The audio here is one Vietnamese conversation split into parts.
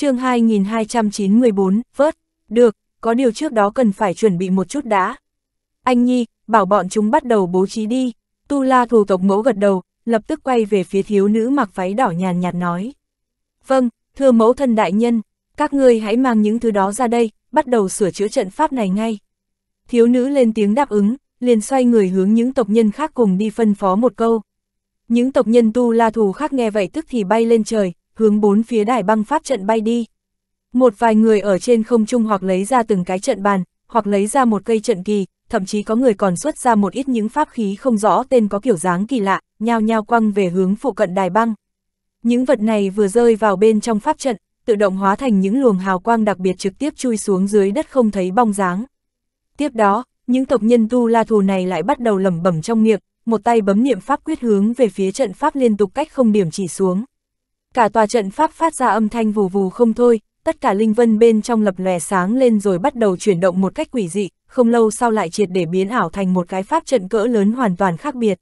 chương 2294, vớt, được, có điều trước đó cần phải chuẩn bị một chút đã. Anh Nhi, bảo bọn chúng bắt đầu bố trí đi, Tu La thủ tộc mẫu gật đầu, lập tức quay về phía thiếu nữ mặc váy đỏ nhàn nhạt nói. Vâng, thưa mẫu thân đại nhân, các ngươi hãy mang những thứ đó ra đây, bắt đầu sửa chữa trận pháp này ngay. Thiếu nữ lên tiếng đáp ứng, liền xoay người hướng những tộc nhân khác cùng đi phân phó một câu. Những tộc nhân tu la thù khác nghe vậy tức thì bay lên trời, hướng bốn phía đài băng pháp trận bay đi. Một vài người ở trên không trung hoặc lấy ra từng cái trận bàn, hoặc lấy ra một cây trận kỳ, thậm chí có người còn xuất ra một ít những pháp khí không rõ tên có kiểu dáng kỳ lạ, nhao nhao quăng về hướng phụ cận đài băng. Những vật này vừa rơi vào bên trong pháp trận, tự động hóa thành những luồng hào quang đặc biệt trực tiếp chui xuống dưới đất không thấy bong dáng. Tiếp đó, những tộc nhân tu la thù này lại bắt đầu lẩm bẩm trong miệng, một tay bấm niệm pháp quyết hướng về phía trận pháp liên tục cách không điểm chỉ xuống. Cả tòa trận pháp phát ra âm thanh vù vù không thôi, tất cả linh vân bên trong lập lòe sáng lên rồi bắt đầu chuyển động một cách quỷ dị, không lâu sau lại triệt để biến ảo thành một cái pháp trận cỡ lớn hoàn toàn khác biệt.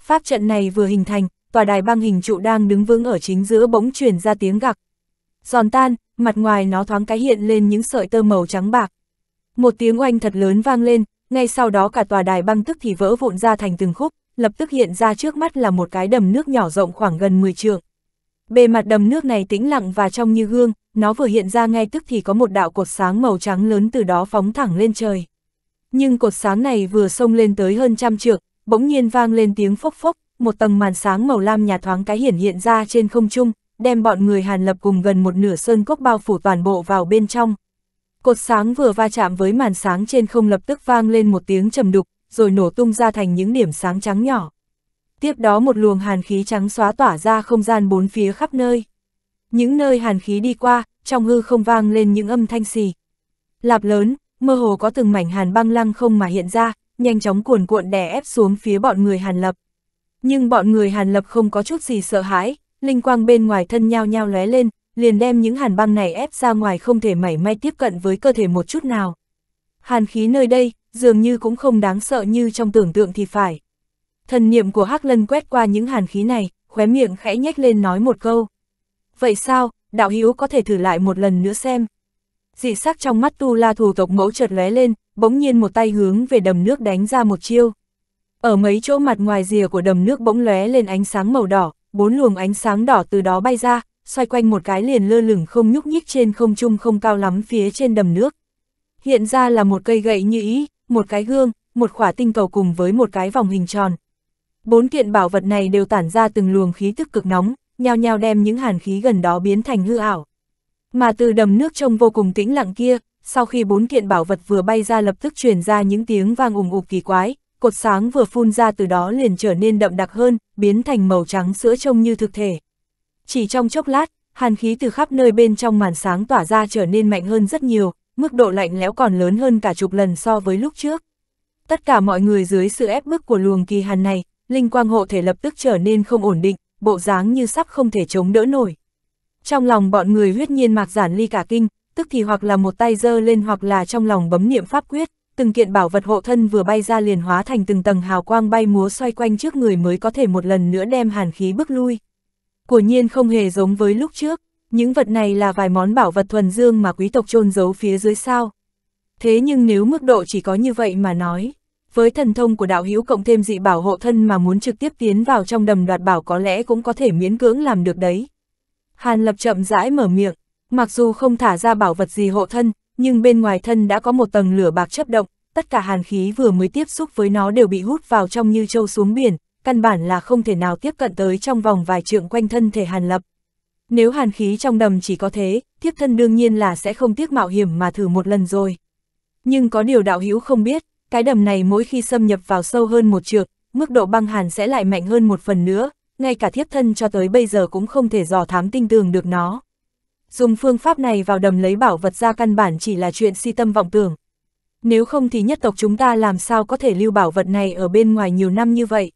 Pháp trận này vừa hình thành, tòa đài băng hình trụ đang đứng vững ở chính giữa bỗng truyền ra tiếng gặc. Giòn tan, mặt ngoài nó thoáng cái hiện lên những sợi tơ màu trắng bạc. Một tiếng oanh thật lớn vang lên, ngay sau đó cả tòa đài băng tức thì vỡ vụn ra thành từng khúc, lập tức hiện ra trước mắt là một cái đầm nước nhỏ rộng khoảng gần 10 trượng. Bề mặt đầm nước này tĩnh lặng và trong như gương, nó vừa hiện ra ngay tức thì có một đạo cột sáng màu trắng lớn từ đó phóng thẳng lên trời. Nhưng cột sáng này vừa xông lên tới hơn trăm trượng, bỗng nhiên vang lên tiếng phốc phốc, một tầng màn sáng màu lam nhà thoáng cái hiển hiện ra trên không trung, đem bọn người Hàn Lập cùng gần một nửa sơn cốc bao phủ toàn bộ vào bên trong. Cột sáng vừa va chạm với màn sáng trên không lập tức vang lên một tiếng trầm đục, rồi nổ tung ra thành những điểm sáng trắng nhỏ tiếp đó một luồng hàn khí trắng xóa tỏa ra không gian bốn phía khắp nơi. Những nơi hàn khí đi qua, trong hư không vang lên những âm thanh xì. Lạp lớn, mơ hồ có từng mảnh hàn băng lăng không mà hiện ra, nhanh chóng cuồn cuộn đè ép xuống phía bọn người hàn lập. Nhưng bọn người hàn lập không có chút gì sợ hãi, linh quang bên ngoài thân nhao nhao lóe lên, liền đem những hàn băng này ép ra ngoài không thể mảy may tiếp cận với cơ thể một chút nào. Hàn khí nơi đây, dường như cũng không đáng sợ như trong tưởng tượng thì phải. Thần niệm của Hắc Lân quét qua những hàn khí này, khóe miệng khẽ nhếch lên nói một câu. Vậy sao, đạo hữu có thể thử lại một lần nữa xem. Dị sắc trong mắt tu la thủ tộc mẫu chợt lóe lên, bỗng nhiên một tay hướng về đầm nước đánh ra một chiêu. Ở mấy chỗ mặt ngoài rìa của đầm nước bỗng lóe lên ánh sáng màu đỏ, bốn luồng ánh sáng đỏ từ đó bay ra, xoay quanh một cái liền lơ lửng không nhúc nhích trên không trung không cao lắm phía trên đầm nước. Hiện ra là một cây gậy như ý, một cái gương, một khỏa tinh cầu cùng với một cái vòng hình tròn, Bốn kiện bảo vật này đều tản ra từng luồng khí tức cực nóng, nhao nhao đem những hàn khí gần đó biến thành hư ảo. Mà từ đầm nước trông vô cùng tĩnh lặng kia, sau khi bốn kiện bảo vật vừa bay ra lập tức truyền ra những tiếng vang ủng ục kỳ quái, cột sáng vừa phun ra từ đó liền trở nên đậm đặc hơn, biến thành màu trắng sữa trông như thực thể. Chỉ trong chốc lát, hàn khí từ khắp nơi bên trong màn sáng tỏa ra trở nên mạnh hơn rất nhiều, mức độ lạnh lẽo còn lớn hơn cả chục lần so với lúc trước. Tất cả mọi người dưới sự ép bức của luồng kỳ hàn này, linh quang hộ thể lập tức trở nên không ổn định, bộ dáng như sắp không thể chống đỡ nổi. Trong lòng bọn người huyết nhiên mạc giản ly cả kinh, tức thì hoặc là một tay giơ lên hoặc là trong lòng bấm niệm pháp quyết, từng kiện bảo vật hộ thân vừa bay ra liền hóa thành từng tầng hào quang bay múa xoay quanh trước người mới có thể một lần nữa đem hàn khí bức lui. Của nhiên không hề giống với lúc trước, những vật này là vài món bảo vật thuần dương mà quý tộc chôn giấu phía dưới sao. Thế nhưng nếu mức độ chỉ có như vậy mà nói, với thần thông của đạo hữu cộng thêm dị bảo hộ thân mà muốn trực tiếp tiến vào trong đầm đoạt bảo có lẽ cũng có thể miễn cưỡng làm được đấy. Hàn Lập chậm rãi mở miệng, mặc dù không thả ra bảo vật gì hộ thân, nhưng bên ngoài thân đã có một tầng lửa bạc chấp động, tất cả hàn khí vừa mới tiếp xúc với nó đều bị hút vào trong như châu xuống biển, căn bản là không thể nào tiếp cận tới trong vòng vài trượng quanh thân thể Hàn Lập. Nếu hàn khí trong đầm chỉ có thế, thiếp thân đương nhiên là sẽ không tiếc mạo hiểm mà thử một lần rồi. Nhưng có điều đạo hữu không biết, cái đầm này mỗi khi xâm nhập vào sâu hơn một trượt, mức độ băng hàn sẽ lại mạnh hơn một phần nữa, ngay cả thiếp thân cho tới bây giờ cũng không thể dò thám tinh tường được nó. Dùng phương pháp này vào đầm lấy bảo vật ra căn bản chỉ là chuyện si tâm vọng tưởng. Nếu không thì nhất tộc chúng ta làm sao có thể lưu bảo vật này ở bên ngoài nhiều năm như vậy.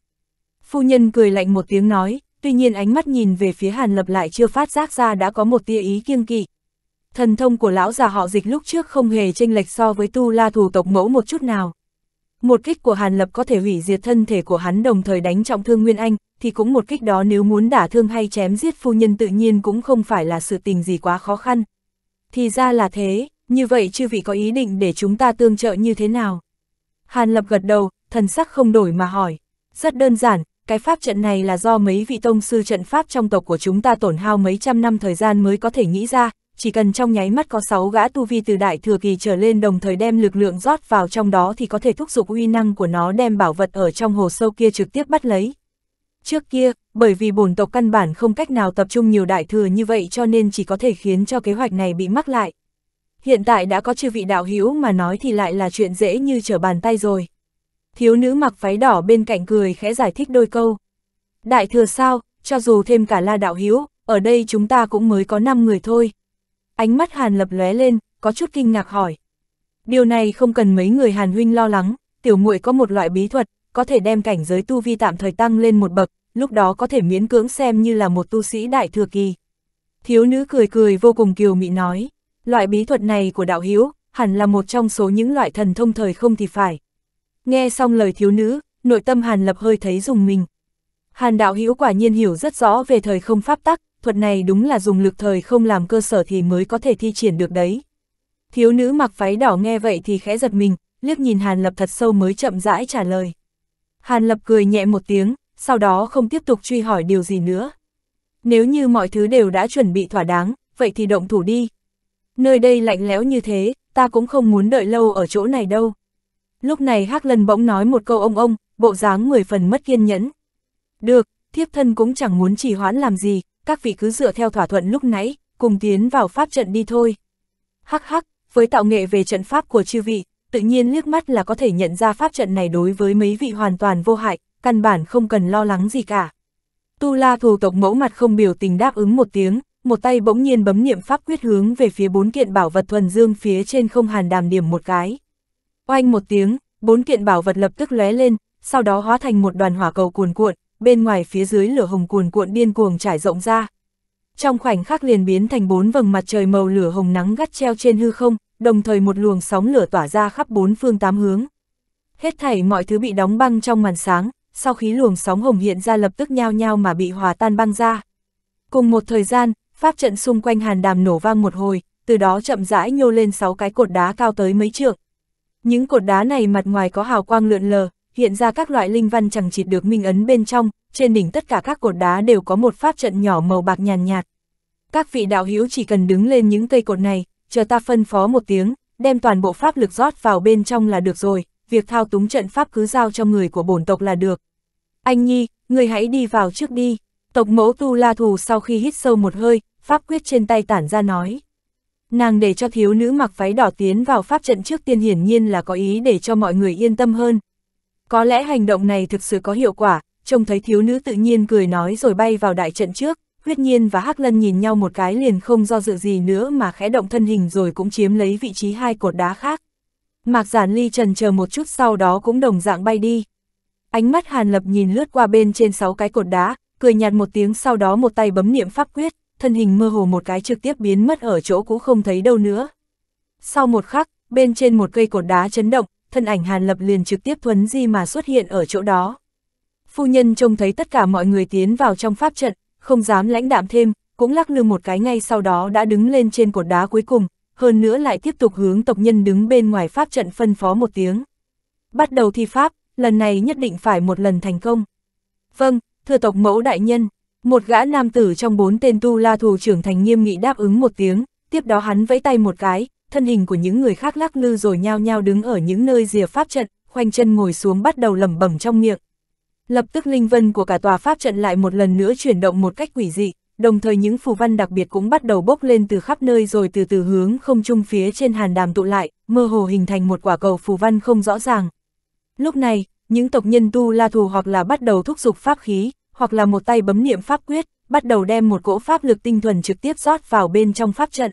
Phu nhân cười lạnh một tiếng nói, tuy nhiên ánh mắt nhìn về phía Hàn Lập lại chưa phát giác ra đã có một tia ý kiêng kỵ. Thần thông của lão già họ dịch lúc trước không hề tranh lệch so với tu la thủ tộc mẫu một chút nào. Một kích của Hàn Lập có thể hủy diệt thân thể của hắn đồng thời đánh trọng thương Nguyên Anh, thì cũng một kích đó nếu muốn đả thương hay chém giết phu nhân tự nhiên cũng không phải là sự tình gì quá khó khăn. Thì ra là thế, như vậy chư vị có ý định để chúng ta tương trợ như thế nào? Hàn Lập gật đầu, thần sắc không đổi mà hỏi. Rất đơn giản, cái pháp trận này là do mấy vị tông sư trận pháp trong tộc của chúng ta tổn hao mấy trăm năm thời gian mới có thể nghĩ ra, chỉ cần trong nháy mắt có 6 gã tu vi từ đại thừa kỳ trở lên đồng thời đem lực lượng rót vào trong đó thì có thể thúc giục uy năng của nó đem bảo vật ở trong hồ sâu kia trực tiếp bắt lấy. Trước kia, bởi vì bổn tộc căn bản không cách nào tập trung nhiều đại thừa như vậy cho nên chỉ có thể khiến cho kế hoạch này bị mắc lại. Hiện tại đã có chư vị đạo hữu mà nói thì lại là chuyện dễ như trở bàn tay rồi. Thiếu nữ mặc váy đỏ bên cạnh cười khẽ giải thích đôi câu. Đại thừa sao, cho dù thêm cả la đạo hữu ở đây chúng ta cũng mới có 5 người thôi, Ánh mắt Hàn Lập lóe lên, có chút kinh ngạc hỏi. Điều này không cần mấy người Hàn huynh lo lắng, tiểu muội có một loại bí thuật, có thể đem cảnh giới tu vi tạm thời tăng lên một bậc, lúc đó có thể miễn cưỡng xem như là một tu sĩ đại thừa kỳ. Thiếu nữ cười cười vô cùng kiều mị nói, loại bí thuật này của đạo hiếu, hẳn là một trong số những loại thần thông thời không thì phải. Nghe xong lời thiếu nữ, nội tâm Hàn Lập hơi thấy dùng mình. Hàn đạo hữu quả nhiên hiểu rất rõ về thời không pháp tắc, thuật này đúng là dùng lực thời không làm cơ sở thì mới có thể thi triển được đấy. Thiếu nữ mặc váy đỏ nghe vậy thì khẽ giật mình, liếc nhìn Hàn Lập thật sâu mới chậm rãi trả lời. Hàn Lập cười nhẹ một tiếng, sau đó không tiếp tục truy hỏi điều gì nữa. Nếu như mọi thứ đều đã chuẩn bị thỏa đáng, vậy thì động thủ đi. Nơi đây lạnh lẽo như thế, ta cũng không muốn đợi lâu ở chỗ này đâu. Lúc này Hắc Lân bỗng nói một câu ông ông, bộ dáng người phần mất kiên nhẫn. Được, thiếp thân cũng chẳng muốn trì hoãn làm gì, các vị cứ dựa theo thỏa thuận lúc nãy, cùng tiến vào pháp trận đi thôi. Hắc hắc, với tạo nghệ về trận pháp của chư vị, tự nhiên liếc mắt là có thể nhận ra pháp trận này đối với mấy vị hoàn toàn vô hại, căn bản không cần lo lắng gì cả. Tu La thủ tộc mẫu mặt không biểu tình đáp ứng một tiếng, một tay bỗng nhiên bấm niệm pháp quyết hướng về phía bốn kiện bảo vật thuần dương phía trên không hàn đàm điểm một cái. Oanh một tiếng, bốn kiện bảo vật lập tức lóe lên, sau đó hóa thành một đoàn hỏa cầu cuồn cuộn, bên ngoài phía dưới lửa hồng cuồn cuộn điên cuồng trải rộng ra. Trong khoảnh khắc liền biến thành bốn vầng mặt trời màu lửa hồng nắng gắt treo trên hư không, đồng thời một luồng sóng lửa tỏa ra khắp bốn phương tám hướng. Hết thảy mọi thứ bị đóng băng trong màn sáng, sau khi luồng sóng hồng hiện ra lập tức nhao nhao mà bị hòa tan băng ra. Cùng một thời gian, pháp trận xung quanh hàn đàm nổ vang một hồi, từ đó chậm rãi nhô lên sáu cái cột đá cao tới mấy trượng. Những cột đá này mặt ngoài có hào quang lượn lờ, hiện ra các loại linh văn chẳng chịt được minh ấn bên trong, trên đỉnh tất cả các cột đá đều có một pháp trận nhỏ màu bạc nhàn nhạt, Các vị đạo hữu chỉ cần đứng lên những cây cột này, chờ ta phân phó một tiếng, đem toàn bộ pháp lực rót vào bên trong là được rồi, việc thao túng trận pháp cứ giao cho người của bổn tộc là được. Anh Nhi, người hãy đi vào trước đi. Tộc mẫu Tu La Thù sau khi hít sâu một hơi, pháp quyết trên tay tản ra nói. Nàng để cho thiếu nữ mặc váy đỏ tiến vào pháp trận trước tiên hiển nhiên là có ý để cho mọi người yên tâm hơn, có lẽ hành động này thực sự có hiệu quả, trông thấy thiếu nữ tự nhiên cười nói rồi bay vào đại trận trước, huyết nhiên và hắc lân nhìn nhau một cái liền không do dự gì nữa mà khẽ động thân hình rồi cũng chiếm lấy vị trí hai cột đá khác. Mạc giản ly trần chờ một chút sau đó cũng đồng dạng bay đi. Ánh mắt hàn lập nhìn lướt qua bên trên sáu cái cột đá, cười nhạt một tiếng sau đó một tay bấm niệm pháp quyết, thân hình mơ hồ một cái trực tiếp biến mất ở chỗ cũ không thấy đâu nữa. Sau một khắc, bên trên một cây cột đá chấn động, thân ảnh Hàn Lập liền trực tiếp thuấn di mà xuất hiện ở chỗ đó. Phu nhân trông thấy tất cả mọi người tiến vào trong pháp trận, không dám lãnh đạm thêm, cũng lắc lư một cái ngay sau đó đã đứng lên trên cột đá cuối cùng, hơn nữa lại tiếp tục hướng tộc nhân đứng bên ngoài pháp trận phân phó một tiếng. Bắt đầu thi pháp, lần này nhất định phải một lần thành công. Vâng, thưa tộc mẫu đại nhân, một gã nam tử trong bốn tên tu la thù trưởng thành nghiêm nghị đáp ứng một tiếng, tiếp đó hắn vẫy tay một cái, thân hình của những người khác lắc lư rồi nhao nhao đứng ở những nơi rìa pháp trận, khoanh chân ngồi xuống bắt đầu lẩm bẩm trong miệng. Lập tức linh vân của cả tòa pháp trận lại một lần nữa chuyển động một cách quỷ dị, đồng thời những phù văn đặc biệt cũng bắt đầu bốc lên từ khắp nơi rồi từ từ hướng không trung phía trên hàn đàm tụ lại, mơ hồ hình thành một quả cầu phù văn không rõ ràng. Lúc này, những tộc nhân tu la thù hoặc là bắt đầu thúc giục pháp khí, hoặc là một tay bấm niệm pháp quyết, bắt đầu đem một cỗ pháp lực tinh thuần trực tiếp rót vào bên trong pháp trận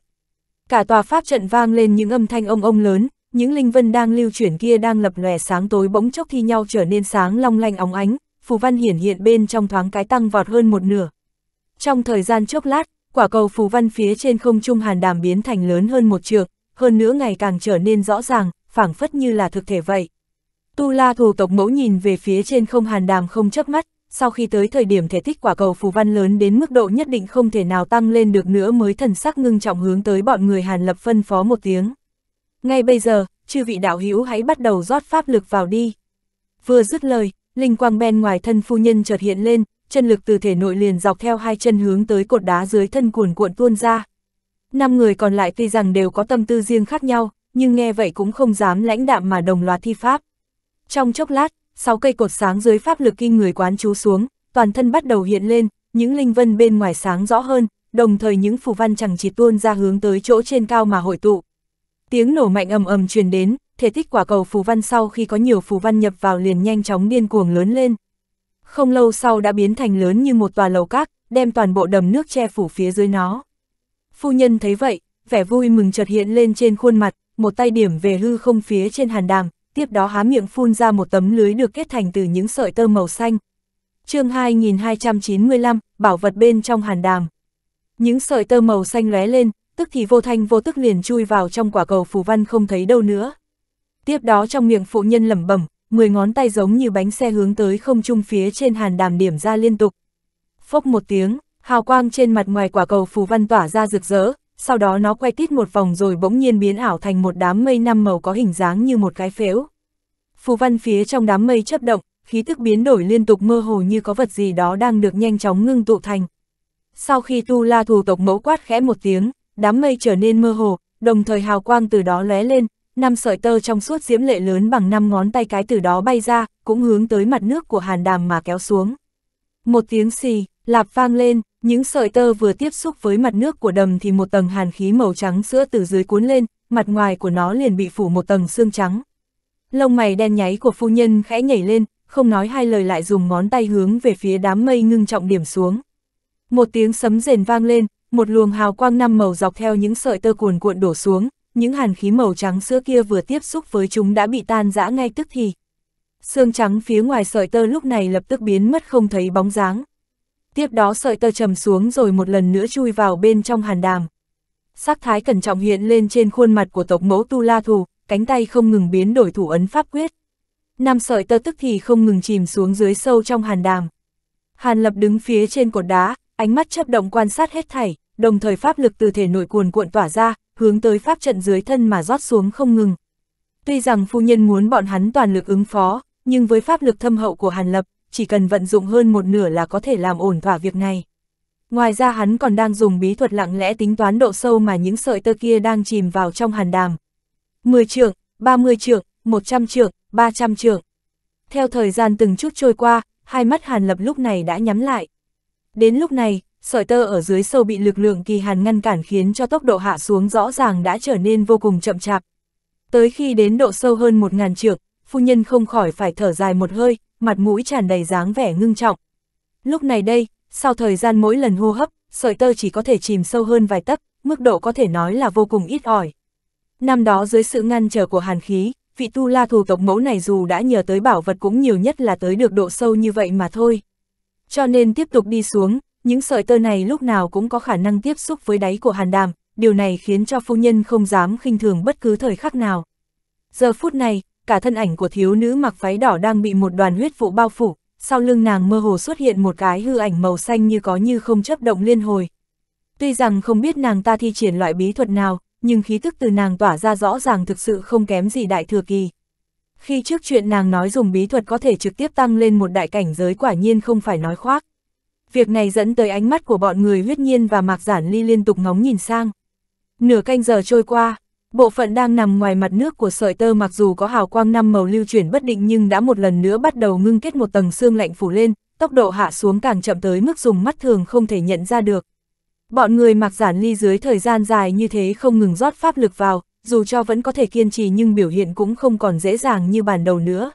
cả tòa pháp trận vang lên những âm thanh ông ông lớn, những linh vân đang lưu chuyển kia đang lập lòe sáng tối bỗng chốc thi nhau trở nên sáng long lanh óng ánh, phù văn hiển hiện bên trong thoáng cái tăng vọt hơn một nửa. Trong thời gian chốc lát, quả cầu phù văn phía trên không trung hàn đàm biến thành lớn hơn một trượng, hơn nữa ngày càng trở nên rõ ràng, phảng phất như là thực thể vậy. Tu La thủ tộc mẫu nhìn về phía trên không hàn đàm không chớp mắt, sau khi tới thời điểm thể tích quả cầu phù văn lớn đến mức độ nhất định không thể nào tăng lên được nữa mới thần sắc ngưng trọng hướng tới bọn người Hàn Lập phân phó một tiếng. Ngay bây giờ, chư vị đạo hữu hãy bắt đầu rót pháp lực vào đi. Vừa dứt lời, linh quang bên ngoài thân phu nhân chợt hiện lên, chân lực từ thể nội liền dọc theo hai chân hướng tới cột đá dưới thân cuồn cuộn tuôn ra. Năm người còn lại tuy rằng đều có tâm tư riêng khác nhau, nhưng nghe vậy cũng không dám lãnh đạm mà đồng loạt thi pháp. Trong chốc lát, sáu cây cột sáng dưới pháp lực kinh người quán chú xuống, toàn thân bắt đầu hiện lên, những linh vân bên ngoài sáng rõ hơn, đồng thời những phù văn chẳng chỉ tuôn ra hướng tới chỗ trên cao mà hội tụ. Tiếng nổ mạnh ầm ầm truyền đến, thể tích quả cầu phù văn sau khi có nhiều phù văn nhập vào liền nhanh chóng điên cuồng lớn lên. Không lâu sau đã biến thành lớn như một tòa lầu các, đem toàn bộ đầm nước che phủ phía dưới nó. Phu nhân thấy vậy, vẻ vui mừng chợt hiện lên trên khuôn mặt, một tay điểm về hư không phía trên hàn đàm, tiếp đó há miệng phun ra một tấm lưới được kết thành từ những sợi tơ màu xanh. chương 2295, bảo vật bên trong hàn đàm. Những sợi tơ màu xanh lóe lên, tức thì vô thanh vô tức liền chui vào trong quả cầu phù văn không thấy đâu nữa. Tiếp đó trong miệng phụ nhân lẩm bẩm, 10 ngón tay giống như bánh xe hướng tới không trung phía trên hàn đàm điểm ra liên tục. Phốc một tiếng, hào quang trên mặt ngoài quả cầu phù văn tỏa ra rực rỡ, sau đó nó quay tít một vòng rồi bỗng nhiên biến ảo thành một đám mây năm màu có hình dáng như một cái phễu. Phù văn phía trong đám mây chấp động, khí tức biến đổi liên tục mơ hồ như có vật gì đó đang được nhanh chóng ngưng tụ thành. Sau khi tu la thủ tộc mẫu quát khẽ một tiếng, đám mây trở nên mơ hồ, đồng thời hào quang từ đó lóe lên, năm sợi tơ trong suốt diễm lệ lớn bằng năm ngón tay cái từ đó bay ra, cũng hướng tới mặt nước của hàn đàm mà kéo xuống. Một tiếng xì, Lạp vang lên, những sợi tơ vừa tiếp xúc với mặt nước của đầm thì một tầng hàn khí màu trắng sữa từ dưới cuốn lên, mặt ngoài của nó liền bị phủ một tầng xương trắng. Lông mày đen nháy của phu nhân khẽ nhảy lên, không nói hai lời lại dùng ngón tay hướng về phía đám mây ngưng trọng điểm xuống. Một tiếng sấm rền vang lên, một luồng hào quang năm màu dọc theo những sợi tơ cuồn cuộn đổ xuống, những hàn khí màu trắng sữa kia vừa tiếp xúc với chúng đã bị tan rã ngay tức thì. Xương trắng phía ngoài sợi tơ lúc này lập tức biến mất không thấy bóng dáng tiếp đó sợi tơ trầm xuống rồi một lần nữa chui vào bên trong hàn đàm. Sắc thái cẩn trọng hiện lên trên khuôn mặt của tộc mẫu Tu La Thù, cánh tay không ngừng biến đổi thủ ấn pháp quyết. Năm sợi tơ tức thì không ngừng chìm xuống dưới sâu trong hàn đàm. Hàn Lập đứng phía trên cột đá, ánh mắt chấp động quan sát hết thảy, đồng thời pháp lực từ thể nội cuồn cuộn tỏa ra, hướng tới pháp trận dưới thân mà rót xuống không ngừng. Tuy rằng phu nhân muốn bọn hắn toàn lực ứng phó, nhưng với pháp lực thâm hậu của Hàn Lập, chỉ cần vận dụng hơn một nửa là có thể làm ổn thỏa việc này. Ngoài ra hắn còn đang dùng bí thuật lặng lẽ tính toán độ sâu mà những sợi tơ kia đang chìm vào trong hàn đàm. 10 trượng, 30 trượng, 100 trượng, 300 trượng. Theo thời gian từng chút trôi qua, hai mắt Hàn Lập lúc này đã nhắm lại. Đến lúc này, sợi tơ ở dưới sâu bị lực lượng kỳ hàn ngăn cản khiến cho tốc độ hạ xuống rõ ràng đã trở nên vô cùng chậm chạp. Tới khi đến độ sâu hơn 1.000 trượng, phu nhân không khỏi phải thở dài một hơi, mặt mũi tràn đầy dáng vẻ ngưng trọng. Lúc này đây, sau thời gian mỗi lần hô hấp, sợi tơ chỉ có thể chìm sâu hơn vài tấc, mức độ có thể nói là vô cùng ít ỏi. Năm đó dưới sự ngăn trở của hàn khí, vị tu la thù tộc mẫu này dù đã nhờ tới bảo vật cũng nhiều nhất là tới được độ sâu như vậy mà thôi. Cho nên tiếp tục đi xuống, những sợi tơ này lúc nào cũng có khả năng tiếp xúc với đáy của hàn đàm, điều này khiến cho phu nhân không dám khinh thường bất cứ thời khắc nào. Giờ phút này, cả thân ảnh của thiếu nữ mặc váy đỏ đang bị một đoàn huyết vụ bao phủ, sau lưng nàng mơ hồ xuất hiện một cái hư ảnh màu xanh như có như không chấp động liên hồi. Tuy rằng không biết nàng ta thi triển loại bí thuật nào, nhưng khí tức từ nàng tỏa ra rõ ràng thực sự không kém gì đại thừa kỳ. Khi trước chuyện nàng nói dùng bí thuật có thể trực tiếp tăng lên một đại cảnh giới quả nhiên không phải nói khoác. Việc này dẫn tới ánh mắt của bọn người huyết nhiên và mạc giản ly liên tục ngóng nhìn sang. Nửa canh giờ trôi qua, Bộ phận đang nằm ngoài mặt nước của sợi tơ mặc dù có hào quang năm màu lưu chuyển bất định nhưng đã một lần nữa bắt đầu ngưng kết một tầng xương lạnh phủ lên, tốc độ hạ xuống càng chậm tới mức dùng mắt thường không thể nhận ra được. Bọn người mặc giản ly dưới thời gian dài như thế không ngừng rót pháp lực vào, dù cho vẫn có thể kiên trì nhưng biểu hiện cũng không còn dễ dàng như bản đầu nữa.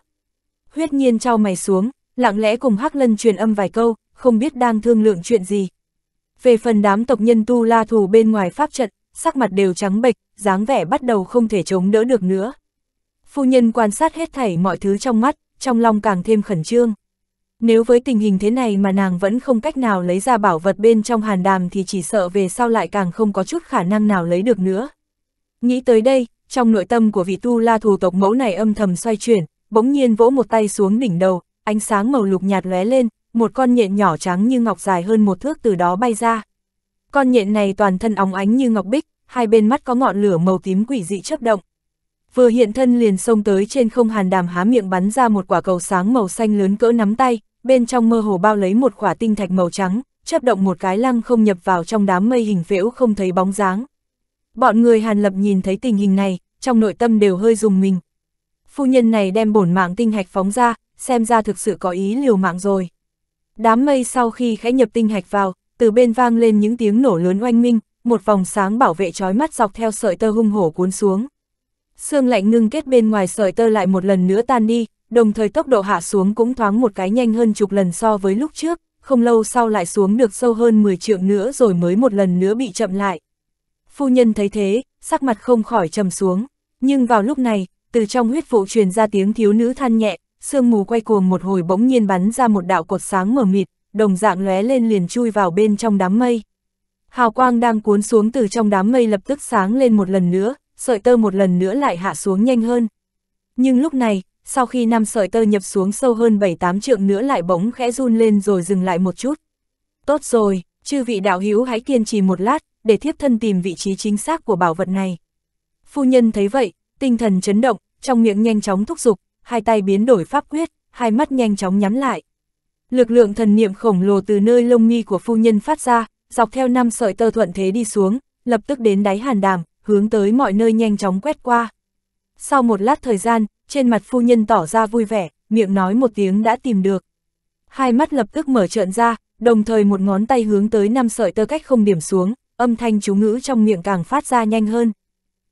Huyết nhiên trao mày xuống, lặng lẽ cùng Hắc Lân truyền âm vài câu, không biết đang thương lượng chuyện gì. Về phần đám tộc nhân tu la thù bên ngoài pháp trận, sắc mặt đều trắng bệch, dáng vẻ bắt đầu không thể chống đỡ được nữa. Phu nhân quan sát hết thảy mọi thứ trong mắt, trong lòng càng thêm khẩn trương. Nếu với tình hình thế này mà nàng vẫn không cách nào lấy ra bảo vật bên trong hàn đàm thì chỉ sợ về sau lại càng không có chút khả năng nào lấy được nữa. Nghĩ tới đây, trong nội tâm của vị tu la thù tộc mẫu này âm thầm xoay chuyển, bỗng nhiên vỗ một tay xuống đỉnh đầu, ánh sáng màu lục nhạt lóe lên, một con nhện nhỏ trắng như ngọc dài hơn một thước từ đó bay ra. Con nhện này toàn thân óng ánh như ngọc bích, hai bên mắt có ngọn lửa màu tím quỷ dị chớp động. Vừa hiện thân liền xông tới trên không hàn đàm há miệng bắn ra một quả cầu sáng màu xanh lớn cỡ nắm tay, bên trong mơ hồ bao lấy một quả tinh thạch màu trắng, chớp động một cái lăng không nhập vào trong đám mây hình phễu không thấy bóng dáng. Bọn người Hàn Lập nhìn thấy tình hình này, trong nội tâm đều hơi dùng mình. Phu nhân này đem bổn mạng tinh hạch phóng ra, xem ra thực sự có ý liều mạng rồi. Đám mây sau khi khẽ nhập tinh hạch vào, từ bên vang lên những tiếng nổ lớn oanh minh, một vòng sáng bảo vệ trói mắt dọc theo sợi tơ hung hổ cuốn xuống. Sương lạnh ngưng kết bên ngoài sợi tơ lại một lần nữa tan đi, đồng thời tốc độ hạ xuống cũng thoáng một cái nhanh hơn chục lần so với lúc trước, không lâu sau lại xuống được sâu hơn 10 trượng nữa rồi mới một lần nữa bị chậm lại. Phu nhân thấy thế, sắc mặt không khỏi trầm xuống, nhưng vào lúc này, từ trong huyết vụ truyền ra tiếng thiếu nữ than nhẹ, sương mù quay cuồng một hồi bỗng nhiên bắn ra một đạo cột sáng mờ mịt, đồng dạng lóe lên liền chui vào bên trong đám mây. Hào quang đang cuốn xuống từ trong đám mây lập tức sáng lên một lần nữa, sợi tơ một lần nữa lại hạ xuống nhanh hơn. Nhưng lúc này, sau khi năm sợi tơ nhập xuống sâu hơn 7-8 trượng nữa lại bỗng khẽ run lên rồi dừng lại một chút. Tốt rồi, chư vị đạo hữu hãy kiên trì một lát, để thiếp thân tìm vị trí chính xác của bảo vật này. Phu nhân thấy vậy, tinh thần chấn động, trong miệng nhanh chóng thúc giục, hai tay biến đổi pháp quyết, hai mắt nhanh chóng nhắm lại. Lực lượng thần niệm khổng lồ từ nơi lông mi của phu nhân phát ra, dọc theo năm sợi tơ thuận thế đi xuống, lập tức đến đáy hàn đàm, hướng tới mọi nơi nhanh chóng quét qua. Sau một lát thời gian, trên mặt phu nhân tỏ ra vui vẻ, miệng nói một tiếng đã tìm được. Hai mắt lập tức mở trợn ra, đồng thời một ngón tay hướng tới năm sợi tơ cách không điểm xuống, âm thanh chú ngữ trong miệng càng phát ra nhanh hơn.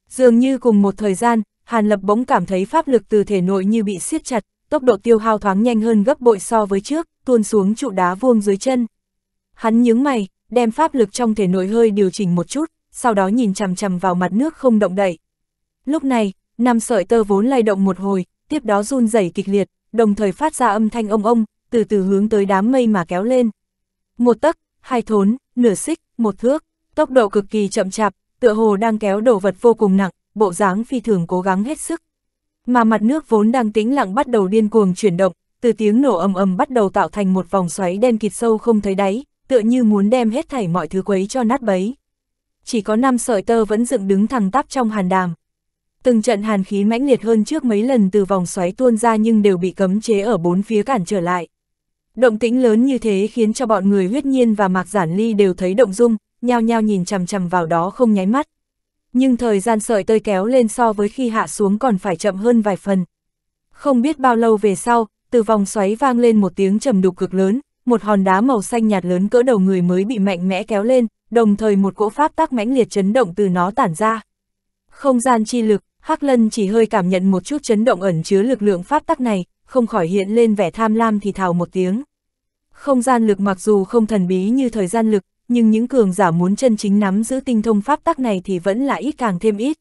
Dường như cùng một thời gian, Hàn Lập bỗng cảm thấy pháp lực từ thể nội như bị siết chặt, tốc độ tiêu hao thoáng nhanh hơn gấp bội so với trước, tuôn xuống trụ đá vuông dưới chân. Hắn nhướng mày, đem pháp lực trong thể nội hơi điều chỉnh một chút, sau đó nhìn chằm chằm vào mặt nước không động đậy. Lúc này, năm sợi tơ vốn lay động một hồi, tiếp đó run rẩy kịch liệt, đồng thời phát ra âm thanh ông ông, từ từ hướng tới đám mây mà kéo lên. Một tấc, hai thốn, nửa xích, một thước, tốc độ cực kỳ chậm chạp, tựa hồ đang kéo đồ vật vô cùng nặng, bộ dáng phi thường cố gắng hết sức mà mặt nước vốn đang tĩnh lặng bắt đầu điên cuồng chuyển động, từ tiếng nổ ầm ầm bắt đầu tạo thành một vòng xoáy đen kịt sâu không thấy đáy, tựa như muốn đem hết thảy mọi thứ quấy cho nát bấy. Chỉ có năm sợi tơ vẫn dựng đứng thẳng tắp trong hàn đàm. Từng trận hàn khí mãnh liệt hơn trước mấy lần từ vòng xoáy tuôn ra nhưng đều bị cấm chế ở bốn phía cản trở lại. Động tĩnh lớn như thế khiến cho bọn người huyết nhiên và mạc giản ly đều thấy động dung, nhao nhao nhìn chằm chằm vào đó không nháy mắt nhưng thời gian sợi tơi kéo lên so với khi hạ xuống còn phải chậm hơn vài phần. Không biết bao lâu về sau, từ vòng xoáy vang lên một tiếng trầm đục cực lớn, một hòn đá màu xanh nhạt lớn cỡ đầu người mới bị mạnh mẽ kéo lên, đồng thời một cỗ pháp tác mãnh liệt chấn động từ nó tản ra. Không gian chi lực, Hắc Lân chỉ hơi cảm nhận một chút chấn động ẩn chứa lực lượng pháp tắc này, không khỏi hiện lên vẻ tham lam thì thào một tiếng. Không gian lực mặc dù không thần bí như thời gian lực, nhưng những cường giả muốn chân chính nắm giữ tinh thông pháp tắc này thì vẫn là ít càng thêm ít.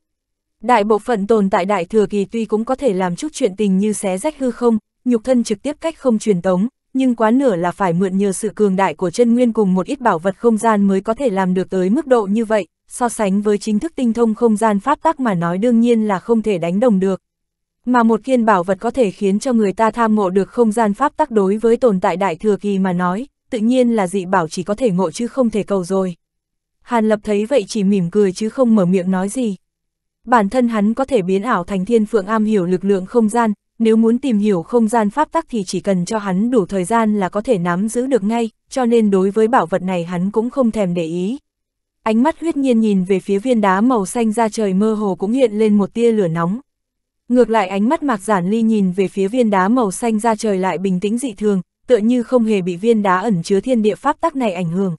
Đại bộ phận tồn tại đại thừa kỳ tuy cũng có thể làm chút chuyện tình như xé rách hư không, nhục thân trực tiếp cách không truyền tống, nhưng quá nửa là phải mượn nhờ sự cường đại của chân nguyên cùng một ít bảo vật không gian mới có thể làm được tới mức độ như vậy, so sánh với chính thức tinh thông không gian pháp tắc mà nói đương nhiên là không thể đánh đồng được. Mà một kiên bảo vật có thể khiến cho người ta tham mộ được không gian pháp tắc đối với tồn tại đại thừa kỳ mà nói, tự nhiên là dị bảo chỉ có thể ngộ chứ không thể cầu rồi. Hàn Lập thấy vậy chỉ mỉm cười chứ không mở miệng nói gì. Bản thân hắn có thể biến ảo thành thiên phượng am hiểu lực lượng không gian, nếu muốn tìm hiểu không gian pháp tắc thì chỉ cần cho hắn đủ thời gian là có thể nắm giữ được ngay, cho nên đối với bảo vật này hắn cũng không thèm để ý. Ánh mắt huyết nhiên nhìn về phía viên đá màu xanh ra trời mơ hồ cũng hiện lên một tia lửa nóng. Ngược lại ánh mắt mạc giản ly nhìn về phía viên đá màu xanh ra trời lại bình tĩnh dị thường, tựa như không hề bị viên đá ẩn chứa thiên địa pháp tắc này ảnh hưởng.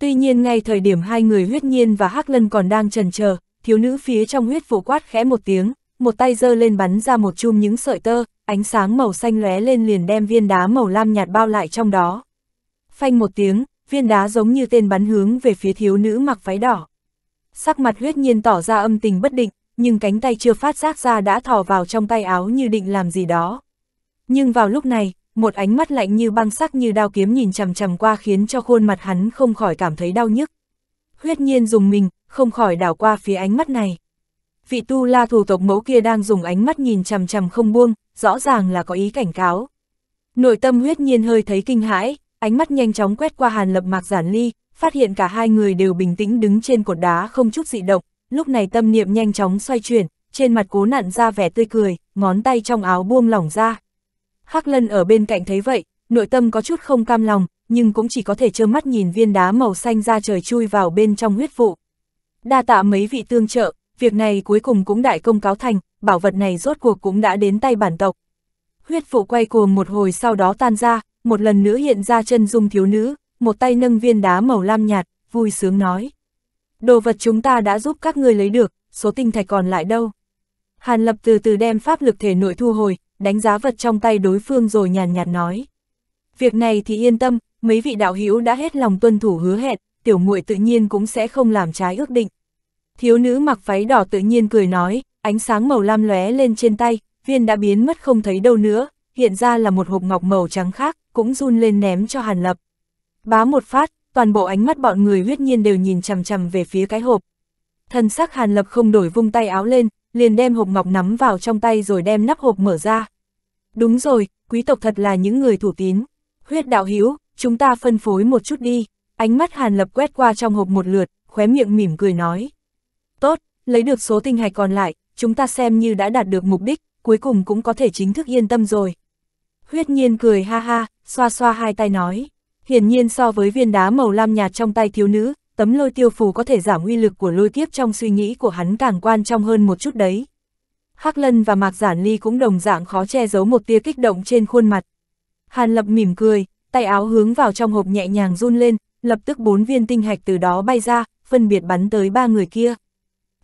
Tuy nhiên ngay thời điểm hai người huyết nhiên và hắc lân còn đang trần chờ thiếu nữ phía trong huyết vụ quát khẽ một tiếng, một tay giơ lên bắn ra một chum những sợi tơ, ánh sáng màu xanh lóe lên liền đem viên đá màu lam nhạt bao lại trong đó. Phanh một tiếng, viên đá giống như tên bắn hướng về phía thiếu nữ mặc váy đỏ. Sắc mặt huyết nhiên tỏ ra âm tình bất định, nhưng cánh tay chưa phát giác ra đã thò vào trong tay áo như định làm gì đó. Nhưng vào lúc này, một ánh mắt lạnh như băng sắc như đao kiếm nhìn chằm chằm qua khiến cho khuôn mặt hắn không khỏi cảm thấy đau nhức. Huyết nhiên dùng mình, không khỏi đảo qua phía ánh mắt này. Vị tu la thủ tộc mẫu kia đang dùng ánh mắt nhìn chằm chằm không buông, rõ ràng là có ý cảnh cáo. Nội tâm huyết nhiên hơi thấy kinh hãi, ánh mắt nhanh chóng quét qua hàn lập mạc giản ly, phát hiện cả hai người đều bình tĩnh đứng trên cột đá không chút dị động, lúc này tâm niệm nhanh chóng xoay chuyển, trên mặt cố nặn ra vẻ tươi cười, ngón tay trong áo buông lỏng ra, Hắc Lân ở bên cạnh thấy vậy, nội tâm có chút không cam lòng, nhưng cũng chỉ có thể trơ mắt nhìn viên đá màu xanh ra trời chui vào bên trong huyết vụ. Đa tạ mấy vị tương trợ, việc này cuối cùng cũng đại công cáo thành, bảo vật này rốt cuộc cũng đã đến tay bản tộc. Huyết vụ quay cuồng một hồi sau đó tan ra, một lần nữa hiện ra chân dung thiếu nữ, một tay nâng viên đá màu lam nhạt, vui sướng nói. Đồ vật chúng ta đã giúp các ngươi lấy được, số tinh thạch còn lại đâu? Hàn Lập từ từ đem pháp lực thể nội thu hồi, đánh giá vật trong tay đối phương rồi nhàn nhạt nói. Việc này thì yên tâm, mấy vị đạo hữu đã hết lòng tuân thủ hứa hẹn, tiểu muội tự nhiên cũng sẽ không làm trái ước định. Thiếu nữ mặc váy đỏ tự nhiên cười nói, ánh sáng màu lam lóe lên trên tay, viên đã biến mất không thấy đâu nữa, hiện ra là một hộp ngọc màu trắng khác, cũng run lên ném cho Hàn Lập. Bá một phát, toàn bộ ánh mắt bọn người huyết nhiên đều nhìn chằm chằm về phía cái hộp. Thần sắc Hàn Lập không đổi vung tay áo lên, liền đem hộp ngọc nắm vào trong tay rồi đem nắp hộp mở ra. Đúng rồi, quý tộc thật là những người thủ tín. Huyết đạo hiếu chúng ta phân phối một chút đi. Ánh mắt Hàn Lập quét qua trong hộp một lượt, khóe miệng mỉm cười nói. Tốt, lấy được số tinh hạch còn lại, chúng ta xem như đã đạt được mục đích, cuối cùng cũng có thể chính thức yên tâm rồi. Huyết nhiên cười ha ha, xoa xoa hai tay nói. Hiển nhiên so với viên đá màu lam nhạt trong tay thiếu nữ, tấm lôi tiêu phù có thể giảm uy lực của lôi kiếp trong suy nghĩ của hắn càng quan trọng hơn một chút đấy. Hắc Lân và Mạc Giản Ly cũng đồng dạng khó che giấu một tia kích động trên khuôn mặt. Hàn Lập mỉm cười, tay áo hướng vào trong hộp nhẹ nhàng run lên, lập tức bốn viên tinh hạch từ đó bay ra, phân biệt bắn tới ba người kia.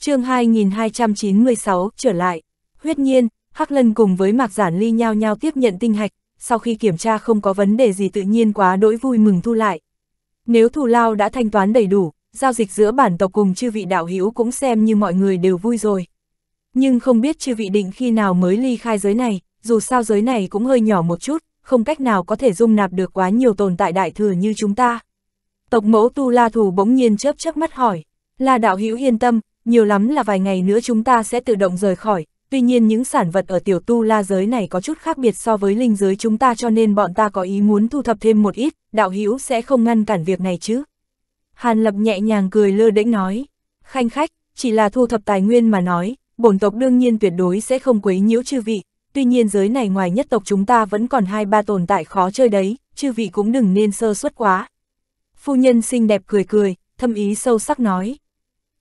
chương 2296 trở lại, huyết nhiên, Hắc Lân cùng với Mạc Giản Ly nhau nhau tiếp nhận tinh hạch, sau khi kiểm tra không có vấn đề gì tự nhiên quá đỗi vui mừng thu lại. Nếu thù lao đã thanh toán đầy đủ, giao dịch giữa bản tộc cùng chư vị đạo hữu cũng xem như mọi người đều vui rồi nhưng không biết chư vị định khi nào mới ly khai giới này, dù sao giới này cũng hơi nhỏ một chút, không cách nào có thể dung nạp được quá nhiều tồn tại đại thừa như chúng ta. Tộc mẫu Tu La Thù bỗng nhiên chớp chớp mắt hỏi, La đạo hữu yên tâm, nhiều lắm là vài ngày nữa chúng ta sẽ tự động rời khỏi, tuy nhiên những sản vật ở tiểu Tu La giới này có chút khác biệt so với linh giới chúng ta cho nên bọn ta có ý muốn thu thập thêm một ít, đạo hữu sẽ không ngăn cản việc này chứ. Hàn Lập nhẹ nhàng cười lơ đễnh nói, khanh khách, chỉ là thu thập tài nguyên mà nói, bổn tộc đương nhiên tuyệt đối sẽ không quấy nhiễu chư vị, tuy nhiên giới này ngoài nhất tộc chúng ta vẫn còn hai ba tồn tại khó chơi đấy, chư vị cũng đừng nên sơ suất quá. Phu nhân xinh đẹp cười cười, thâm ý sâu sắc nói.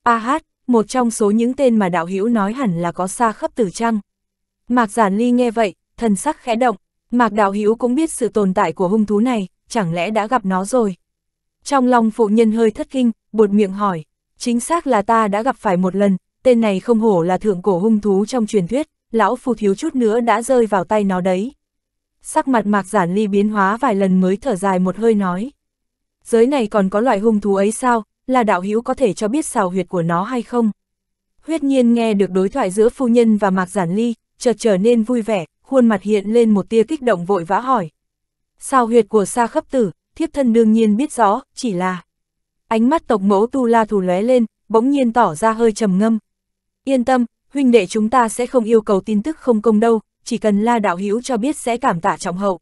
A hát, một trong số những tên mà đạo hữu nói hẳn là có xa khắp tử trăng. Mạc Giản Ly nghe vậy, thần sắc khẽ động, Mạc đạo hữu cũng biết sự tồn tại của hung thú này, chẳng lẽ đã gặp nó rồi. Trong lòng phụ nhân hơi thất kinh, buột miệng hỏi, chính xác là ta đã gặp phải một lần, tên này không hổ là thượng cổ hung thú trong truyền thuyết, lão phu thiếu chút nữa đã rơi vào tay nó đấy. Sắc mặt mạc giản ly biến hóa vài lần mới thở dài một hơi nói. Giới này còn có loại hung thú ấy sao, là đạo hữu có thể cho biết xào huyệt của nó hay không? Huyết nhiên nghe được đối thoại giữa phu nhân và mạc giản ly, chợt trở nên vui vẻ, khuôn mặt hiện lên một tia kích động vội vã hỏi. xào huyệt của sa khấp tử, thiếp thân đương nhiên biết rõ, chỉ là... Ánh mắt tộc mẫu tu la thù lóe lên, bỗng nhiên tỏ ra hơi trầm ngâm. Yên tâm, huynh đệ chúng ta sẽ không yêu cầu tin tức không công đâu, chỉ cần la đạo hữu cho biết sẽ cảm tạ trọng hậu.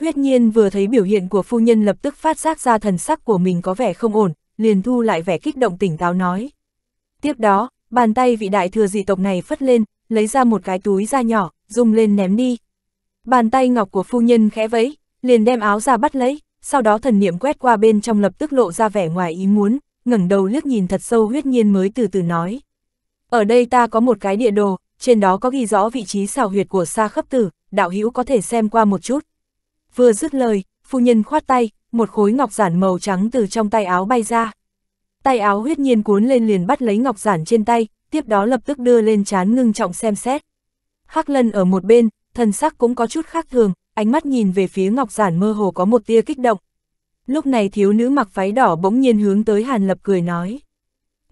Huyết nhiên vừa thấy biểu hiện của phu nhân lập tức phát giác ra thần sắc của mình có vẻ không ổn, liền thu lại vẻ kích động tỉnh táo nói. Tiếp đó, bàn tay vị đại thừa dị tộc này phất lên, lấy ra một cái túi da nhỏ, dùng lên ném đi. Bàn tay ngọc của phu nhân khẽ vẫy, liền đem áo ra bắt lấy, sau đó thần niệm quét qua bên trong lập tức lộ ra vẻ ngoài ý muốn, ngẩng đầu liếc nhìn thật sâu huyết nhiên mới từ từ nói. Ở đây ta có một cái địa đồ, trên đó có ghi rõ vị trí xào huyệt của sa khấp tử, đạo hữu có thể xem qua một chút. Vừa dứt lời, phu nhân khoát tay, một khối ngọc giản màu trắng từ trong tay áo bay ra. Tay áo huyết nhiên cuốn lên liền bắt lấy ngọc giản trên tay, tiếp đó lập tức đưa lên chán ngưng trọng xem xét. Hắc lân ở một bên, thần sắc cũng có chút khác thường, ánh mắt nhìn về phía ngọc giản mơ hồ có một tia kích động. Lúc này thiếu nữ mặc váy đỏ bỗng nhiên hướng tới Hàn Lập cười nói.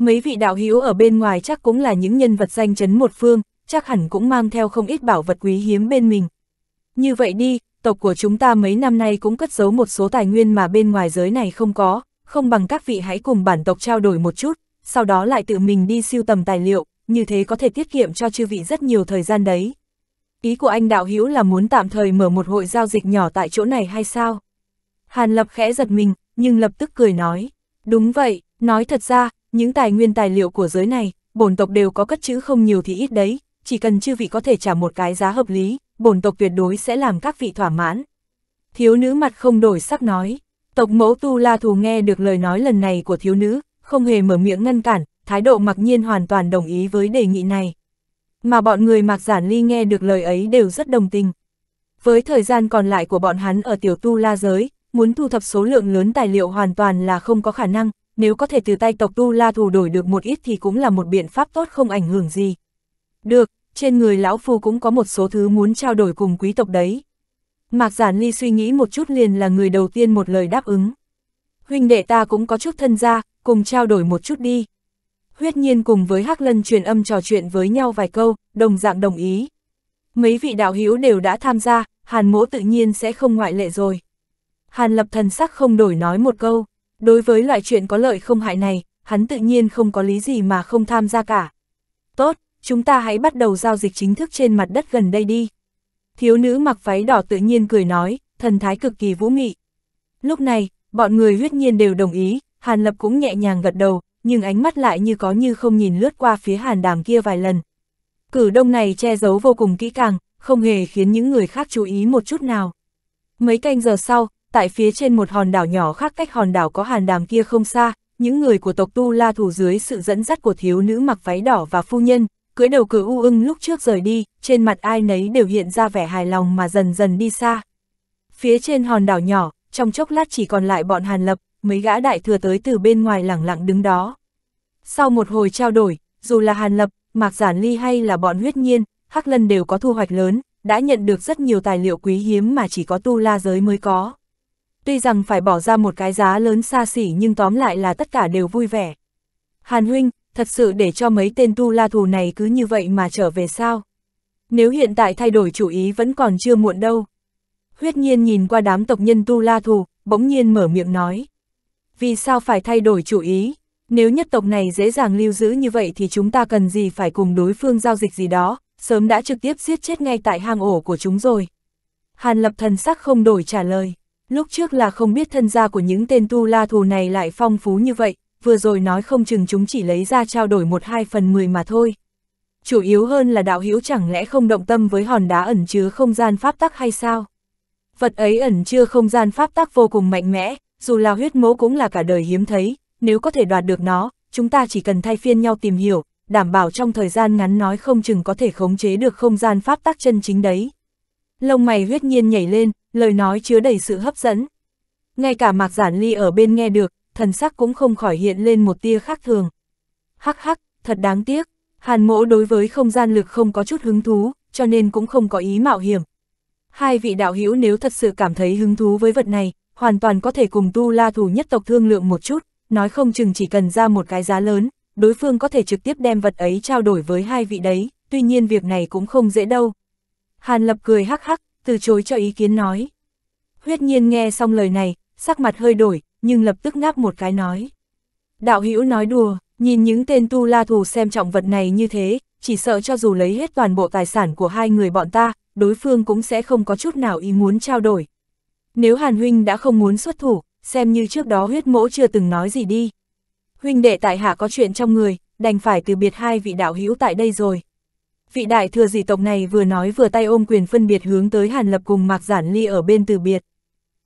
Mấy vị đạo hữu ở bên ngoài chắc cũng là những nhân vật danh chấn một phương, chắc hẳn cũng mang theo không ít bảo vật quý hiếm bên mình. Như vậy đi, tộc của chúng ta mấy năm nay cũng cất giấu một số tài nguyên mà bên ngoài giới này không có, không bằng các vị hãy cùng bản tộc trao đổi một chút, sau đó lại tự mình đi siêu tầm tài liệu, như thế có thể tiết kiệm cho chư vị rất nhiều thời gian đấy. Ý của anh đạo hữu là muốn tạm thời mở một hội giao dịch nhỏ tại chỗ này hay sao? Hàn Lập khẽ giật mình, nhưng lập tức cười nói. Đúng vậy, nói thật ra, những tài nguyên tài liệu của giới này, bổn tộc đều có cất chữ không nhiều thì ít đấy, chỉ cần chư vị có thể trả một cái giá hợp lý, bổn tộc tuyệt đối sẽ làm các vị thỏa mãn. Thiếu nữ mặt không đổi sắc nói, tộc mẫu Tu La Thù nghe được lời nói lần này của thiếu nữ, không hề mở miệng ngăn cản, thái độ mặc nhiên hoàn toàn đồng ý với đề nghị này. Mà bọn người mặc giản ly nghe được lời ấy đều rất đồng tình. Với thời gian còn lại của bọn hắn ở tiểu Tu La Giới, muốn thu thập số lượng lớn tài liệu hoàn toàn là không có khả năng, nếu có thể từ tay tộc Tu La Thù đổi được một ít thì cũng là một biện pháp tốt không ảnh hưởng gì. Được, trên người lão phu cũng có một số thứ muốn trao đổi cùng quý tộc đấy. Mạc Giản Ly suy nghĩ một chút liền là người đầu tiên một lời đáp ứng. Huynh đệ ta cũng có chút thân gia, cùng trao đổi một chút đi. Huyết nhiên cùng với Hắc Lân truyền âm trò chuyện với nhau vài câu, đồng dạng đồng ý. Mấy vị đạo hữu đều đã tham gia, Hàn mỗ tự nhiên sẽ không ngoại lệ rồi. Hàn lập thần sắc không đổi nói một câu. Đối với loại chuyện có lợi không hại này, hắn tự nhiên không có lý gì mà không tham gia cả. Tốt, chúng ta hãy bắt đầu giao dịch chính thức trên mặt đất gần đây đi. Thiếu nữ mặc váy đỏ tự nhiên cười nói, thần thái cực kỳ vũ nghị. Lúc này, bọn người huyết nhiên đều đồng ý, Hàn Lập cũng nhẹ nhàng gật đầu, nhưng ánh mắt lại như có như không nhìn lướt qua phía Hàn Đàm kia vài lần. Cử đông này che giấu vô cùng kỹ càng, không hề khiến những người khác chú ý một chút nào. Mấy canh giờ sau, tại phía trên một hòn đảo nhỏ khác cách hòn đảo có hàn đàm kia không xa, những người của tộc Tu La thủ dưới sự dẫn dắt của thiếu nữ mặc váy đỏ và phu nhân, cưỡi đầu cử u ưng lúc trước rời đi, trên mặt ai nấy đều hiện ra vẻ hài lòng mà dần dần đi xa. Phía trên hòn đảo nhỏ, trong chốc lát chỉ còn lại bọn Hàn Lập, mấy gã đại thừa tới từ bên ngoài lẳng lặng đứng đó. Sau một hồi trao đổi, dù là Hàn Lập, Mạc Giản Ly hay là bọn huyết nhiên, Hắc Lân đều có thu hoạch lớn, đã nhận được rất nhiều tài liệu quý hiếm mà chỉ có tu la giới mới có. Tuy rằng phải bỏ ra một cái giá lớn xa xỉ nhưng tóm lại là tất cả đều vui vẻ. Hàn huynh, thật sự để cho mấy tên tu la thù này cứ như vậy mà trở về sao? Nếu hiện tại thay đổi chủ ý vẫn còn chưa muộn đâu. Huyết nhiên nhìn qua đám tộc nhân tu la thù, bỗng nhiên mở miệng nói. Vì sao phải thay đổi chủ ý? Nếu nhất tộc này dễ dàng lưu giữ như vậy thì chúng ta cần gì phải cùng đối phương giao dịch gì đó, sớm đã trực tiếp giết chết ngay tại hang ổ của chúng rồi. Hàn lập thần sắc không đổi trả lời. Lúc trước là không biết thân gia của những tên tu la thù này lại phong phú như vậy, vừa rồi nói không chừng chúng chỉ lấy ra trao đổi một hai phần mười mà thôi. Chủ yếu hơn là đạo hữu chẳng lẽ không động tâm với hòn đá ẩn chứa không gian pháp tắc hay sao? Vật ấy ẩn chứa không gian pháp tắc vô cùng mạnh mẽ, dù là huyết mố cũng là cả đời hiếm thấy, nếu có thể đoạt được nó, chúng ta chỉ cần thay phiên nhau tìm hiểu, đảm bảo trong thời gian ngắn nói không chừng có thể khống chế được không gian pháp tắc chân chính đấy lông mày huyết nhiên nhảy lên, lời nói chứa đầy sự hấp dẫn. Ngay cả Mạc Giản Ly ở bên nghe được, thần sắc cũng không khỏi hiện lên một tia khác thường. Hắc hắc, thật đáng tiếc, Hàn Mỗ đối với không gian lực không có chút hứng thú, cho nên cũng không có ý mạo hiểm. Hai vị đạo hữu nếu thật sự cảm thấy hứng thú với vật này, hoàn toàn có thể cùng tu la thủ nhất tộc thương lượng một chút, nói không chừng chỉ cần ra một cái giá lớn, đối phương có thể trực tiếp đem vật ấy trao đổi với hai vị đấy, tuy nhiên việc này cũng không dễ đâu. Hàn Lập cười hắc hắc, từ chối cho ý kiến nói. Huyết nhiên nghe xong lời này, sắc mặt hơi đổi, nhưng lập tức ngáp một cái nói. Đạo Hữu nói đùa, nhìn những tên tu la thù xem trọng vật này như thế, chỉ sợ cho dù lấy hết toàn bộ tài sản của hai người bọn ta, đối phương cũng sẽ không có chút nào ý muốn trao đổi. Nếu Hàn Huynh đã không muốn xuất thủ, xem như trước đó huyết mỗ chưa từng nói gì đi. Huynh đệ tại hạ có chuyện trong người, đành phải từ biệt hai vị đạo hữu tại đây rồi vị đại thừa dị tộc này vừa nói vừa tay ôm quyền phân biệt hướng tới Hàn Lập cùng Mạc Giản Ly ở bên từ biệt.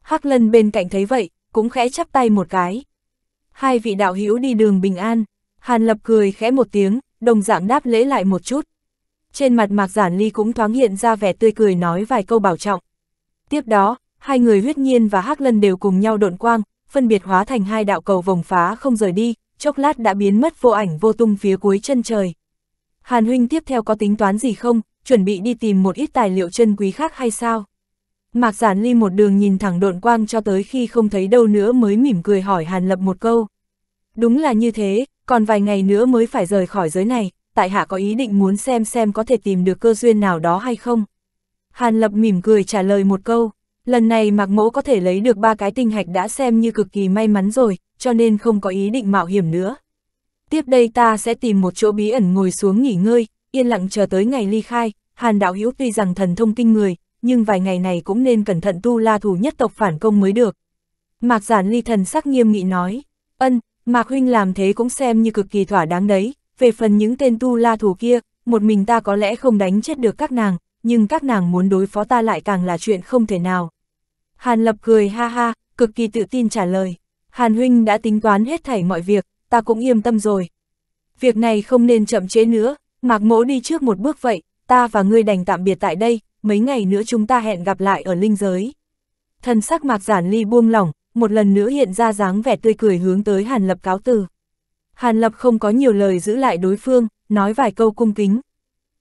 Hắc Lân bên cạnh thấy vậy, cũng khẽ chắp tay một cái. Hai vị đạo hữu đi đường bình an, Hàn Lập cười khẽ một tiếng, đồng dạng đáp lễ lại một chút. Trên mặt Mạc Giản Ly cũng thoáng hiện ra vẻ tươi cười nói vài câu bảo trọng. Tiếp đó, hai người huyết nhiên và Hắc Lân đều cùng nhau độn quang, phân biệt hóa thành hai đạo cầu vòng phá không rời đi, chốc lát đã biến mất vô ảnh vô tung phía cuối chân trời. Hàn huynh tiếp theo có tính toán gì không, chuẩn bị đi tìm một ít tài liệu chân quý khác hay sao? Mạc Giản Ly một đường nhìn thẳng độn quang cho tới khi không thấy đâu nữa mới mỉm cười hỏi Hàn Lập một câu. Đúng là như thế, còn vài ngày nữa mới phải rời khỏi giới này, tại hạ có ý định muốn xem xem có thể tìm được cơ duyên nào đó hay không. Hàn Lập mỉm cười trả lời một câu, lần này Mạc mẫu có thể lấy được ba cái tinh hạch đã xem như cực kỳ may mắn rồi, cho nên không có ý định mạo hiểm nữa. Tiếp đây ta sẽ tìm một chỗ bí ẩn ngồi xuống nghỉ ngơi, yên lặng chờ tới ngày ly khai, Hàn Đạo Hữu tuy rằng thần thông kinh người, nhưng vài ngày này cũng nên cẩn thận tu la thủ nhất tộc phản công mới được. Mạc Giản Ly thần sắc nghiêm nghị nói, ân, Mạc Huynh làm thế cũng xem như cực kỳ thỏa đáng đấy, về phần những tên tu la thủ kia, một mình ta có lẽ không đánh chết được các nàng, nhưng các nàng muốn đối phó ta lại càng là chuyện không thể nào. Hàn Lập cười ha ha, cực kỳ tự tin trả lời, Hàn Huynh đã tính toán hết thảy mọi việc, ta cũng yên tâm rồi. Việc này không nên chậm chế nữa, Mạc Mỗ đi trước một bước vậy, ta và ngươi đành tạm biệt tại đây, mấy ngày nữa chúng ta hẹn gặp lại ở linh giới. thân sắc Mạc Giản Ly buông lỏng, một lần nữa hiện ra dáng vẻ tươi cười hướng tới Hàn Lập cáo từ. Hàn Lập không có nhiều lời giữ lại đối phương, nói vài câu cung kính.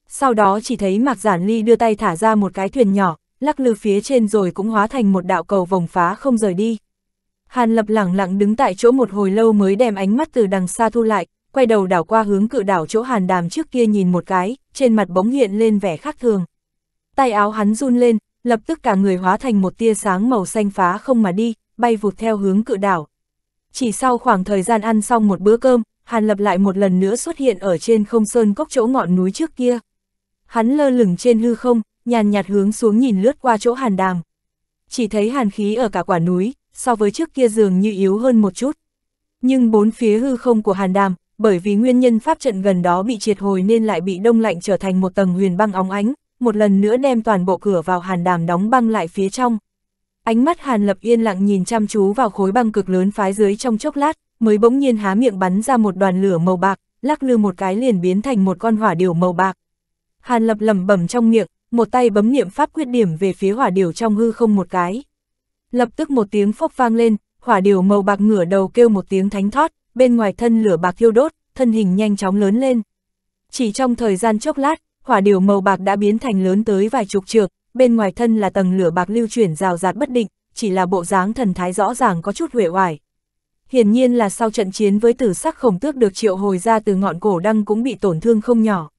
Sau đó chỉ thấy Mạc Giản Ly đưa tay thả ra một cái thuyền nhỏ, lắc lư phía trên rồi cũng hóa thành một đạo cầu vòng phá không rời đi. Hàn Lập lẳng lặng đứng tại chỗ một hồi lâu mới đem ánh mắt từ đằng xa thu lại, quay đầu đảo qua hướng cự đảo chỗ Hàn Đàm trước kia nhìn một cái, trên mặt bóng hiện lên vẻ khác thường. Tay áo hắn run lên, lập tức cả người hóa thành một tia sáng màu xanh phá không mà đi, bay vụt theo hướng cự đảo. Chỉ sau khoảng thời gian ăn xong một bữa cơm, Hàn Lập lại một lần nữa xuất hiện ở trên không sơn cốc chỗ ngọn núi trước kia. Hắn lơ lửng trên hư không, nhàn nhạt hướng xuống nhìn lướt qua chỗ Hàn Đàm. Chỉ thấy hàn khí ở cả quả núi, so với trước kia dường như yếu hơn một chút. Nhưng bốn phía hư không của Hàn Đàm, bởi vì nguyên nhân pháp trận gần đó bị triệt hồi nên lại bị đông lạnh trở thành một tầng huyền băng óng ánh, một lần nữa đem toàn bộ cửa vào Hàn Đàm đóng băng lại phía trong. Ánh mắt Hàn Lập yên lặng nhìn chăm chú vào khối băng cực lớn phái dưới trong chốc lát, mới bỗng nhiên há miệng bắn ra một đoàn lửa màu bạc, lắc lư một cái liền biến thành một con hỏa điểu màu bạc. Hàn Lập lẩm bẩm trong miệng, một tay bấm niệm pháp quyết điểm về phía hỏa điểu trong hư không một cái. Lập tức một tiếng phốc vang lên, hỏa điều màu bạc ngửa đầu kêu một tiếng thánh thót, bên ngoài thân lửa bạc thiêu đốt, thân hình nhanh chóng lớn lên. Chỉ trong thời gian chốc lát, hỏa điều màu bạc đã biến thành lớn tới vài chục trượng, bên ngoài thân là tầng lửa bạc lưu chuyển rào rạt bất định, chỉ là bộ dáng thần thái rõ ràng có chút huệ hoài. Hiển nhiên là sau trận chiến với tử sắc khổng tước được triệu hồi ra từ ngọn cổ đăng cũng bị tổn thương không nhỏ.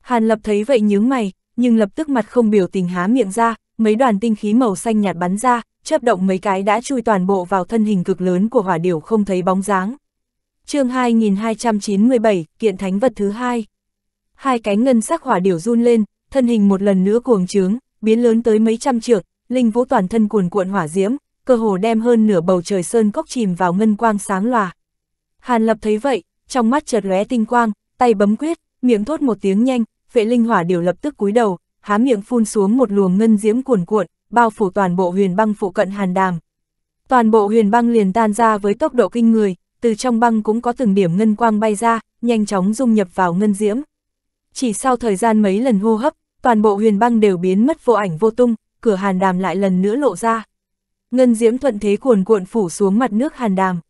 Hàn lập thấy vậy nhướng mày, nhưng lập tức mặt không biểu tình há miệng ra, mấy đoàn tinh khí màu xanh nhạt bắn ra, chớp động mấy cái đã chui toàn bộ vào thân hình cực lớn của hỏa điểu không thấy bóng dáng. chương 2297, kiện thánh vật thứ hai. Hai cái ngân sắc hỏa điểu run lên, thân hình một lần nữa cuồng trướng, biến lớn tới mấy trăm trượng, linh vũ toàn thân cuồn cuộn hỏa diễm, cơ hồ đem hơn nửa bầu trời sơn cốc chìm vào ngân quang sáng lòa. Hàn Lập thấy vậy, trong mắt chợt lóe tinh quang, tay bấm quyết, miệng thốt một tiếng nhanh, vệ linh hỏa điểu lập tức cúi đầu, há miệng phun xuống một luồng ngân diễm cuồn cuộn, bao phủ toàn bộ huyền băng phụ cận hàn đàm. Toàn bộ huyền băng liền tan ra với tốc độ kinh người, từ trong băng cũng có từng điểm ngân quang bay ra, nhanh chóng dung nhập vào ngân diễm. Chỉ sau thời gian mấy lần hô hấp, toàn bộ huyền băng đều biến mất vô ảnh vô tung, cửa hàn đàm lại lần nữa lộ ra. Ngân diễm thuận thế cuồn cuộn phủ xuống mặt nước hàn đàm.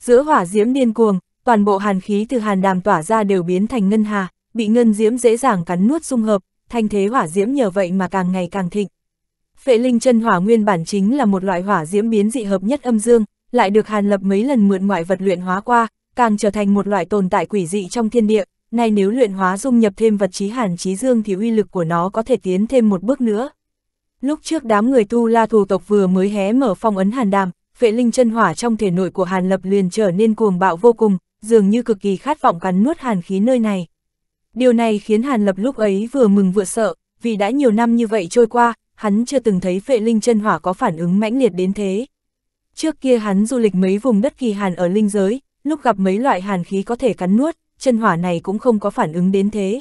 Giữa hỏa diễm điên cuồng, toàn bộ hàn khí từ hàn đàm tỏa ra đều biến thành ngân hà, bị ngân diễm dễ dàng cắn nuốt dung hợp, thanh thế hỏa diễm nhờ vậy mà càng ngày càng thịnh. Phệ linh chân hỏa nguyên bản chính là một loại hỏa diễm biến dị hợp nhất âm dương, lại được Hàn Lập mấy lần mượn ngoại vật luyện hóa qua, càng trở thành một loại tồn tại quỷ dị trong thiên địa, nay nếu luyện hóa dung nhập thêm vật chí hàn chí dương thì uy lực của nó có thể tiến thêm một bước nữa. Lúc trước đám người tu la thủ tộc vừa mới hé mở phong ấn hàn đàm, Phệ linh chân hỏa trong thể nội của hàn lập liền trở nên cuồng bạo vô cùng, dường như cực kỳ khát vọng cắn nuốt hàn khí nơi này. Điều này khiến hàn lập lúc ấy vừa mừng vừa sợ, vì đã nhiều năm như vậy trôi qua, hắn chưa từng thấy phệ linh chân hỏa có phản ứng mãnh liệt đến thế. Trước kia hắn du lịch mấy vùng đất kỳ hàn ở linh giới, lúc gặp mấy loại hàn khí có thể cắn nuốt, chân hỏa này cũng không có phản ứng đến thế.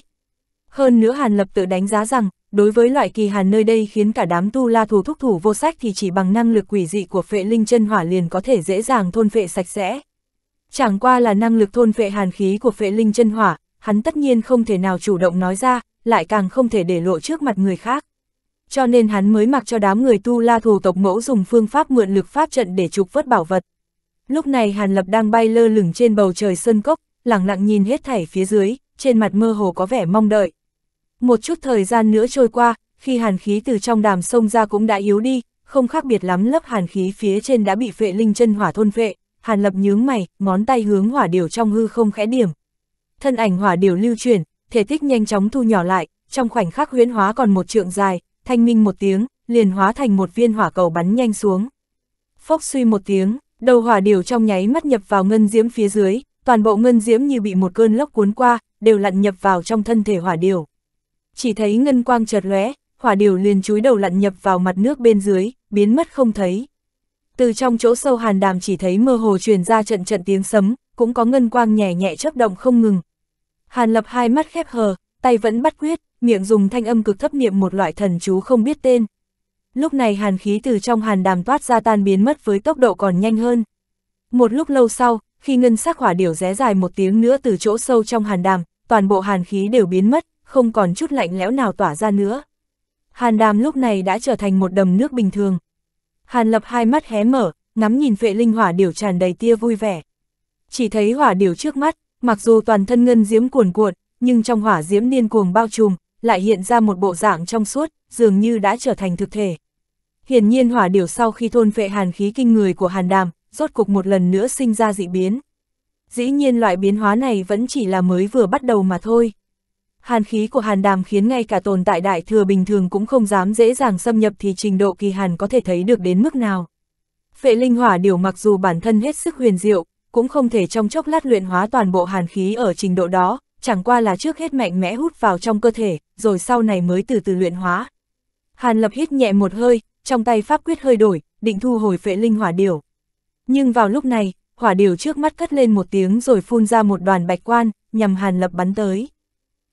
Hơn nữa hàn lập tự đánh giá rằng, đối với loại kỳ hàn nơi đây khiến cả đám tu la thù thúc thủ vô sách thì chỉ bằng năng lực quỷ dị của phệ linh chân hỏa liền có thể dễ dàng thôn phệ sạch sẽ. Chẳng qua là năng lực thôn phệ hàn khí của phệ linh chân hỏa, hắn tất nhiên không thể nào chủ động nói ra, lại càng không thể để lộ trước mặt người khác cho nên hắn mới mặc cho đám người tu la thù tộc mẫu dùng phương pháp mượn lực pháp trận để trục vớt bảo vật. Lúc này Hàn Lập đang bay lơ lửng trên bầu trời sân cốc, lặng lặng nhìn hết thảy phía dưới, trên mặt mơ hồ có vẻ mong đợi. Một chút thời gian nữa trôi qua, khi hàn khí từ trong đàm sông ra cũng đã yếu đi, không khác biệt lắm lớp hàn khí phía trên đã bị phệ linh chân hỏa thôn phệ, Hàn Lập nhướng mày, ngón tay hướng hỏa điều trong hư không khẽ điểm. Thân ảnh hỏa điều lưu chuyển, thể tích nhanh chóng thu nhỏ lại, trong khoảnh khắc huyễn hóa còn một trượng dài, thanh minh một tiếng, liền hóa thành một viên hỏa cầu bắn nhanh xuống. Phốc suy một tiếng, đầu hỏa điều trong nháy mắt nhập vào ngân diễm phía dưới, toàn bộ ngân diễm như bị một cơn lốc cuốn qua, đều lặn nhập vào trong thân thể hỏa điều. Chỉ thấy ngân quang chợt lóe, hỏa điều liền chúi đầu lặn nhập vào mặt nước bên dưới, biến mất không thấy. Từ trong chỗ sâu hàn đàm chỉ thấy mơ hồ truyền ra trận trận tiếng sấm, cũng có ngân quang nhẹ nhẹ chớp động không ngừng. Hàn lập hai mắt khép hờ, tay vẫn bắt quyết, miệng dùng thanh âm cực thấp niệm một loại thần chú không biết tên. Lúc này hàn khí từ trong hàn đàm toát ra tan biến mất với tốc độ còn nhanh hơn. Một lúc lâu sau, khi ngân sắc hỏa điểu ré dài một tiếng nữa từ chỗ sâu trong hàn đàm, toàn bộ hàn khí đều biến mất, không còn chút lạnh lẽo nào tỏa ra nữa. Hàn đàm lúc này đã trở thành một đầm nước bình thường. Hàn lập hai mắt hé mở, ngắm nhìn vệ linh hỏa điểu tràn đầy tia vui vẻ. Chỉ thấy hỏa điểu trước mắt, mặc dù toàn thân ngân diễm cuồn cuộn, nhưng trong hỏa diễm điên cuồng bao trùm, lại hiện ra một bộ dạng trong suốt, dường như đã trở thành thực thể. Hiển nhiên hỏa điểu sau khi thôn vệ hàn khí kinh người của hàn đàm, rốt cục một lần nữa sinh ra dị biến. Dĩ nhiên loại biến hóa này vẫn chỉ là mới vừa bắt đầu mà thôi. Hàn khí của hàn đàm khiến ngay cả tồn tại đại thừa bình thường cũng không dám dễ dàng xâm nhập thì trình độ kỳ hàn có thể thấy được đến mức nào. Vệ linh hỏa điều mặc dù bản thân hết sức huyền diệu, cũng không thể trong chốc lát luyện hóa toàn bộ hàn khí ở trình độ đó, chẳng qua là trước hết mạnh mẽ hút vào trong cơ thể, rồi sau này mới từ từ luyện hóa. Hàn Lập hít nhẹ một hơi, trong tay pháp quyết hơi đổi, định thu hồi phệ linh hỏa điểu. Nhưng vào lúc này, hỏa điểu trước mắt cất lên một tiếng rồi phun ra một đoàn bạch quan, nhằm Hàn Lập bắn tới.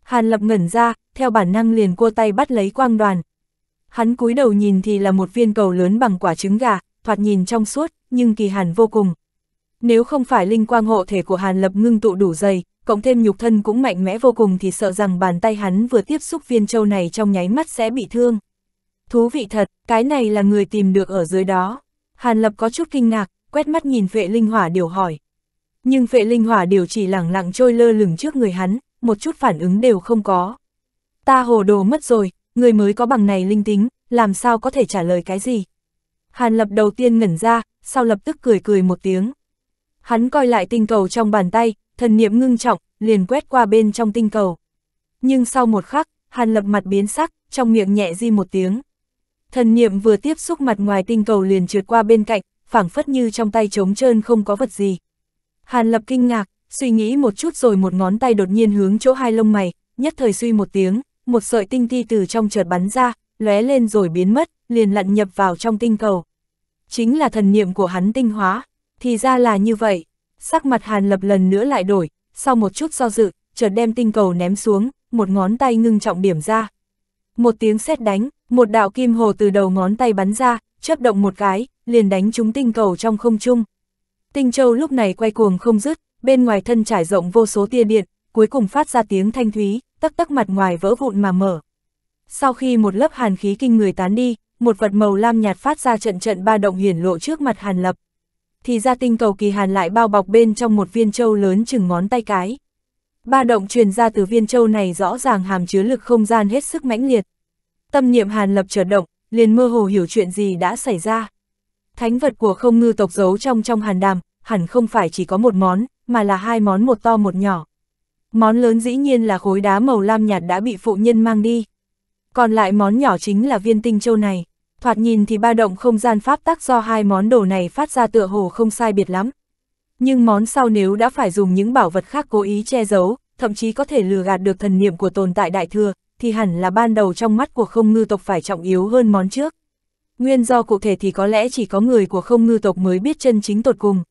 Hàn Lập ngẩn ra, theo bản năng liền cua tay bắt lấy quang đoàn. Hắn cúi đầu nhìn thì là một viên cầu lớn bằng quả trứng gà, thoạt nhìn trong suốt, nhưng kỳ hàn vô cùng. Nếu không phải linh quang hộ thể của Hàn Lập ngưng tụ đủ dày, cộng thêm nhục thân cũng mạnh mẽ vô cùng thì sợ rằng bàn tay hắn vừa tiếp xúc viên châu này trong nháy mắt sẽ bị thương. Thú vị thật, cái này là người tìm được ở dưới đó. Hàn Lập có chút kinh ngạc, quét mắt nhìn vệ linh hỏa điều hỏi. Nhưng vệ linh hỏa điều chỉ lẳng lặng trôi lơ lửng trước người hắn, một chút phản ứng đều không có. Ta hồ đồ mất rồi, người mới có bằng này linh tính, làm sao có thể trả lời cái gì. Hàn Lập đầu tiên ngẩn ra, sau lập tức cười cười một tiếng. Hắn coi lại tinh cầu trong bàn tay, thần niệm ngưng trọng, liền quét qua bên trong tinh cầu. Nhưng sau một khắc, Hàn Lập mặt biến sắc, trong miệng nhẹ di một tiếng. Thần niệm vừa tiếp xúc mặt ngoài tinh cầu liền trượt qua bên cạnh, phảng phất như trong tay trống trơn không có vật gì. Hàn Lập kinh ngạc, suy nghĩ một chút rồi một ngón tay đột nhiên hướng chỗ hai lông mày, nhất thời suy một tiếng, một sợi tinh ti từ trong chợt bắn ra, lóe lên rồi biến mất, liền lặn nhập vào trong tinh cầu. Chính là thần niệm của hắn tinh hóa, thì ra là như vậy. Sắc mặt Hàn Lập lần nữa lại đổi, sau một chút do dự, chợt đem tinh cầu ném xuống, một ngón tay ngưng trọng điểm ra. Một tiếng sét đánh, một đạo kim hồ từ đầu ngón tay bắn ra, chớp động một cái, liền đánh trúng tinh cầu trong không trung. Tinh châu lúc này quay cuồng không dứt, bên ngoài thân trải rộng vô số tia điện, cuối cùng phát ra tiếng thanh thúy, tắc tắc mặt ngoài vỡ vụn mà mở. Sau khi một lớp hàn khí kinh người tán đi, một vật màu lam nhạt phát ra trận trận ba động hiển lộ trước mặt Hàn Lập thì ra tinh cầu kỳ hàn lại bao bọc bên trong một viên châu lớn chừng ngón tay cái. Ba động truyền ra từ viên châu này rõ ràng hàm chứa lực không gian hết sức mãnh liệt. Tâm niệm hàn lập chợt động, liền mơ hồ hiểu chuyện gì đã xảy ra. Thánh vật của không ngư tộc giấu trong trong hàn đàm, hẳn không phải chỉ có một món, mà là hai món một to một nhỏ. Món lớn dĩ nhiên là khối đá màu lam nhạt đã bị phụ nhân mang đi. Còn lại món nhỏ chính là viên tinh châu này thoạt nhìn thì ba động không gian pháp tắc do hai món đồ này phát ra tựa hồ không sai biệt lắm. Nhưng món sau nếu đã phải dùng những bảo vật khác cố ý che giấu, thậm chí có thể lừa gạt được thần niệm của tồn tại đại thừa, thì hẳn là ban đầu trong mắt của không ngư tộc phải trọng yếu hơn món trước. Nguyên do cụ thể thì có lẽ chỉ có người của không ngư tộc mới biết chân chính tột cùng.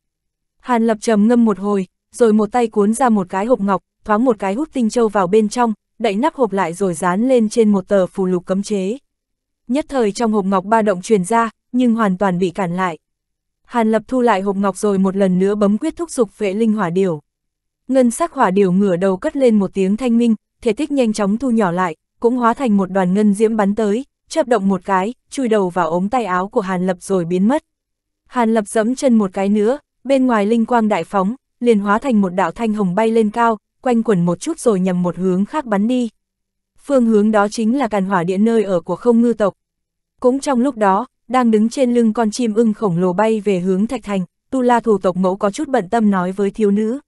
Hàn lập trầm ngâm một hồi, rồi một tay cuốn ra một cái hộp ngọc, thoáng một cái hút tinh châu vào bên trong, đậy nắp hộp lại rồi dán lên trên một tờ phù lục cấm chế nhất thời trong hộp ngọc ba động truyền ra, nhưng hoàn toàn bị cản lại. Hàn Lập thu lại hộp ngọc rồi một lần nữa bấm quyết thúc dục vệ linh hỏa điểu. Ngân sắc hỏa điểu ngửa đầu cất lên một tiếng thanh minh, thể tích nhanh chóng thu nhỏ lại, cũng hóa thành một đoàn ngân diễm bắn tới, chớp động một cái, chui đầu vào ống tay áo của Hàn Lập rồi biến mất. Hàn Lập giẫm chân một cái nữa, bên ngoài linh quang đại phóng, liền hóa thành một đạo thanh hồng bay lên cao, quanh quẩn một chút rồi nhằm một hướng khác bắn đi phương hướng đó chính là càn hỏa điện nơi ở của không ngư tộc. Cũng trong lúc đó, đang đứng trên lưng con chim ưng khổng lồ bay về hướng thạch thành, tu la thủ tộc mẫu có chút bận tâm nói với thiếu nữ.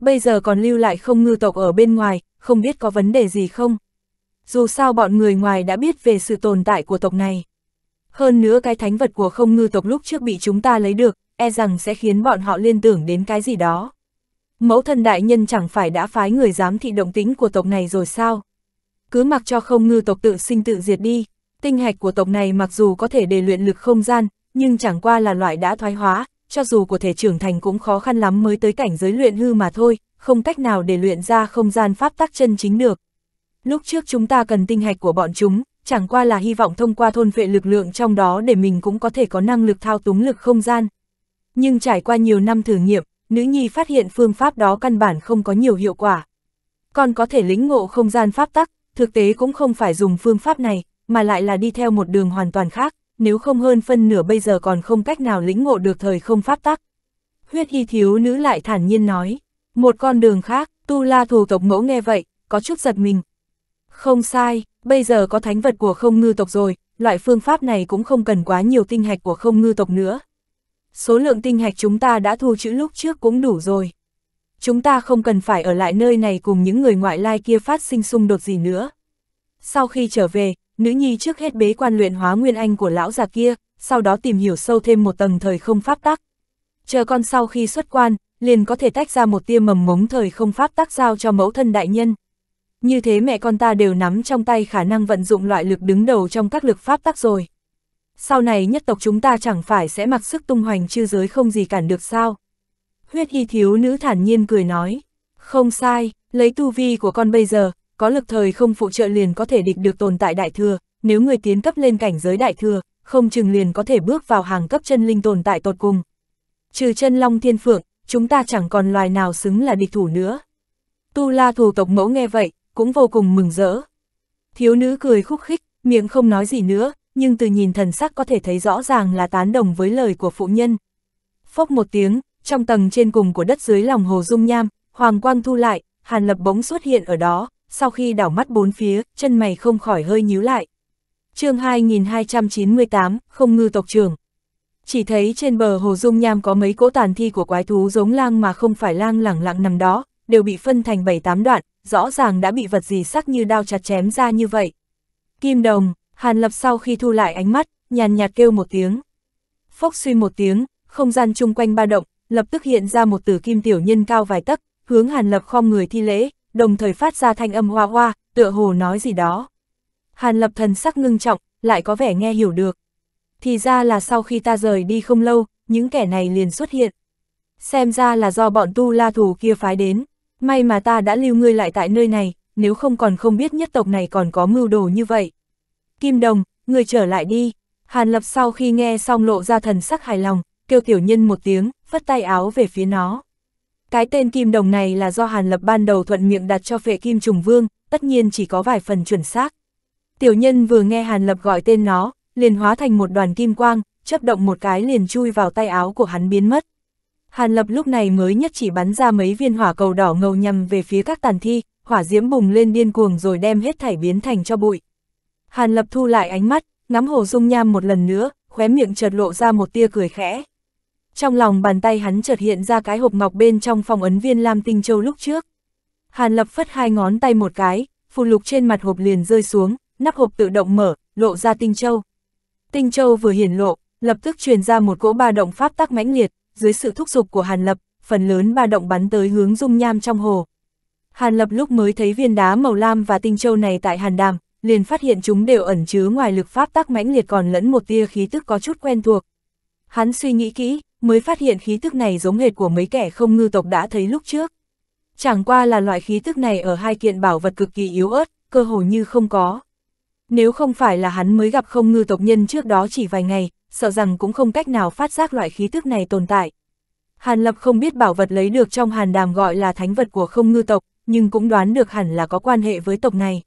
Bây giờ còn lưu lại không ngư tộc ở bên ngoài, không biết có vấn đề gì không? Dù sao bọn người ngoài đã biết về sự tồn tại của tộc này. Hơn nữa cái thánh vật của không ngư tộc lúc trước bị chúng ta lấy được, e rằng sẽ khiến bọn họ liên tưởng đến cái gì đó. Mẫu thân đại nhân chẳng phải đã phái người giám thị động tính của tộc này rồi sao? cứ mặc cho không ngư tộc tự sinh tự diệt đi. Tinh hạch của tộc này mặc dù có thể để luyện lực không gian, nhưng chẳng qua là loại đã thoái hóa, cho dù có thể trưởng thành cũng khó khăn lắm mới tới cảnh giới luyện hư mà thôi, không cách nào để luyện ra không gian pháp tắc chân chính được. Lúc trước chúng ta cần tinh hạch của bọn chúng, chẳng qua là hy vọng thông qua thôn vệ lực lượng trong đó để mình cũng có thể có năng lực thao túng lực không gian. Nhưng trải qua nhiều năm thử nghiệm, nữ nhi phát hiện phương pháp đó căn bản không có nhiều hiệu quả. Còn có thể lĩnh ngộ không gian pháp tắc, thực tế cũng không phải dùng phương pháp này, mà lại là đi theo một đường hoàn toàn khác, nếu không hơn phân nửa bây giờ còn không cách nào lĩnh ngộ được thời không pháp tắc. Huyết hy thiếu nữ lại thản nhiên nói, một con đường khác, tu la thù tộc mẫu nghe vậy, có chút giật mình. Không sai, bây giờ có thánh vật của không ngư tộc rồi, loại phương pháp này cũng không cần quá nhiều tinh hạch của không ngư tộc nữa. Số lượng tinh hạch chúng ta đã thu chữ lúc trước cũng đủ rồi chúng ta không cần phải ở lại nơi này cùng những người ngoại lai kia phát sinh xung đột gì nữa. Sau khi trở về, nữ nhi trước hết bế quan luyện hóa nguyên anh của lão già kia, sau đó tìm hiểu sâu thêm một tầng thời không pháp tắc. Chờ con sau khi xuất quan, liền có thể tách ra một tia mầm mống thời không pháp tắc giao cho mẫu thân đại nhân. Như thế mẹ con ta đều nắm trong tay khả năng vận dụng loại lực đứng đầu trong các lực pháp tắc rồi. Sau này nhất tộc chúng ta chẳng phải sẽ mặc sức tung hoành chư giới không gì cản được sao? Huyết y thiếu nữ thản nhiên cười nói, không sai, lấy tu vi của con bây giờ, có lực thời không phụ trợ liền có thể địch được tồn tại đại thừa, nếu người tiến cấp lên cảnh giới đại thừa, không chừng liền có thể bước vào hàng cấp chân linh tồn tại tột cùng. Trừ chân long thiên phượng, chúng ta chẳng còn loài nào xứng là địch thủ nữa. Tu la thủ tộc mẫu nghe vậy, cũng vô cùng mừng rỡ. Thiếu nữ cười khúc khích, miệng không nói gì nữa, nhưng từ nhìn thần sắc có thể thấy rõ ràng là tán đồng với lời của phụ nhân. Phốc một tiếng, trong tầng trên cùng của đất dưới lòng hồ dung nham, hoàng quang thu lại, Hàn Lập bỗng xuất hiện ở đó, sau khi đảo mắt bốn phía, chân mày không khỏi hơi nhíu lại. chương 2298, không ngư tộc trường. Chỉ thấy trên bờ hồ dung nham có mấy cỗ tàn thi của quái thú giống lang mà không phải lang lẳng lặng nằm đó, đều bị phân thành 7-8 đoạn, rõ ràng đã bị vật gì sắc như đao chặt chém ra như vậy. Kim đồng, Hàn Lập sau khi thu lại ánh mắt, nhàn nhạt kêu một tiếng. Phốc suy một tiếng, không gian chung quanh ba động, lập tức hiện ra một tử kim tiểu nhân cao vài tấc, hướng Hàn Lập khom người thi lễ, đồng thời phát ra thanh âm hoa hoa, tựa hồ nói gì đó. Hàn Lập thần sắc ngưng trọng, lại có vẻ nghe hiểu được. Thì ra là sau khi ta rời đi không lâu, những kẻ này liền xuất hiện. Xem ra là do bọn tu la thủ kia phái đến, may mà ta đã lưu ngươi lại tại nơi này, nếu không còn không biết nhất tộc này còn có mưu đồ như vậy. Kim Đồng, ngươi trở lại đi. Hàn Lập sau khi nghe xong lộ ra thần sắc hài lòng, kêu tiểu nhân một tiếng, phất tay áo về phía nó. Cái tên kim đồng này là do Hàn Lập ban đầu thuận miệng đặt cho phệ kim trùng vương, tất nhiên chỉ có vài phần chuẩn xác. Tiểu nhân vừa nghe Hàn Lập gọi tên nó, liền hóa thành một đoàn kim quang, chấp động một cái liền chui vào tay áo của hắn biến mất. Hàn Lập lúc này mới nhất chỉ bắn ra mấy viên hỏa cầu đỏ ngầu nhằm về phía các tàn thi, hỏa diễm bùng lên điên cuồng rồi đem hết thảy biến thành cho bụi. Hàn Lập thu lại ánh mắt, ngắm hồ dung nham một lần nữa, khóe miệng chợt lộ ra một tia cười khẽ. Trong lòng bàn tay hắn chợt hiện ra cái hộp ngọc bên trong phòng ấn viên Lam Tinh Châu lúc trước. Hàn lập phất hai ngón tay một cái, phù lục trên mặt hộp liền rơi xuống, nắp hộp tự động mở, lộ ra Tinh Châu. Tinh Châu vừa hiển lộ, lập tức truyền ra một cỗ ba động pháp tắc mãnh liệt, dưới sự thúc giục của Hàn Lập, phần lớn ba động bắn tới hướng dung nham trong hồ. Hàn Lập lúc mới thấy viên đá màu lam và tinh châu này tại Hàn Đàm, liền phát hiện chúng đều ẩn chứa ngoài lực pháp tắc mãnh liệt còn lẫn một tia khí tức có chút quen thuộc. Hắn suy nghĩ kỹ, mới phát hiện khí tức này giống hệt của mấy kẻ không ngư tộc đã thấy lúc trước. Chẳng qua là loại khí tức này ở hai kiện bảo vật cực kỳ yếu ớt, cơ hồ như không có. Nếu không phải là hắn mới gặp không ngư tộc nhân trước đó chỉ vài ngày, sợ rằng cũng không cách nào phát giác loại khí tức này tồn tại. Hàn Lập không biết bảo vật lấy được trong hàn đàm gọi là thánh vật của không ngư tộc, nhưng cũng đoán được hẳn là có quan hệ với tộc này.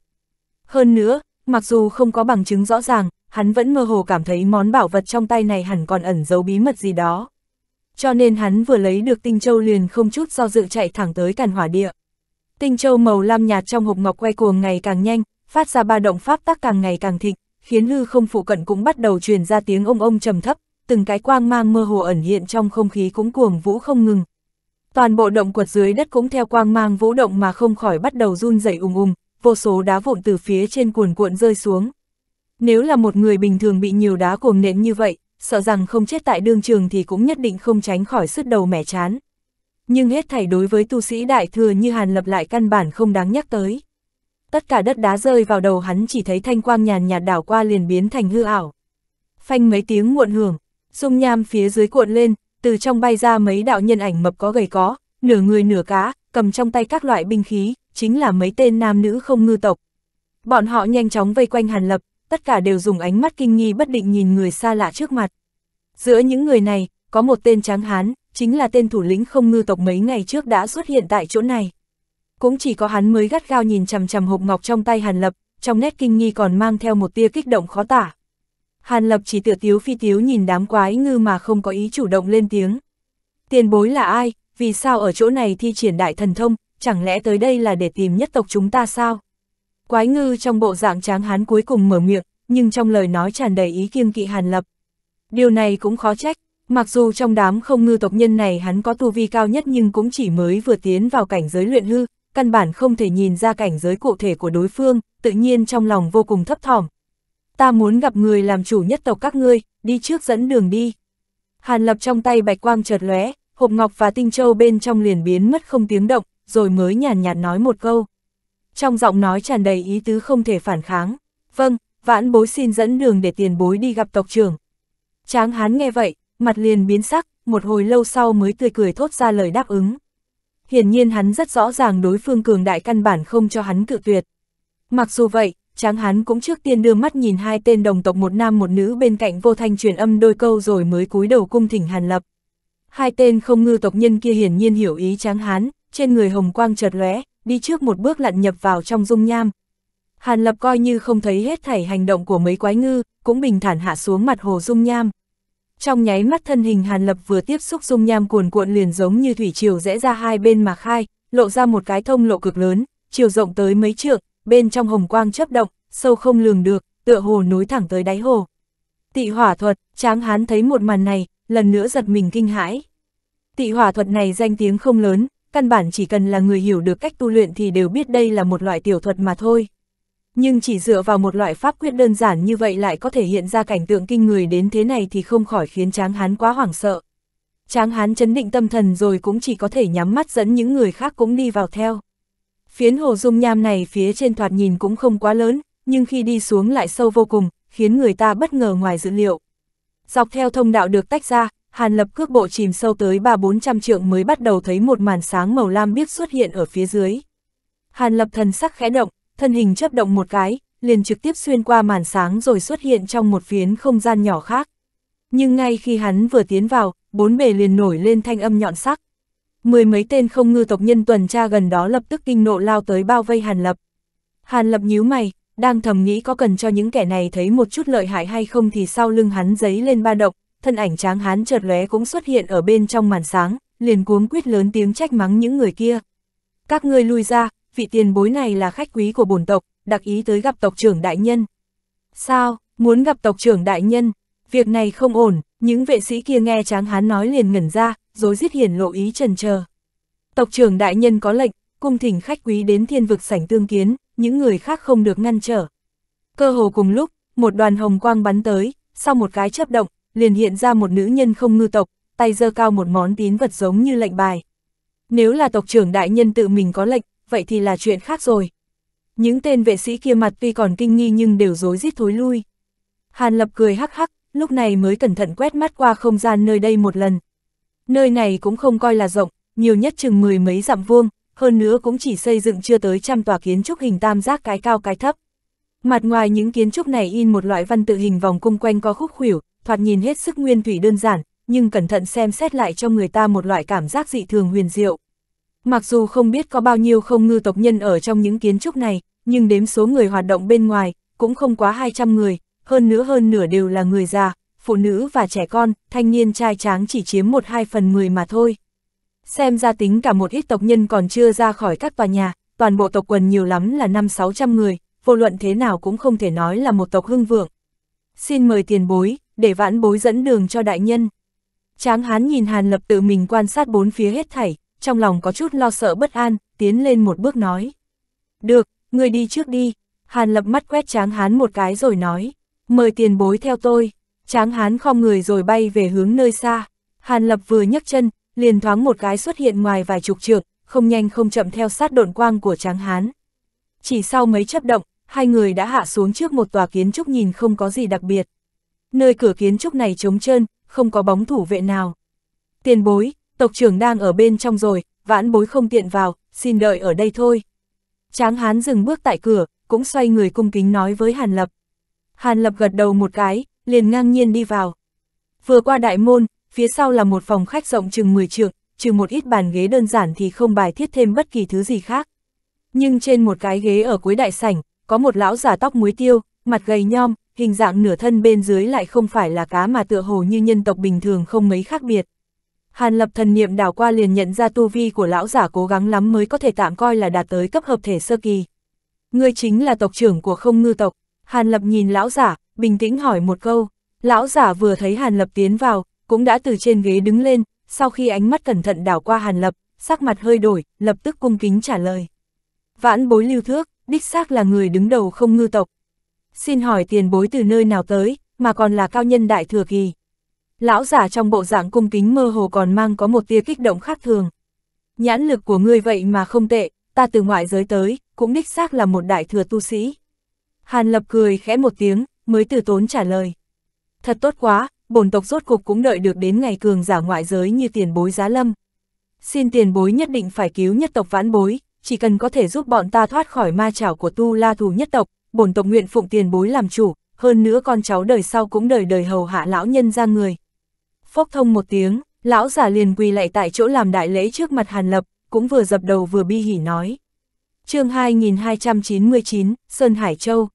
Hơn nữa, mặc dù không có bằng chứng rõ ràng, hắn vẫn mơ hồ cảm thấy món bảo vật trong tay này hẳn còn ẩn giấu bí mật gì đó cho nên hắn vừa lấy được tinh châu liền không chút do dự chạy thẳng tới càn hỏa địa. Tinh châu màu lam nhạt trong hộp ngọc quay cuồng ngày càng nhanh, phát ra ba động pháp tác càng ngày càng thịnh, khiến hư không phụ cận cũng bắt đầu truyền ra tiếng ông ông trầm thấp, từng cái quang mang mơ hồ ẩn hiện trong không khí cũng cuồng vũ không ngừng. Toàn bộ động quật dưới đất cũng theo quang mang vũ động mà không khỏi bắt đầu run rẩy ùng ùng, vô số đá vụn từ phía trên cuồn cuộn rơi xuống. Nếu là một người bình thường bị nhiều đá cuồng nện như vậy, sợ rằng không chết tại đương trường thì cũng nhất định không tránh khỏi sứt đầu mẻ chán. Nhưng hết thảy đối với tu sĩ đại thừa như Hàn Lập lại căn bản không đáng nhắc tới. Tất cả đất đá rơi vào đầu hắn chỉ thấy thanh quang nhàn nhạt đảo qua liền biến thành hư ảo. Phanh mấy tiếng muộn hưởng, dung nham phía dưới cuộn lên, từ trong bay ra mấy đạo nhân ảnh mập có gầy có, nửa người nửa cá, cầm trong tay các loại binh khí, chính là mấy tên nam nữ không ngư tộc. Bọn họ nhanh chóng vây quanh Hàn Lập, tất cả đều dùng ánh mắt kinh nghi bất định nhìn người xa lạ trước mặt. Giữa những người này, có một tên tráng hán, chính là tên thủ lĩnh không ngư tộc mấy ngày trước đã xuất hiện tại chỗ này. Cũng chỉ có hắn mới gắt gao nhìn chằm chằm hộp ngọc trong tay Hàn Lập, trong nét kinh nghi còn mang theo một tia kích động khó tả. Hàn Lập chỉ tựa tiếu phi tiếu nhìn đám quái ngư mà không có ý chủ động lên tiếng. Tiền bối là ai, vì sao ở chỗ này thi triển đại thần thông, chẳng lẽ tới đây là để tìm nhất tộc chúng ta sao? Quái ngư trong bộ dạng tráng hán cuối cùng mở miệng, nhưng trong lời nói tràn đầy ý kiêng kỵ hàn lập. Điều này cũng khó trách, mặc dù trong đám không ngư tộc nhân này hắn có tu vi cao nhất nhưng cũng chỉ mới vừa tiến vào cảnh giới luyện hư, căn bản không thể nhìn ra cảnh giới cụ thể của đối phương, tự nhiên trong lòng vô cùng thấp thỏm. Ta muốn gặp người làm chủ nhất tộc các ngươi, đi trước dẫn đường đi. Hàn lập trong tay bạch quang chợt lóe, hộp ngọc và tinh châu bên trong liền biến mất không tiếng động, rồi mới nhàn nhạt nói một câu trong giọng nói tràn đầy ý tứ không thể phản kháng. Vâng, vãn bối xin dẫn đường để tiền bối đi gặp tộc trưởng. Tráng hán nghe vậy, mặt liền biến sắc, một hồi lâu sau mới tươi cười thốt ra lời đáp ứng. Hiển nhiên hắn rất rõ ràng đối phương cường đại căn bản không cho hắn cự tuyệt. Mặc dù vậy, tráng hán cũng trước tiên đưa mắt nhìn hai tên đồng tộc một nam một nữ bên cạnh vô thanh truyền âm đôi câu rồi mới cúi đầu cung thỉnh hàn lập. Hai tên không ngư tộc nhân kia hiển nhiên hiểu ý tráng hán, trên người hồng quang chợt lóe, đi trước một bước lặn nhập vào trong dung nham. Hàn Lập coi như không thấy hết thảy hành động của mấy quái ngư, cũng bình thản hạ xuống mặt hồ dung nham. Trong nháy mắt thân hình Hàn Lập vừa tiếp xúc dung nham cuồn cuộn liền giống như thủy triều rẽ ra hai bên mà khai, lộ ra một cái thông lộ cực lớn, chiều rộng tới mấy trượng, bên trong hồng quang chấp động, sâu không lường được, tựa hồ nối thẳng tới đáy hồ. Tị hỏa thuật, tráng hán thấy một màn này, lần nữa giật mình kinh hãi. Tị hỏa thuật này danh tiếng không lớn, căn bản chỉ cần là người hiểu được cách tu luyện thì đều biết đây là một loại tiểu thuật mà thôi. Nhưng chỉ dựa vào một loại pháp quyết đơn giản như vậy lại có thể hiện ra cảnh tượng kinh người đến thế này thì không khỏi khiến Tráng Hán quá hoảng sợ. Tráng Hán chấn định tâm thần rồi cũng chỉ có thể nhắm mắt dẫn những người khác cũng đi vào theo. Phiến hồ dung nham này phía trên thoạt nhìn cũng không quá lớn, nhưng khi đi xuống lại sâu vô cùng, khiến người ta bất ngờ ngoài dự liệu. Dọc theo thông đạo được tách ra, Hàn Lập cước bộ chìm sâu tới ba bốn trăm trượng mới bắt đầu thấy một màn sáng màu lam biếc xuất hiện ở phía dưới. Hàn Lập thần sắc khẽ động, thân hình chấp động một cái, liền trực tiếp xuyên qua màn sáng rồi xuất hiện trong một phiến không gian nhỏ khác. Nhưng ngay khi hắn vừa tiến vào, bốn bề liền nổi lên thanh âm nhọn sắc. Mười mấy tên không ngư tộc nhân tuần tra gần đó lập tức kinh nộ lao tới bao vây Hàn Lập. Hàn Lập nhíu mày, đang thầm nghĩ có cần cho những kẻ này thấy một chút lợi hại hay không thì sau lưng hắn giấy lên ba động, thân ảnh tráng hán chợt lóe cũng xuất hiện ở bên trong màn sáng, liền cuống quyết lớn tiếng trách mắng những người kia. Các ngươi lui ra, vị tiền bối này là khách quý của bổn tộc, đặc ý tới gặp tộc trưởng đại nhân. Sao, muốn gặp tộc trưởng đại nhân? Việc này không ổn, những vệ sĩ kia nghe tráng hán nói liền ngẩn ra, rồi giết hiển lộ ý trần chờ. Tộc trưởng đại nhân có lệnh, cung thỉnh khách quý đến thiên vực sảnh tương kiến, những người khác không được ngăn trở. Cơ hồ cùng lúc, một đoàn hồng quang bắn tới, sau một cái chớp động, liền hiện ra một nữ nhân không ngư tộc, tay giơ cao một món tín vật giống như lệnh bài. Nếu là tộc trưởng đại nhân tự mình có lệnh, vậy thì là chuyện khác rồi. Những tên vệ sĩ kia mặt tuy còn kinh nghi nhưng đều rối rít thối lui. Hàn Lập cười hắc hắc, lúc này mới cẩn thận quét mắt qua không gian nơi đây một lần. Nơi này cũng không coi là rộng, nhiều nhất chừng mười mấy dặm vuông, hơn nữa cũng chỉ xây dựng chưa tới trăm tòa kiến trúc hình tam giác cái cao cái thấp. Mặt ngoài những kiến trúc này in một loại văn tự hình vòng cung quanh có khúc khuỷu, thoạt nhìn hết sức nguyên thủy đơn giản, nhưng cẩn thận xem xét lại cho người ta một loại cảm giác dị thường huyền diệu. Mặc dù không biết có bao nhiêu không ngư tộc nhân ở trong những kiến trúc này, nhưng đếm số người hoạt động bên ngoài, cũng không quá 200 người, hơn nữa hơn nửa đều là người già, phụ nữ và trẻ con, thanh niên trai tráng chỉ chiếm một hai phần 10 mà thôi. Xem ra tính cả một ít tộc nhân còn chưa ra khỏi các tòa nhà, toàn bộ tộc quần nhiều lắm là 5-600 người, vô luận thế nào cũng không thể nói là một tộc hưng vượng. Xin mời tiền bối, để vãn bối dẫn đường cho đại nhân. Tráng hán nhìn Hàn Lập tự mình quan sát bốn phía hết thảy, trong lòng có chút lo sợ bất an, tiến lên một bước nói. Được, người đi trước đi. Hàn Lập mắt quét tráng hán một cái rồi nói. Mời tiền bối theo tôi. Tráng hán không người rồi bay về hướng nơi xa. Hàn Lập vừa nhấc chân, liền thoáng một cái xuất hiện ngoài vài chục trượng, không nhanh không chậm theo sát độn quang của tráng hán. Chỉ sau mấy chấp động, hai người đã hạ xuống trước một tòa kiến trúc nhìn không có gì đặc biệt nơi cửa kiến trúc này trống trơn, không có bóng thủ vệ nào. Tiền bối, tộc trưởng đang ở bên trong rồi, vãn bối không tiện vào, xin đợi ở đây thôi. Tráng hán dừng bước tại cửa, cũng xoay người cung kính nói với Hàn Lập. Hàn Lập gật đầu một cái, liền ngang nhiên đi vào. Vừa qua đại môn, phía sau là một phòng khách rộng chừng 10 trượng, trừ một ít bàn ghế đơn giản thì không bài thiết thêm bất kỳ thứ gì khác. Nhưng trên một cái ghế ở cuối đại sảnh, có một lão giả tóc muối tiêu, mặt gầy nhom, hình dạng nửa thân bên dưới lại không phải là cá mà tựa hồ như nhân tộc bình thường không mấy khác biệt. Hàn lập thần niệm đảo qua liền nhận ra tu vi của lão giả cố gắng lắm mới có thể tạm coi là đạt tới cấp hợp thể sơ kỳ. Ngươi chính là tộc trưởng của không ngư tộc. Hàn lập nhìn lão giả, bình tĩnh hỏi một câu. Lão giả vừa thấy hàn lập tiến vào, cũng đã từ trên ghế đứng lên, sau khi ánh mắt cẩn thận đảo qua hàn lập, sắc mặt hơi đổi, lập tức cung kính trả lời. Vãn bối lưu thước, đích xác là người đứng đầu không ngư tộc, xin hỏi tiền bối từ nơi nào tới, mà còn là cao nhân đại thừa kỳ. Lão giả trong bộ dạng cung kính mơ hồ còn mang có một tia kích động khác thường. Nhãn lực của ngươi vậy mà không tệ, ta từ ngoại giới tới, cũng đích xác là một đại thừa tu sĩ. Hàn lập cười khẽ một tiếng, mới từ tốn trả lời. Thật tốt quá, bổn tộc rốt cục cũng đợi được đến ngày cường giả ngoại giới như tiền bối giá lâm. Xin tiền bối nhất định phải cứu nhất tộc vãn bối, chỉ cần có thể giúp bọn ta thoát khỏi ma chảo của tu la thù nhất tộc, bổn tộc nguyện phụng tiền bối làm chủ, hơn nữa con cháu đời sau cũng đời đời hầu hạ lão nhân ra người. Phốc thông một tiếng, lão giả liền quỳ lại tại chỗ làm đại lễ trước mặt Hàn Lập, cũng vừa dập đầu vừa bi hỉ nói. chương 2299, Sơn Hải Châu.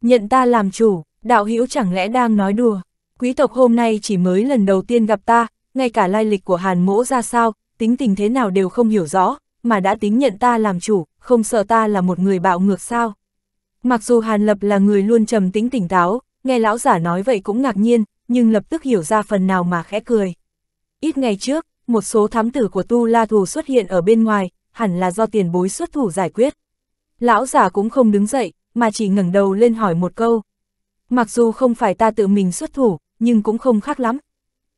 Nhận ta làm chủ, đạo hữu chẳng lẽ đang nói đùa. Quý tộc hôm nay chỉ mới lần đầu tiên gặp ta, ngay cả lai lịch của Hàn mỗ ra sao, tính tình thế nào đều không hiểu rõ, mà đã tính nhận ta làm chủ, không sợ ta là một người bạo ngược sao. Mặc dù Hàn Lập là người luôn trầm tĩnh tỉnh táo, nghe lão giả nói vậy cũng ngạc nhiên, nhưng lập tức hiểu ra phần nào mà khẽ cười. Ít ngày trước, một số thám tử của Tu La Thù xuất hiện ở bên ngoài, hẳn là do tiền bối xuất thủ giải quyết. Lão giả cũng không đứng dậy, mà chỉ ngẩng đầu lên hỏi một câu. Mặc dù không phải ta tự mình xuất thủ, nhưng cũng không khác lắm.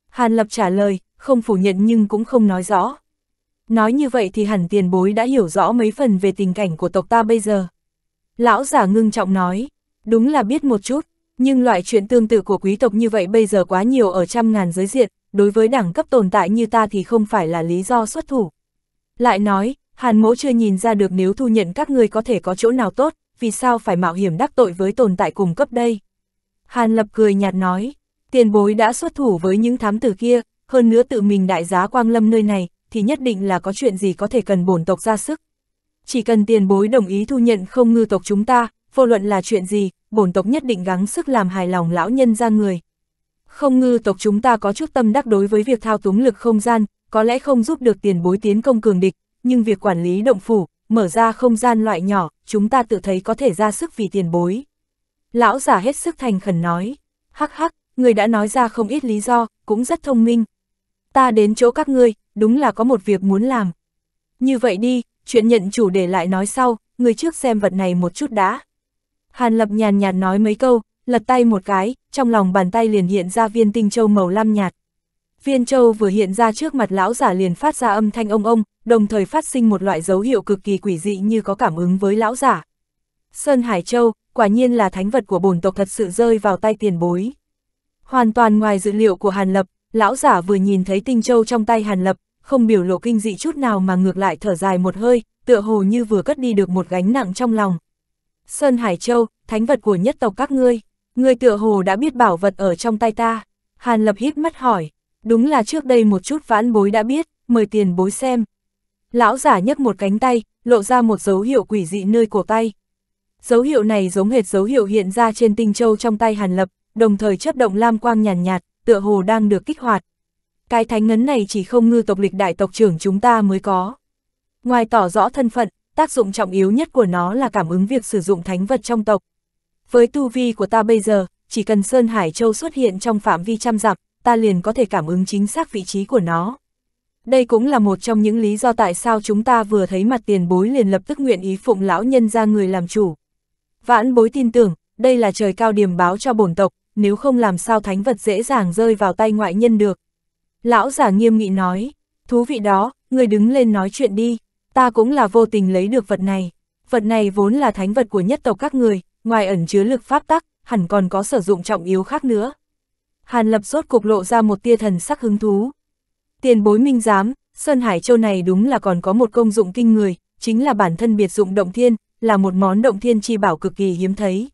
Hàn Lập trả lời, không phủ nhận nhưng cũng không nói rõ. Nói như vậy thì hẳn tiền bối đã hiểu rõ mấy phần về tình cảnh của tộc ta bây giờ. Lão giả ngưng trọng nói, đúng là biết một chút, nhưng loại chuyện tương tự của quý tộc như vậy bây giờ quá nhiều ở trăm ngàn giới diện, đối với đẳng cấp tồn tại như ta thì không phải là lý do xuất thủ. Lại nói, Hàn mỗ chưa nhìn ra được nếu thu nhận các người có thể có chỗ nào tốt, vì sao phải mạo hiểm đắc tội với tồn tại cùng cấp đây. Hàn lập cười nhạt nói, tiền bối đã xuất thủ với những thám tử kia, hơn nữa tự mình đại giá quang lâm nơi này, thì nhất định là có chuyện gì có thể cần bổn tộc ra sức chỉ cần tiền bối đồng ý thu nhận không ngư tộc chúng ta, vô luận là chuyện gì, bổn tộc nhất định gắng sức làm hài lòng lão nhân ra người. Không ngư tộc chúng ta có chút tâm đắc đối với việc thao túng lực không gian, có lẽ không giúp được tiền bối tiến công cường địch, nhưng việc quản lý động phủ, mở ra không gian loại nhỏ, chúng ta tự thấy có thể ra sức vì tiền bối. Lão giả hết sức thành khẩn nói, hắc hắc, người đã nói ra không ít lý do, cũng rất thông minh. Ta đến chỗ các ngươi, đúng là có một việc muốn làm. Như vậy đi, chuyện nhận chủ để lại nói sau, người trước xem vật này một chút đã. Hàn Lập nhàn nhạt nói mấy câu, lật tay một cái, trong lòng bàn tay liền hiện ra viên tinh châu màu lam nhạt. Viên châu vừa hiện ra trước mặt lão giả liền phát ra âm thanh ông ông, đồng thời phát sinh một loại dấu hiệu cực kỳ quỷ dị như có cảm ứng với lão giả. Sơn Hải Châu, quả nhiên là thánh vật của bổn tộc thật sự rơi vào tay tiền bối. Hoàn toàn ngoài dự liệu của Hàn Lập, lão giả vừa nhìn thấy tinh châu trong tay Hàn Lập, không biểu lộ kinh dị chút nào mà ngược lại thở dài một hơi, tựa hồ như vừa cất đi được một gánh nặng trong lòng. Sơn Hải Châu, thánh vật của nhất tộc các ngươi, ngươi tựa hồ đã biết bảo vật ở trong tay ta. Hàn Lập hít mắt hỏi, đúng là trước đây một chút vãn bối đã biết, mời tiền bối xem. Lão giả nhấc một cánh tay, lộ ra một dấu hiệu quỷ dị nơi cổ tay. Dấu hiệu này giống hệt dấu hiệu hiện ra trên tinh châu trong tay Hàn Lập, đồng thời chất động lam quang nhàn nhạt, nhạt, tựa hồ đang được kích hoạt cái thánh ngấn này chỉ không ngư tộc lịch đại tộc trưởng chúng ta mới có. Ngoài tỏ rõ thân phận, tác dụng trọng yếu nhất của nó là cảm ứng việc sử dụng thánh vật trong tộc. Với tu vi của ta bây giờ, chỉ cần Sơn Hải Châu xuất hiện trong phạm vi trăm dặm, ta liền có thể cảm ứng chính xác vị trí của nó. Đây cũng là một trong những lý do tại sao chúng ta vừa thấy mặt tiền bối liền lập tức nguyện ý phụng lão nhân ra người làm chủ. Vãn bối tin tưởng, đây là trời cao điểm báo cho bổn tộc, nếu không làm sao thánh vật dễ dàng rơi vào tay ngoại nhân được. Lão giả nghiêm nghị nói, thú vị đó, người đứng lên nói chuyện đi, ta cũng là vô tình lấy được vật này. Vật này vốn là thánh vật của nhất tộc các người, ngoài ẩn chứa lực pháp tắc, hẳn còn có sử dụng trọng yếu khác nữa. Hàn lập sốt cục lộ ra một tia thần sắc hứng thú. Tiền bối minh giám, Sơn Hải Châu này đúng là còn có một công dụng kinh người, chính là bản thân biệt dụng động thiên, là một món động thiên chi bảo cực kỳ hiếm thấy.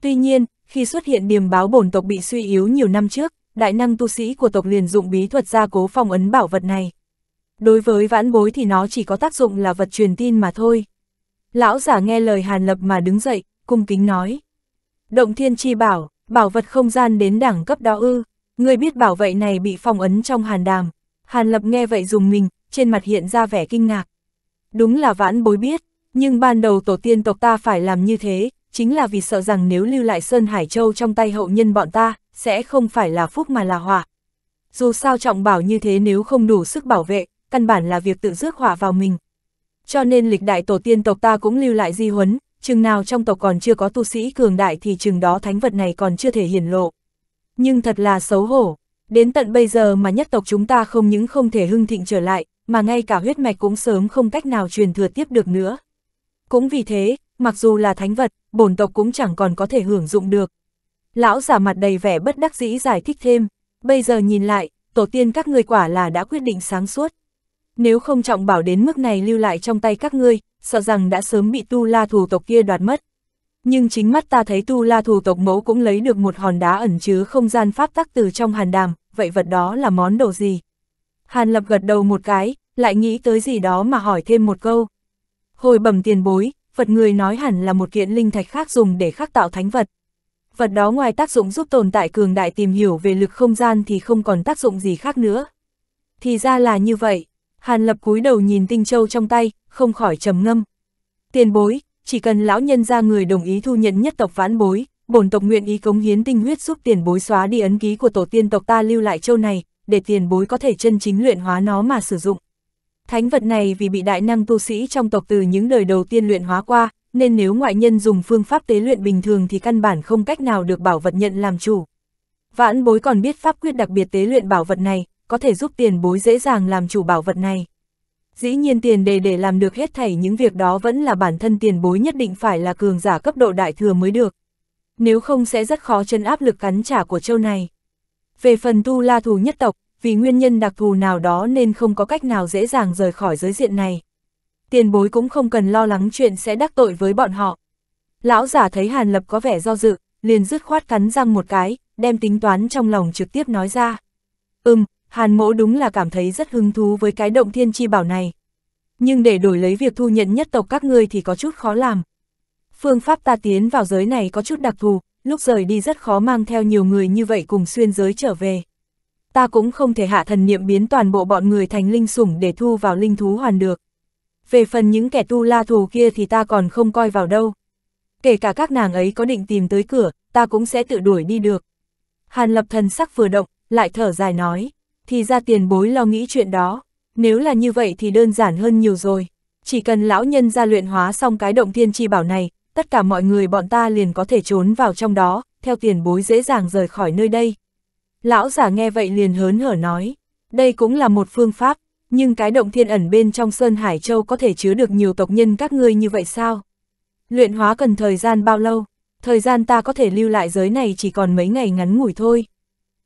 Tuy nhiên, khi xuất hiện điềm báo bổn tộc bị suy yếu nhiều năm trước, đại năng tu sĩ của tộc liền dụng bí thuật gia cố phong ấn bảo vật này. Đối với vãn bối thì nó chỉ có tác dụng là vật truyền tin mà thôi. Lão giả nghe lời Hàn Lập mà đứng dậy, cung kính nói. Động thiên chi bảo, bảo vật không gian đến đẳng cấp đó ư, người biết bảo vệ này bị phong ấn trong hàn đàm. Hàn Lập nghe vậy dùng mình, trên mặt hiện ra vẻ kinh ngạc. Đúng là vãn bối biết, nhưng ban đầu tổ tiên tộc ta phải làm như thế, chính là vì sợ rằng nếu lưu lại Sơn Hải Châu trong tay hậu nhân bọn ta, sẽ không phải là phúc mà là họa. Dù sao trọng bảo như thế nếu không đủ sức bảo vệ, căn bản là việc tự rước họa vào mình. Cho nên lịch đại tổ tiên tộc ta cũng lưu lại di huấn, chừng nào trong tộc còn chưa có tu sĩ cường đại thì chừng đó thánh vật này còn chưa thể hiển lộ. Nhưng thật là xấu hổ, đến tận bây giờ mà nhất tộc chúng ta không những không thể hưng thịnh trở lại, mà ngay cả huyết mạch cũng sớm không cách nào truyền thừa tiếp được nữa. Cũng vì thế, mặc dù là thánh vật, bổn tộc cũng chẳng còn có thể hưởng dụng được, Lão giả mặt đầy vẻ bất đắc dĩ giải thích thêm, bây giờ nhìn lại, tổ tiên các ngươi quả là đã quyết định sáng suốt. Nếu không trọng bảo đến mức này lưu lại trong tay các ngươi, sợ rằng đã sớm bị tu la thủ tộc kia đoạt mất. Nhưng chính mắt ta thấy tu la thủ tộc mẫu cũng lấy được một hòn đá ẩn chứa không gian pháp tắc từ trong hàn đàm, vậy vật đó là món đồ gì? Hàn lập gật đầu một cái, lại nghĩ tới gì đó mà hỏi thêm một câu. Hồi bẩm tiền bối, vật người nói hẳn là một kiện linh thạch khác dùng để khắc tạo thánh vật vật đó ngoài tác dụng giúp tồn tại cường đại tìm hiểu về lực không gian thì không còn tác dụng gì khác nữa. Thì ra là như vậy, Hàn Lập cúi đầu nhìn tinh châu trong tay, không khỏi trầm ngâm. Tiền bối, chỉ cần lão nhân ra người đồng ý thu nhận nhất tộc vãn bối, bổn tộc nguyện ý cống hiến tinh huyết giúp tiền bối xóa đi ấn ký của tổ tiên tộc ta lưu lại châu này, để tiền bối có thể chân chính luyện hóa nó mà sử dụng. Thánh vật này vì bị đại năng tu sĩ trong tộc từ những đời đầu tiên luyện hóa qua, nên nếu ngoại nhân dùng phương pháp tế luyện bình thường thì căn bản không cách nào được bảo vật nhận làm chủ. Vãn bối còn biết pháp quyết đặc biệt tế luyện bảo vật này, có thể giúp tiền bối dễ dàng làm chủ bảo vật này. Dĩ nhiên tiền đề để làm được hết thảy những việc đó vẫn là bản thân tiền bối nhất định phải là cường giả cấp độ đại thừa mới được. Nếu không sẽ rất khó chân áp lực cắn trả của châu này. Về phần tu la thù nhất tộc, vì nguyên nhân đặc thù nào đó nên không có cách nào dễ dàng rời khỏi giới diện này tiền bối cũng không cần lo lắng chuyện sẽ đắc tội với bọn họ. Lão giả thấy Hàn Lập có vẻ do dự, liền dứt khoát cắn răng một cái, đem tính toán trong lòng trực tiếp nói ra. Ừm, Hàn mỗ đúng là cảm thấy rất hứng thú với cái động thiên chi bảo này. Nhưng để đổi lấy việc thu nhận nhất tộc các ngươi thì có chút khó làm. Phương pháp ta tiến vào giới này có chút đặc thù, lúc rời đi rất khó mang theo nhiều người như vậy cùng xuyên giới trở về. Ta cũng không thể hạ thần niệm biến toàn bộ bọn người thành linh sủng để thu vào linh thú hoàn được về phần những kẻ tu la thù kia thì ta còn không coi vào đâu. Kể cả các nàng ấy có định tìm tới cửa, ta cũng sẽ tự đuổi đi được. Hàn lập thần sắc vừa động, lại thở dài nói, thì ra tiền bối lo nghĩ chuyện đó, nếu là như vậy thì đơn giản hơn nhiều rồi. Chỉ cần lão nhân ra luyện hóa xong cái động thiên chi bảo này, tất cả mọi người bọn ta liền có thể trốn vào trong đó, theo tiền bối dễ dàng rời khỏi nơi đây. Lão giả nghe vậy liền hớn hở nói, đây cũng là một phương pháp, nhưng cái động thiên ẩn bên trong Sơn Hải Châu có thể chứa được nhiều tộc nhân các ngươi như vậy sao? Luyện hóa cần thời gian bao lâu? Thời gian ta có thể lưu lại giới này chỉ còn mấy ngày ngắn ngủi thôi.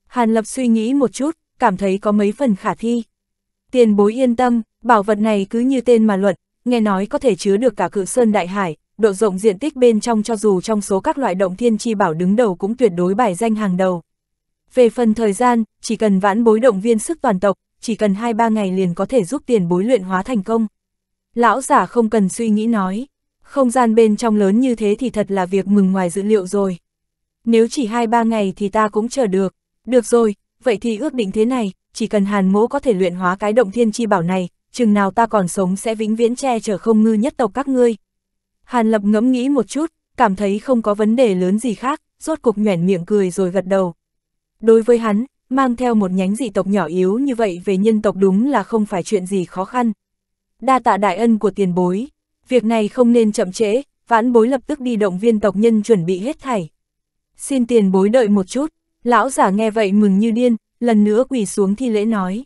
Hàn Lập suy nghĩ một chút, cảm thấy có mấy phần khả thi. Tiền bối yên tâm, bảo vật này cứ như tên mà luận, nghe nói có thể chứa được cả cự sơn đại hải, độ rộng diện tích bên trong cho dù trong số các loại động thiên chi bảo đứng đầu cũng tuyệt đối bài danh hàng đầu. Về phần thời gian, chỉ cần vãn bối động viên sức toàn tộc, chỉ cần 2-3 ngày liền có thể giúp tiền bối luyện hóa thành công. Lão giả không cần suy nghĩ nói, không gian bên trong lớn như thế thì thật là việc mừng ngoài dữ liệu rồi. Nếu chỉ 2-3 ngày thì ta cũng chờ được, được rồi, vậy thì ước định thế này, chỉ cần hàn mỗ có thể luyện hóa cái động thiên chi bảo này, chừng nào ta còn sống sẽ vĩnh viễn che chở không ngư nhất tộc các ngươi. Hàn lập ngẫm nghĩ một chút, cảm thấy không có vấn đề lớn gì khác, rốt cục nhoẻn miệng cười rồi gật đầu. Đối với hắn, mang theo một nhánh dị tộc nhỏ yếu như vậy về nhân tộc đúng là không phải chuyện gì khó khăn. Đa tạ đại ân của tiền bối, việc này không nên chậm trễ, vãn bối lập tức đi động viên tộc nhân chuẩn bị hết thảy. Xin tiền bối đợi một chút, lão giả nghe vậy mừng như điên, lần nữa quỳ xuống thi lễ nói.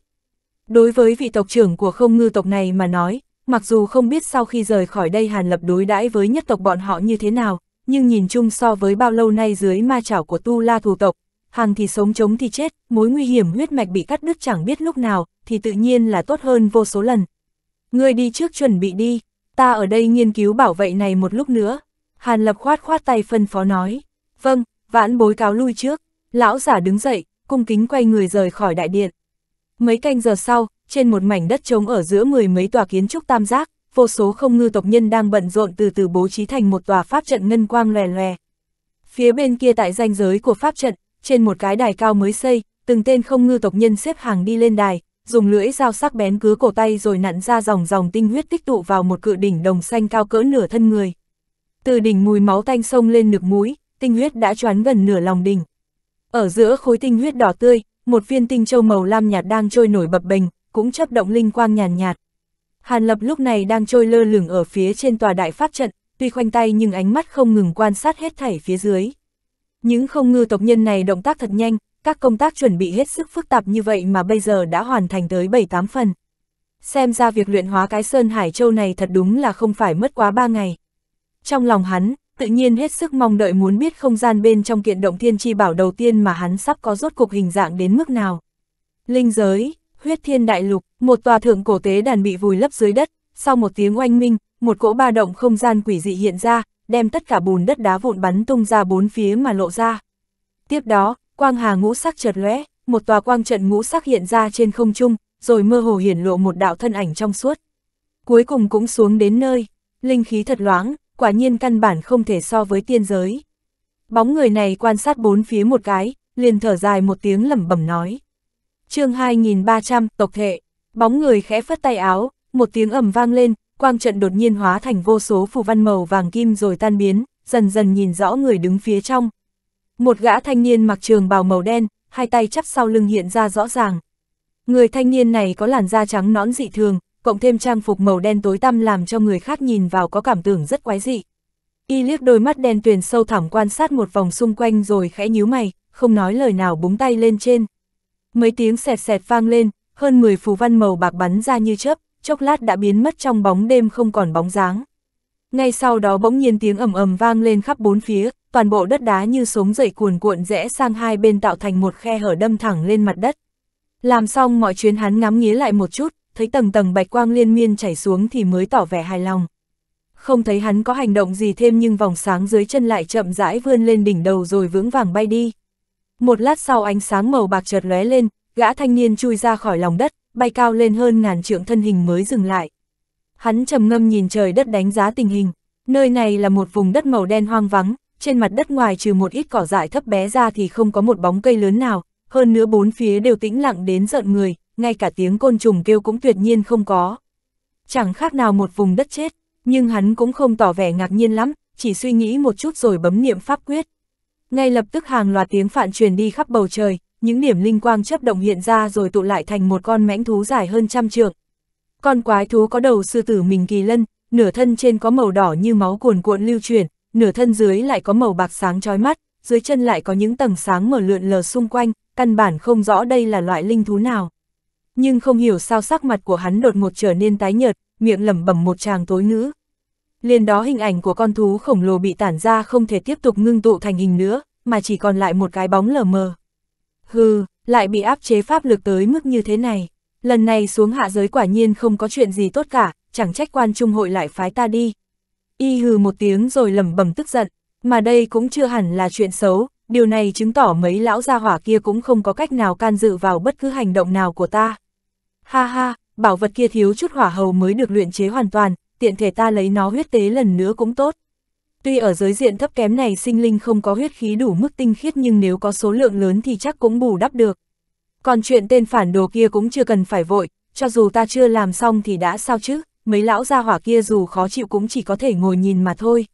Đối với vị tộc trưởng của không ngư tộc này mà nói, mặc dù không biết sau khi rời khỏi đây Hàn Lập đối đãi với nhất tộc bọn họ như thế nào, nhưng nhìn chung so với bao lâu nay dưới ma chảo của tu la thù tộc, hàng thì sống chống thì chết, mối nguy hiểm huyết mạch bị cắt đứt chẳng biết lúc nào, thì tự nhiên là tốt hơn vô số lần. Ngươi đi trước chuẩn bị đi, ta ở đây nghiên cứu bảo vệ này một lúc nữa. Hàn lập khoát khoát tay phân phó nói. Vâng, vãn bối cáo lui trước. Lão giả đứng dậy, cung kính quay người rời khỏi đại điện. Mấy canh giờ sau, trên một mảnh đất trống ở giữa mười mấy tòa kiến trúc tam giác, vô số không ngư tộc nhân đang bận rộn từ từ bố trí thành một tòa pháp trận ngân quang lè lè Phía bên kia tại ranh giới của pháp trận, trên một cái đài cao mới xây, từng tên không ngư tộc nhân xếp hàng đi lên đài, dùng lưỡi dao sắc bén cứa cổ tay rồi nặn ra dòng dòng tinh huyết tích tụ vào một cự đỉnh đồng xanh cao cỡ nửa thân người. Từ đỉnh mùi máu tanh sông lên nực mũi, tinh huyết đã choán gần nửa lòng đỉnh. Ở giữa khối tinh huyết đỏ tươi, một viên tinh châu màu lam nhạt đang trôi nổi bập bềnh, cũng chấp động linh quang nhàn nhạt, nhạt. Hàn Lập lúc này đang trôi lơ lửng ở phía trên tòa đại pháp trận, tuy khoanh tay nhưng ánh mắt không ngừng quan sát hết thảy phía dưới. Những không ngư tộc nhân này động tác thật nhanh, các công tác chuẩn bị hết sức phức tạp như vậy mà bây giờ đã hoàn thành tới 7-8 phần. Xem ra việc luyện hóa cái Sơn Hải Châu này thật đúng là không phải mất quá 3 ngày. Trong lòng hắn, tự nhiên hết sức mong đợi muốn biết không gian bên trong kiện động thiên chi bảo đầu tiên mà hắn sắp có rốt cục hình dạng đến mức nào. Linh giới, huyết thiên đại lục, một tòa thượng cổ tế đàn bị vùi lấp dưới đất, sau một tiếng oanh minh, một cỗ ba động không gian quỷ dị hiện ra, đem tất cả bùn đất đá vụn bắn tung ra bốn phía mà lộ ra. Tiếp đó, quang hà ngũ sắc chợt lóe, một tòa quang trận ngũ sắc hiện ra trên không trung, rồi mơ hồ hiển lộ một đạo thân ảnh trong suốt. Cuối cùng cũng xuống đến nơi, linh khí thật loãng, quả nhiên căn bản không thể so với tiên giới. Bóng người này quan sát bốn phía một cái, liền thở dài một tiếng lẩm bẩm nói. chương 2300, tộc hệ, bóng người khẽ phất tay áo, một tiếng ầm vang lên, quang trận đột nhiên hóa thành vô số phù văn màu vàng kim rồi tan biến, dần dần nhìn rõ người đứng phía trong. Một gã thanh niên mặc trường bào màu đen, hai tay chắp sau lưng hiện ra rõ ràng. Người thanh niên này có làn da trắng nõn dị thường, cộng thêm trang phục màu đen tối tăm làm cho người khác nhìn vào có cảm tưởng rất quái dị. Y liếc đôi mắt đen tuyền sâu thẳm quan sát một vòng xung quanh rồi khẽ nhíu mày, không nói lời nào búng tay lên trên. Mấy tiếng sẹt sẹt vang lên, hơn 10 phù văn màu bạc bắn ra như chớp, chốc lát đã biến mất trong bóng đêm không còn bóng dáng. Ngay sau đó bỗng nhiên tiếng ầm ầm vang lên khắp bốn phía, toàn bộ đất đá như sống dậy cuồn cuộn rẽ sang hai bên tạo thành một khe hở đâm thẳng lên mặt đất. Làm xong mọi chuyến hắn ngắm nghía lại một chút, thấy tầng tầng bạch quang liên miên chảy xuống thì mới tỏ vẻ hài lòng. Không thấy hắn có hành động gì thêm nhưng vòng sáng dưới chân lại chậm rãi vươn lên đỉnh đầu rồi vững vàng bay đi. Một lát sau ánh sáng màu bạc chợt lóe lên, gã thanh niên chui ra khỏi lòng đất, bay cao lên hơn ngàn trượng thân hình mới dừng lại. Hắn trầm ngâm nhìn trời đất đánh giá tình hình, nơi này là một vùng đất màu đen hoang vắng, trên mặt đất ngoài trừ một ít cỏ dại thấp bé ra thì không có một bóng cây lớn nào, hơn nữa bốn phía đều tĩnh lặng đến giận người, ngay cả tiếng côn trùng kêu cũng tuyệt nhiên không có. Chẳng khác nào một vùng đất chết, nhưng hắn cũng không tỏ vẻ ngạc nhiên lắm, chỉ suy nghĩ một chút rồi bấm niệm pháp quyết. Ngay lập tức hàng loạt tiếng phạn truyền đi khắp bầu trời, những điểm linh quang chấp động hiện ra rồi tụ lại thành một con mãnh thú dài hơn trăm trượng. Con quái thú có đầu sư tử mình kỳ lân, nửa thân trên có màu đỏ như máu cuồn cuộn lưu chuyển, nửa thân dưới lại có màu bạc sáng chói mắt, dưới chân lại có những tầng sáng mở lượn lờ xung quanh, căn bản không rõ đây là loại linh thú nào. Nhưng không hiểu sao sắc mặt của hắn đột ngột trở nên tái nhợt, miệng lẩm bẩm một tràng tối ngữ. Liền đó hình ảnh của con thú khổng lồ bị tản ra không thể tiếp tục ngưng tụ thành hình nữa, mà chỉ còn lại một cái bóng lờ mờ. Hừ, lại bị áp chế pháp lực tới mức như thế này. Lần này xuống hạ giới quả nhiên không có chuyện gì tốt cả, chẳng trách quan trung hội lại phái ta đi. Y hừ một tiếng rồi lẩm bẩm tức giận, mà đây cũng chưa hẳn là chuyện xấu, điều này chứng tỏ mấy lão gia hỏa kia cũng không có cách nào can dự vào bất cứ hành động nào của ta. Ha ha, bảo vật kia thiếu chút hỏa hầu mới được luyện chế hoàn toàn, tiện thể ta lấy nó huyết tế lần nữa cũng tốt. Tuy ở giới diện thấp kém này sinh linh không có huyết khí đủ mức tinh khiết nhưng nếu có số lượng lớn thì chắc cũng bù đắp được. Còn chuyện tên phản đồ kia cũng chưa cần phải vội, cho dù ta chưa làm xong thì đã sao chứ, mấy lão gia hỏa kia dù khó chịu cũng chỉ có thể ngồi nhìn mà thôi.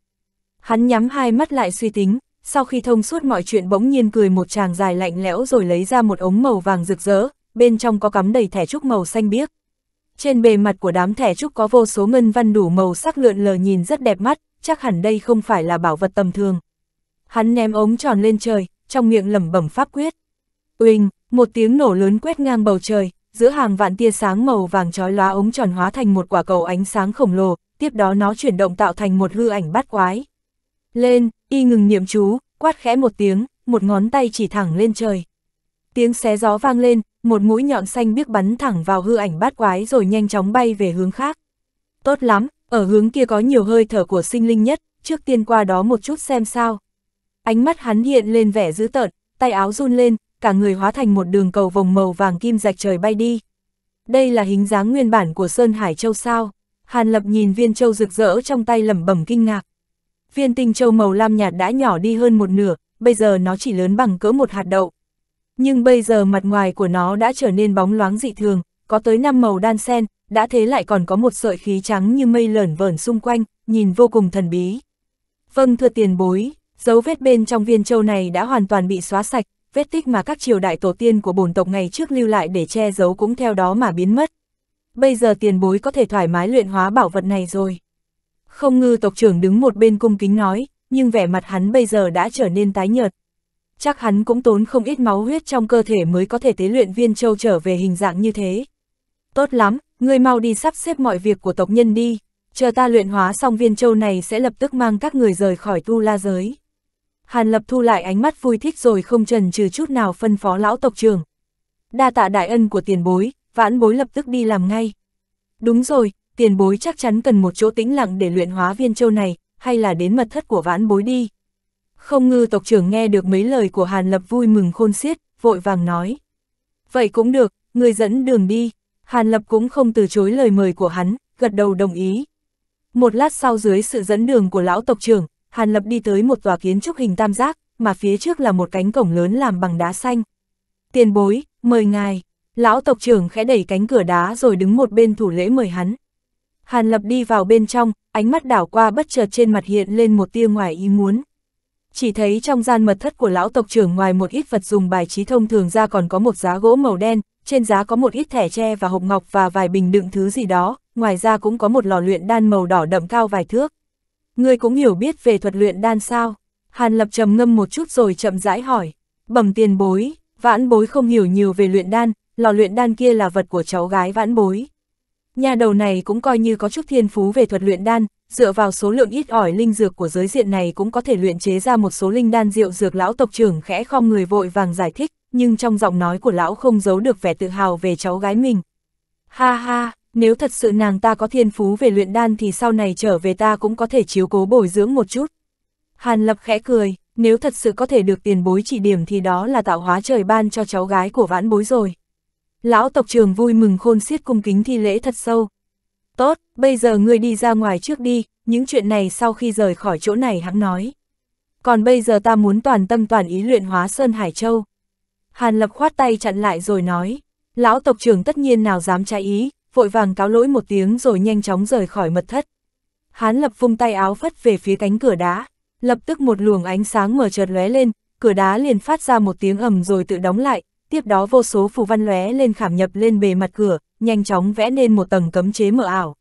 Hắn nhắm hai mắt lại suy tính, sau khi thông suốt mọi chuyện bỗng nhiên cười một chàng dài lạnh lẽo rồi lấy ra một ống màu vàng rực rỡ, bên trong có cắm đầy thẻ trúc màu xanh biếc. Trên bề mặt của đám thẻ trúc có vô số ngân văn đủ màu sắc lượn lờ nhìn rất đẹp mắt, chắc hẳn đây không phải là bảo vật tầm thường. Hắn ném ống tròn lên trời, trong miệng lẩm bẩm pháp quyết. Uỳnh, một tiếng nổ lớn quét ngang bầu trời, giữa hàng vạn tia sáng màu vàng chói lóa ống tròn hóa thành một quả cầu ánh sáng khổng lồ, tiếp đó nó chuyển động tạo thành một hư ảnh bát quái. Lên, y ngừng niệm chú, quát khẽ một tiếng, một ngón tay chỉ thẳng lên trời. Tiếng xé gió vang lên, một mũi nhọn xanh biếc bắn thẳng vào hư ảnh bát quái rồi nhanh chóng bay về hướng khác. Tốt lắm, ở hướng kia có nhiều hơi thở của sinh linh nhất, trước tiên qua đó một chút xem sao. Ánh mắt hắn hiện lên vẻ dữ tợn, tay áo run lên, cả người hóa thành một đường cầu vòng màu vàng kim rạch trời bay đi. Đây là hình dáng nguyên bản của Sơn Hải Châu sao. Hàn Lập nhìn viên châu rực rỡ trong tay lẩm bẩm kinh ngạc. Viên tinh châu màu lam nhạt đã nhỏ đi hơn một nửa, bây giờ nó chỉ lớn bằng cỡ một hạt đậu. Nhưng bây giờ mặt ngoài của nó đã trở nên bóng loáng dị thường, có tới 5 màu đan xen đã thế lại còn có một sợi khí trắng như mây lởn vởn xung quanh, nhìn vô cùng thần bí. Vâng thưa tiền bối, dấu vết bên trong viên châu này đã hoàn toàn bị xóa sạch, vết tích mà các triều đại tổ tiên của bổn tộc ngày trước lưu lại để che giấu cũng theo đó mà biến mất. Bây giờ tiền bối có thể thoải mái luyện hóa bảo vật này rồi. Không ngư tộc trưởng đứng một bên cung kính nói, nhưng vẻ mặt hắn bây giờ đã trở nên tái nhợt. Chắc hắn cũng tốn không ít máu huyết trong cơ thể mới có thể tế luyện viên châu trở về hình dạng như thế. Tốt lắm, ngươi mau đi sắp xếp mọi việc của tộc nhân đi, chờ ta luyện hóa xong viên châu này sẽ lập tức mang các người rời khỏi tu la giới. Hàn lập thu lại ánh mắt vui thích rồi không trần trừ chút nào phân phó lão tộc trưởng. Đa tạ đại ân của tiền bối, vãn bối lập tức đi làm ngay. Đúng rồi, tiền bối chắc chắn cần một chỗ tĩnh lặng để luyện hóa viên châu này, hay là đến mật thất của vãn bối đi. Không ngư tộc trưởng nghe được mấy lời của Hàn Lập vui mừng khôn xiết, vội vàng nói. Vậy cũng được, người dẫn đường đi. Hàn Lập cũng không từ chối lời mời của hắn, gật đầu đồng ý. Một lát sau dưới sự dẫn đường của lão tộc trưởng, Hàn Lập đi tới một tòa kiến trúc hình tam giác, mà phía trước là một cánh cổng lớn làm bằng đá xanh. Tiền bối, mời ngài. Lão tộc trưởng khẽ đẩy cánh cửa đá rồi đứng một bên thủ lễ mời hắn. Hàn Lập đi vào bên trong, ánh mắt đảo qua bất chợt trên mặt hiện lên một tia ngoài ý muốn. Chỉ thấy trong gian mật thất của lão tộc trưởng ngoài một ít vật dùng bài trí thông thường ra còn có một giá gỗ màu đen, trên giá có một ít thẻ tre và hộp ngọc và vài bình đựng thứ gì đó, ngoài ra cũng có một lò luyện đan màu đỏ đậm cao vài thước. Ngươi cũng hiểu biết về thuật luyện đan sao? Hàn Lập trầm ngâm một chút rồi chậm rãi hỏi, bẩm tiền bối, vãn bối không hiểu nhiều về luyện đan, lò luyện đan kia là vật của cháu gái vãn bối. Nhà đầu này cũng coi như có chút thiên phú về thuật luyện đan, dựa vào số lượng ít ỏi linh dược của giới diện này cũng có thể luyện chế ra một số linh đan rượu dược lão tộc trưởng khẽ không người vội vàng giải thích nhưng trong giọng nói của lão không giấu được vẻ tự hào về cháu gái mình. Ha ha, nếu thật sự nàng ta có thiên phú về luyện đan thì sau này trở về ta cũng có thể chiếu cố bồi dưỡng một chút. Hàn Lập khẽ cười, nếu thật sự có thể được tiền bối chỉ điểm thì đó là tạo hóa trời ban cho cháu gái của vãn bối rồi. Lão tộc trường vui mừng khôn xiết cung kính thi lễ thật sâu. Tốt, bây giờ ngươi đi ra ngoài trước đi, những chuyện này sau khi rời khỏi chỗ này hắn nói. Còn bây giờ ta muốn toàn tâm toàn ý luyện hóa Sơn Hải Châu. Hàn Lập khoát tay chặn lại rồi nói, lão tộc trưởng tất nhiên nào dám trái ý, vội vàng cáo lỗi một tiếng rồi nhanh chóng rời khỏi mật thất. Hán Lập vung tay áo phất về phía cánh cửa đá, lập tức một luồng ánh sáng mở chợt lóe lên, cửa đá liền phát ra một tiếng ầm rồi tự đóng lại, tiếp đó vô số phù văn lóe lên khảm nhập lên bề mặt cửa, nhanh chóng vẽ nên một tầng cấm chế mờ ảo.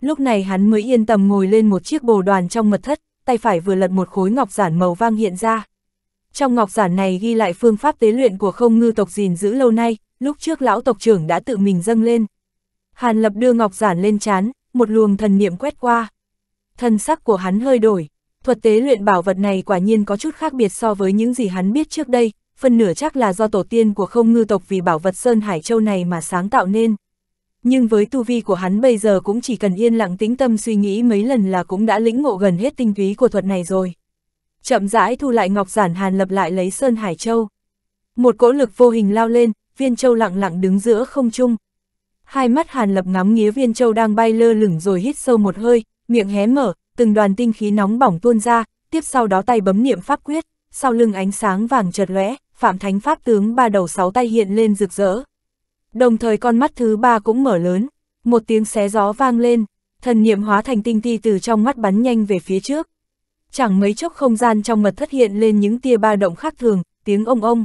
Lúc này hắn mới yên tâm ngồi lên một chiếc bồ đoàn trong mật thất, tay phải vừa lật một khối ngọc giản màu vang hiện ra, trong ngọc giản này ghi lại phương pháp tế luyện của không ngư tộc gìn giữ lâu nay, lúc trước lão tộc trưởng đã tự mình dâng lên. Hàn Lập đưa ngọc giản lên chán, một luồng thần niệm quét qua. Thần sắc của hắn hơi đổi, thuật tế luyện bảo vật này quả nhiên có chút khác biệt so với những gì hắn biết trước đây, phần nửa chắc là do tổ tiên của không ngư tộc vì bảo vật Sơn Hải Châu này mà sáng tạo nên. Nhưng với tu vi của hắn bây giờ cũng chỉ cần yên lặng tĩnh tâm suy nghĩ mấy lần là cũng đã lĩnh ngộ gần hết tinh túy của thuật này rồi chậm rãi thu lại ngọc giản hàn lập lại lấy Sơn Hải Châu. Một cỗ lực vô hình lao lên, viên châu lặng lặng đứng giữa không trung. Hai mắt hàn lập ngắm nghía viên châu đang bay lơ lửng rồi hít sâu một hơi, miệng hé mở, từng đoàn tinh khí nóng bỏng tuôn ra, tiếp sau đó tay bấm niệm pháp quyết, sau lưng ánh sáng vàng chợt lóe, Phạm Thánh Pháp tướng ba đầu sáu tay hiện lên rực rỡ. Đồng thời con mắt thứ ba cũng mở lớn, một tiếng xé gió vang lên, thần niệm hóa thành tinh ti từ trong mắt bắn nhanh về phía trước, chẳng mấy chốc không gian trong mật thất hiện lên những tia ba động khác thường, tiếng ông ông.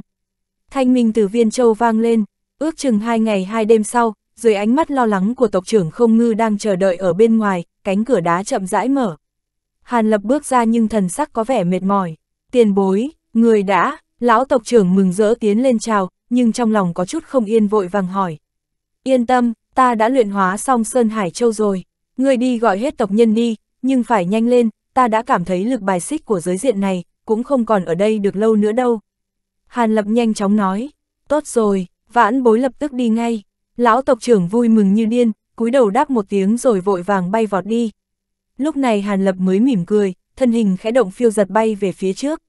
Thanh minh từ viên châu vang lên, ước chừng hai ngày hai đêm sau, dưới ánh mắt lo lắng của tộc trưởng không ngư đang chờ đợi ở bên ngoài, cánh cửa đá chậm rãi mở. Hàn lập bước ra nhưng thần sắc có vẻ mệt mỏi, tiền bối, người đã, lão tộc trưởng mừng rỡ tiến lên chào, nhưng trong lòng có chút không yên vội vàng hỏi. Yên tâm, ta đã luyện hóa xong Sơn Hải Châu rồi, người đi gọi hết tộc nhân đi, nhưng phải nhanh lên, ta đã cảm thấy lực bài xích của giới diện này, cũng không còn ở đây được lâu nữa đâu. Hàn Lập nhanh chóng nói, tốt rồi, vãn bối lập tức đi ngay. Lão tộc trưởng vui mừng như điên, cúi đầu đáp một tiếng rồi vội vàng bay vọt đi. Lúc này Hàn Lập mới mỉm cười, thân hình khẽ động phiêu giật bay về phía trước.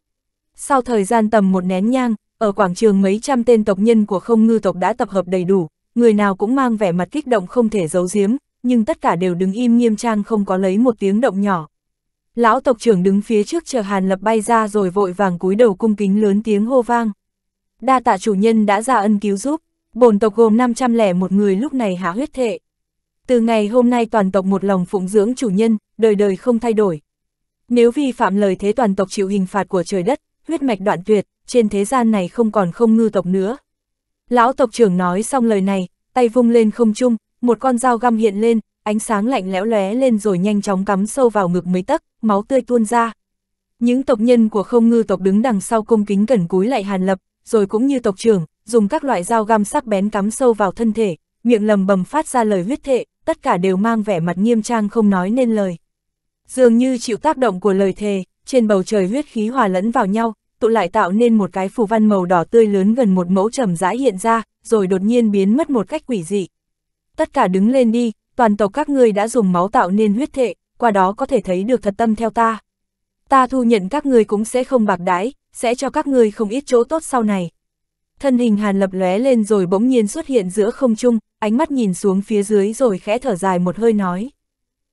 Sau thời gian tầm một nén nhang, ở quảng trường mấy trăm tên tộc nhân của không ngư tộc đã tập hợp đầy đủ, người nào cũng mang vẻ mặt kích động không thể giấu giếm, nhưng tất cả đều đứng im nghiêm trang không có lấy một tiếng động nhỏ. Lão tộc trưởng đứng phía trước chờ Hàn Lập bay ra rồi vội vàng cúi đầu cung kính lớn tiếng hô vang. Đa tạ chủ nhân đã ra ân cứu giúp, bổn tộc gồm 501 người lúc này há huyết thệ. Từ ngày hôm nay toàn tộc một lòng phụng dưỡng chủ nhân, đời đời không thay đổi. Nếu vi phạm lời thế toàn tộc chịu hình phạt của trời đất, huyết mạch đoạn tuyệt, trên thế gian này không còn không ngư tộc nữa. Lão tộc trưởng nói xong lời này, tay vung lên không chung, một con dao găm hiện lên, ánh sáng lạnh lẽo lóe lên rồi nhanh chóng cắm sâu vào ngực mấy tấc, máu tươi tuôn ra. Những tộc nhân của không ngư tộc đứng đằng sau cung kính cẩn cúi lại hàn lập, rồi cũng như tộc trưởng, dùng các loại dao găm sắc bén cắm sâu vào thân thể, miệng lầm bầm phát ra lời huyết thệ, tất cả đều mang vẻ mặt nghiêm trang không nói nên lời. Dường như chịu tác động của lời thề, trên bầu trời huyết khí hòa lẫn vào nhau, tụ lại tạo nên một cái phù văn màu đỏ tươi lớn gần một mẫu trầm rãi hiện ra, rồi đột nhiên biến mất một cách quỷ dị. Tất cả đứng lên đi, toàn tộc các ngươi đã dùng máu tạo nên huyết thệ, qua đó có thể thấy được thật tâm theo ta. Ta thu nhận các ngươi cũng sẽ không bạc đái, sẽ cho các ngươi không ít chỗ tốt sau này. Thân hình Hàn Lập lóe lên rồi bỗng nhiên xuất hiện giữa không trung, ánh mắt nhìn xuống phía dưới rồi khẽ thở dài một hơi nói.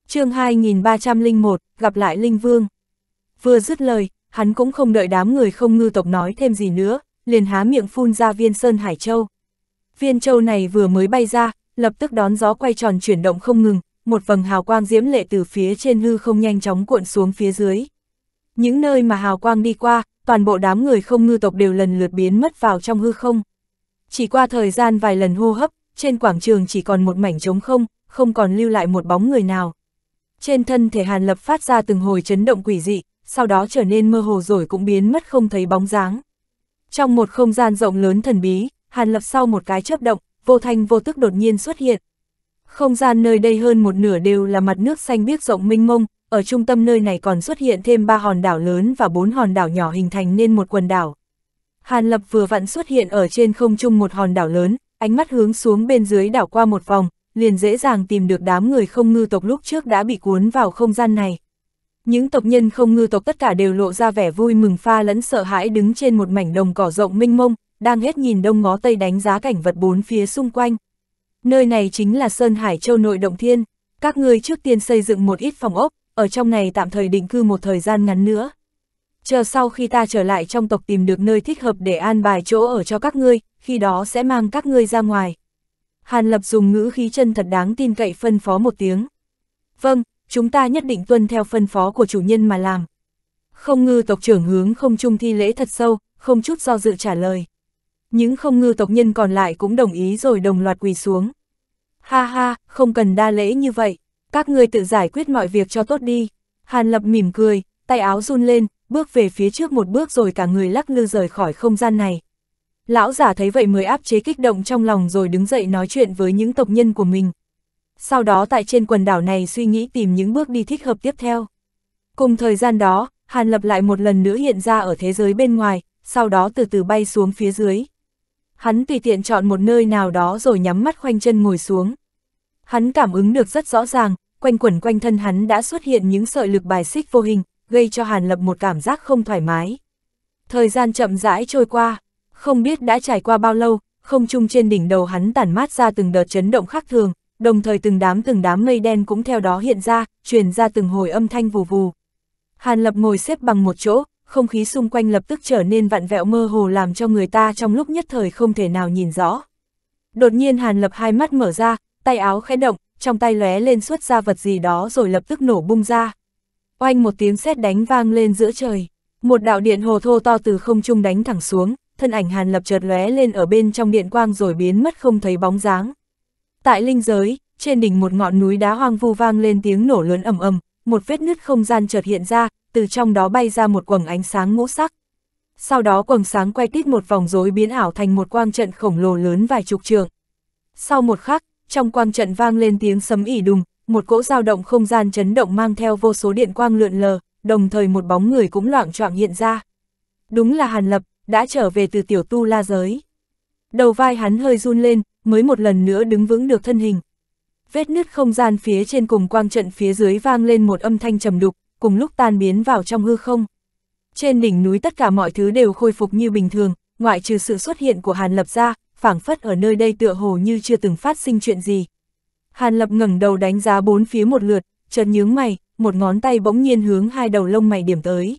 chương 2301, gặp lại Linh Vương. Vừa dứt lời, hắn cũng không đợi đám người không ngư tộc nói thêm gì nữa, liền há miệng phun ra viên sơn Hải Châu. Viên châu này vừa mới bay ra, lập tức đón gió quay tròn chuyển động không ngừng, một vầng hào quang diễm lệ từ phía trên hư không nhanh chóng cuộn xuống phía dưới. Những nơi mà hào quang đi qua, toàn bộ đám người không ngư tộc đều lần lượt biến mất vào trong hư không. Chỉ qua thời gian vài lần hô hấp, trên quảng trường chỉ còn một mảnh trống không, không còn lưu lại một bóng người nào. Trên thân thể Hàn Lập phát ra từng hồi chấn động quỷ dị, sau đó trở nên mơ hồ rồi cũng biến mất không thấy bóng dáng. Trong một không gian rộng lớn thần bí, Hàn Lập sau một cái chớp động, vô thanh vô tức đột nhiên xuất hiện. Không gian nơi đây hơn một nửa đều là mặt nước xanh biếc rộng mênh mông, ở trung tâm nơi này còn xuất hiện thêm ba hòn đảo lớn và bốn hòn đảo nhỏ hình thành nên một quần đảo. Hàn Lập vừa vặn xuất hiện ở trên không trung một hòn đảo lớn, ánh mắt hướng xuống bên dưới đảo qua một vòng, liền dễ dàng tìm được đám người không ngư tộc lúc trước đã bị cuốn vào không gian này. Những tộc nhân không ngư tộc tất cả đều lộ ra vẻ vui mừng pha lẫn sợ hãi đứng trên một mảnh đồng cỏ rộng minh mông, đang hết nhìn đông ngó tây đánh giá cảnh vật bốn phía xung quanh. Nơi này chính là Sơn Hải Châu nội động thiên, các ngươi trước tiên xây dựng một ít phòng ốc, ở trong này tạm thời định cư một thời gian ngắn nữa. Chờ sau khi ta trở lại trong tộc tìm được nơi thích hợp để an bài chỗ ở cho các ngươi, khi đó sẽ mang các ngươi ra ngoài. Hàn Lập dùng ngữ khí chân thật đáng tin cậy phân phó một tiếng. Vâng, chúng ta nhất định tuân theo phân phó của chủ nhân mà làm. Không ngư tộc trưởng hướng không trung thi lễ thật sâu, không chút do dự trả lời những không ngư tộc nhân còn lại cũng đồng ý rồi đồng loạt quỳ xuống. Ha ha, không cần đa lễ như vậy, các ngươi tự giải quyết mọi việc cho tốt đi. Hàn Lập mỉm cười, tay áo run lên, bước về phía trước một bước rồi cả người lắc lư rời khỏi không gian này. Lão giả thấy vậy mới áp chế kích động trong lòng rồi đứng dậy nói chuyện với những tộc nhân của mình. Sau đó tại trên quần đảo này suy nghĩ tìm những bước đi thích hợp tiếp theo. Cùng thời gian đó, Hàn Lập lại một lần nữa hiện ra ở thế giới bên ngoài, sau đó từ từ bay xuống phía dưới hắn tùy tiện chọn một nơi nào đó rồi nhắm mắt khoanh chân ngồi xuống. Hắn cảm ứng được rất rõ ràng, quanh quẩn quanh thân hắn đã xuất hiện những sợi lực bài xích vô hình, gây cho Hàn Lập một cảm giác không thoải mái. Thời gian chậm rãi trôi qua, không biết đã trải qua bao lâu, không trung trên đỉnh đầu hắn tản mát ra từng đợt chấn động khác thường, đồng thời từng đám từng đám mây đen cũng theo đó hiện ra, truyền ra từng hồi âm thanh vù vù. Hàn Lập ngồi xếp bằng một chỗ, không khí xung quanh lập tức trở nên vặn vẹo mơ hồ làm cho người ta trong lúc nhất thời không thể nào nhìn rõ. Đột nhiên Hàn Lập hai mắt mở ra, tay áo khẽ động, trong tay lóe lên xuất ra vật gì đó rồi lập tức nổ bung ra. Oanh một tiếng sét đánh vang lên giữa trời, một đạo điện hồ thô to từ không trung đánh thẳng xuống, thân ảnh Hàn Lập chợt lóe lên ở bên trong điện quang rồi biến mất không thấy bóng dáng. Tại linh giới, trên đỉnh một ngọn núi đá hoang vu vang lên tiếng nổ lớn ầm ầm, một vết nứt không gian chợt hiện ra, từ trong đó bay ra một quầng ánh sáng ngũ sắc. Sau đó quầng sáng quay tít một vòng rối biến ảo thành một quang trận khổng lồ lớn vài chục trường. Sau một khắc, trong quang trận vang lên tiếng sấm ỉ đùng, một cỗ dao động không gian chấn động mang theo vô số điện quang lượn lờ, đồng thời một bóng người cũng loảng choạng hiện ra. Đúng là Hàn Lập, đã trở về từ tiểu tu la giới. Đầu vai hắn hơi run lên, mới một lần nữa đứng vững được thân hình. Vết nứt không gian phía trên cùng quang trận phía dưới vang lên một âm thanh trầm đục, cùng lúc tan biến vào trong hư không. Trên đỉnh núi tất cả mọi thứ đều khôi phục như bình thường, ngoại trừ sự xuất hiện của Hàn Lập ra, phảng phất ở nơi đây tựa hồ như chưa từng phát sinh chuyện gì. Hàn Lập ngẩng đầu đánh giá bốn phía một lượt, chợt nhướng mày, một ngón tay bỗng nhiên hướng hai đầu lông mày điểm tới.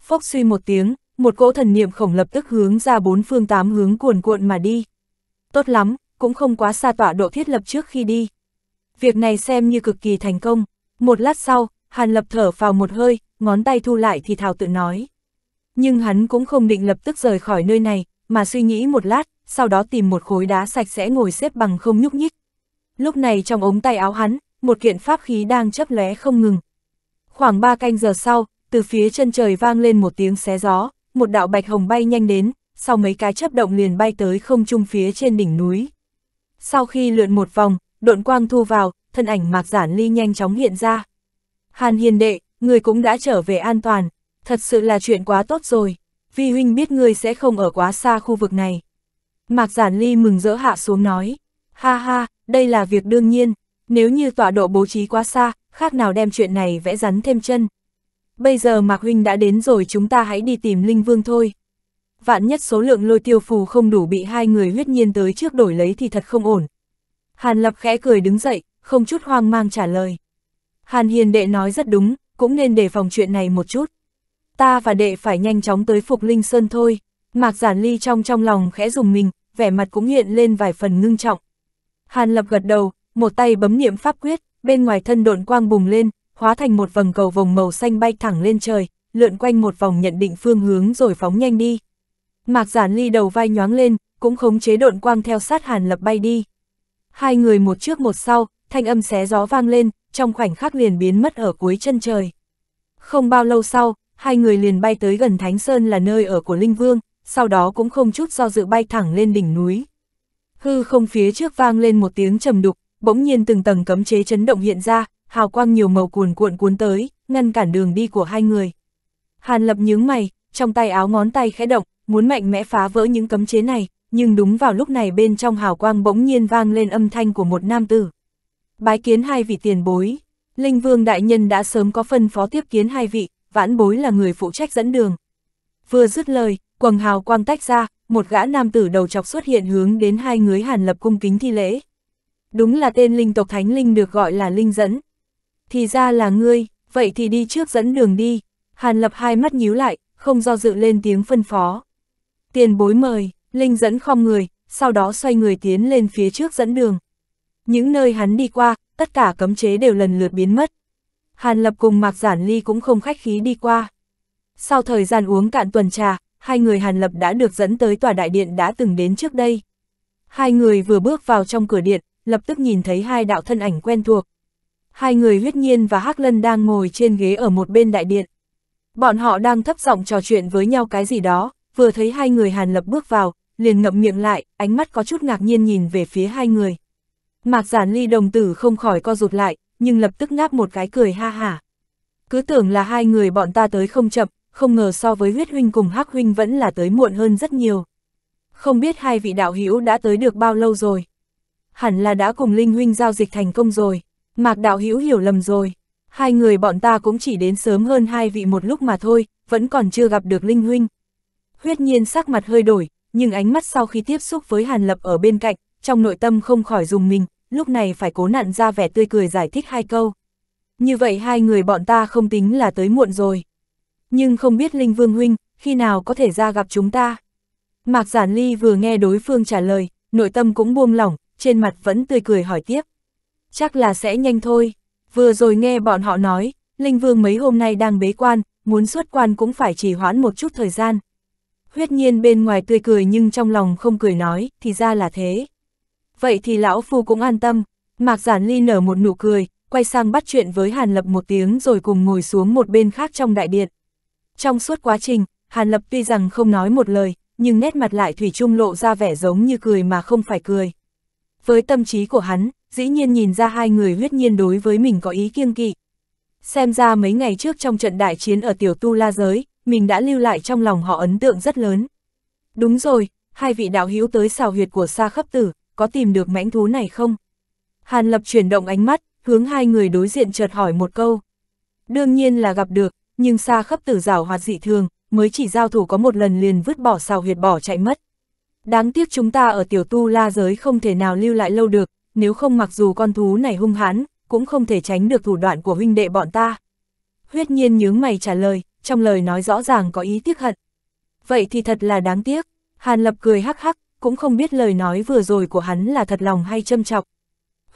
Phốc suy một tiếng, một cỗ thần niệm khổng lập tức hướng ra bốn phương tám hướng cuồn cuộn mà đi. Tốt lắm, cũng không quá xa tọa độ thiết lập trước khi đi. Việc này xem như cực kỳ thành công. Một lát sau, Hàn Lập thở vào một hơi, ngón tay thu lại thì thào tự nói. Nhưng hắn cũng không định lập tức rời khỏi nơi này, mà suy nghĩ một lát, sau đó tìm một khối đá sạch sẽ ngồi xếp bằng không nhúc nhích. Lúc này trong ống tay áo hắn, một kiện pháp khí đang chấp lóe không ngừng. Khoảng ba canh giờ sau, từ phía chân trời vang lên một tiếng xé gió, một đạo bạch hồng bay nhanh đến, sau mấy cái chấp động liền bay tới không trung phía trên đỉnh núi. Sau khi lượn một vòng, độn quang thu vào, thân ảnh mạc giản ly nhanh chóng hiện ra. Hàn hiền đệ, người cũng đã trở về an toàn, thật sự là chuyện quá tốt rồi, vi huynh biết người sẽ không ở quá xa khu vực này. Mạc Giản Ly mừng rỡ hạ xuống nói, ha ha, đây là việc đương nhiên, nếu như tọa độ bố trí quá xa, khác nào đem chuyện này vẽ rắn thêm chân. Bây giờ Mạc Huynh đã đến rồi chúng ta hãy đi tìm Linh Vương thôi. Vạn nhất số lượng lôi tiêu phù không đủ bị hai người huyết nhiên tới trước đổi lấy thì thật không ổn. Hàn Lập khẽ cười đứng dậy, không chút hoang mang trả lời. Hàn Hiền đệ nói rất đúng, cũng nên đề phòng chuyện này một chút. Ta và đệ phải nhanh chóng tới Phục Linh Sơn thôi, Mạc Giản Ly trong trong lòng khẽ dùng mình, vẻ mặt cũng hiện lên vài phần ngưng trọng. Hàn Lập gật đầu, một tay bấm niệm pháp quyết, bên ngoài thân độn quang bùng lên, hóa thành một vầng cầu vồng màu xanh bay thẳng lên trời, lượn quanh một vòng nhận định phương hướng rồi phóng nhanh đi. Mạc Giản Ly đầu vai nhoáng lên, cũng khống chế độn quang theo sát Hàn Lập bay đi. Hai người một trước một sau, thanh âm xé gió vang lên, trong khoảnh khắc liền biến mất ở cuối chân trời. Không bao lâu sau, hai người liền bay tới gần Thánh Sơn là nơi ở của Linh Vương, sau đó cũng không chút do dự bay thẳng lên đỉnh núi. Hư không phía trước vang lên một tiếng trầm đục, bỗng nhiên từng tầng cấm chế chấn động hiện ra, hào quang nhiều màu cuồn cuộn cuốn tới, ngăn cản đường đi của hai người. Hàn Lập nhướng mày, trong tay áo ngón tay khẽ động, muốn mạnh mẽ phá vỡ những cấm chế này, nhưng đúng vào lúc này bên trong hào quang bỗng nhiên vang lên âm thanh của một nam tử. Bái kiến hai vị tiền bối, Linh Vương Đại Nhân đã sớm có phân phó tiếp kiến hai vị, vãn bối là người phụ trách dẫn đường. Vừa dứt lời, quầng hào quang tách ra, một gã nam tử đầu chọc xuất hiện hướng đến hai người hàn lập cung kính thi lễ. Đúng là tên linh tộc Thánh Linh được gọi là Linh Dẫn. Thì ra là ngươi, vậy thì đi trước dẫn đường đi. Hàn lập hai mắt nhíu lại, không do dự lên tiếng phân phó. Tiền bối mời, Linh Dẫn khom người, sau đó xoay người tiến lên phía trước dẫn đường những nơi hắn đi qua, tất cả cấm chế đều lần lượt biến mất. Hàn Lập cùng Mạc Giản Ly cũng không khách khí đi qua. Sau thời gian uống cạn tuần trà, hai người Hàn Lập đã được dẫn tới tòa đại điện đã từng đến trước đây. Hai người vừa bước vào trong cửa điện, lập tức nhìn thấy hai đạo thân ảnh quen thuộc. Hai người huyết nhiên và Hắc Lân đang ngồi trên ghế ở một bên đại điện. Bọn họ đang thấp giọng trò chuyện với nhau cái gì đó, vừa thấy hai người Hàn Lập bước vào, liền ngậm miệng lại, ánh mắt có chút ngạc nhiên nhìn về phía hai người. Mạc giản ly đồng tử không khỏi co rụt lại, nhưng lập tức ngáp một cái cười ha hả. Cứ tưởng là hai người bọn ta tới không chậm, không ngờ so với huyết huynh cùng hắc huynh vẫn là tới muộn hơn rất nhiều. Không biết hai vị đạo hữu đã tới được bao lâu rồi. Hẳn là đã cùng Linh huynh giao dịch thành công rồi, Mạc đạo hữu hiểu lầm rồi. Hai người bọn ta cũng chỉ đến sớm hơn hai vị một lúc mà thôi, vẫn còn chưa gặp được Linh huynh. Huyết nhiên sắc mặt hơi đổi, nhưng ánh mắt sau khi tiếp xúc với Hàn Lập ở bên cạnh, trong nội tâm không khỏi dùng mình, lúc này phải cố nặn ra vẻ tươi cười giải thích hai câu. Như vậy hai người bọn ta không tính là tới muộn rồi. Nhưng không biết Linh Vương Huynh, khi nào có thể ra gặp chúng ta? Mạc Giản Ly vừa nghe đối phương trả lời, nội tâm cũng buông lỏng, trên mặt vẫn tươi cười hỏi tiếp. Chắc là sẽ nhanh thôi, vừa rồi nghe bọn họ nói, Linh Vương mấy hôm nay đang bế quan, muốn xuất quan cũng phải trì hoãn một chút thời gian. Huyết nhiên bên ngoài tươi cười nhưng trong lòng không cười nói, thì ra là thế vậy thì lão phu cũng an tâm. Mạc Giản Ly nở một nụ cười, quay sang bắt chuyện với Hàn Lập một tiếng rồi cùng ngồi xuống một bên khác trong đại điện. Trong suốt quá trình, Hàn Lập tuy rằng không nói một lời, nhưng nét mặt lại Thủy chung lộ ra vẻ giống như cười mà không phải cười. Với tâm trí của hắn, dĩ nhiên nhìn ra hai người huyết nhiên đối với mình có ý kiêng kỵ. Xem ra mấy ngày trước trong trận đại chiến ở tiểu tu la giới, mình đã lưu lại trong lòng họ ấn tượng rất lớn. Đúng rồi, hai vị đạo hữu tới xào huyệt của Sa Khấp Tử, có tìm được mãnh thú này không? Hàn Lập chuyển động ánh mắt, hướng hai người đối diện chợt hỏi một câu. Đương nhiên là gặp được, nhưng xa khắp tử rào hoạt dị thường, mới chỉ giao thủ có một lần liền vứt bỏ xào huyệt bỏ chạy mất. Đáng tiếc chúng ta ở tiểu tu la giới không thể nào lưu lại lâu được, nếu không mặc dù con thú này hung hãn, cũng không thể tránh được thủ đoạn của huynh đệ bọn ta. Huyết nhiên nhướng mày trả lời, trong lời nói rõ ràng có ý tiếc hận. Vậy thì thật là đáng tiếc, Hàn Lập cười hắc hắc, cũng không biết lời nói vừa rồi của hắn là thật lòng hay châm chọc.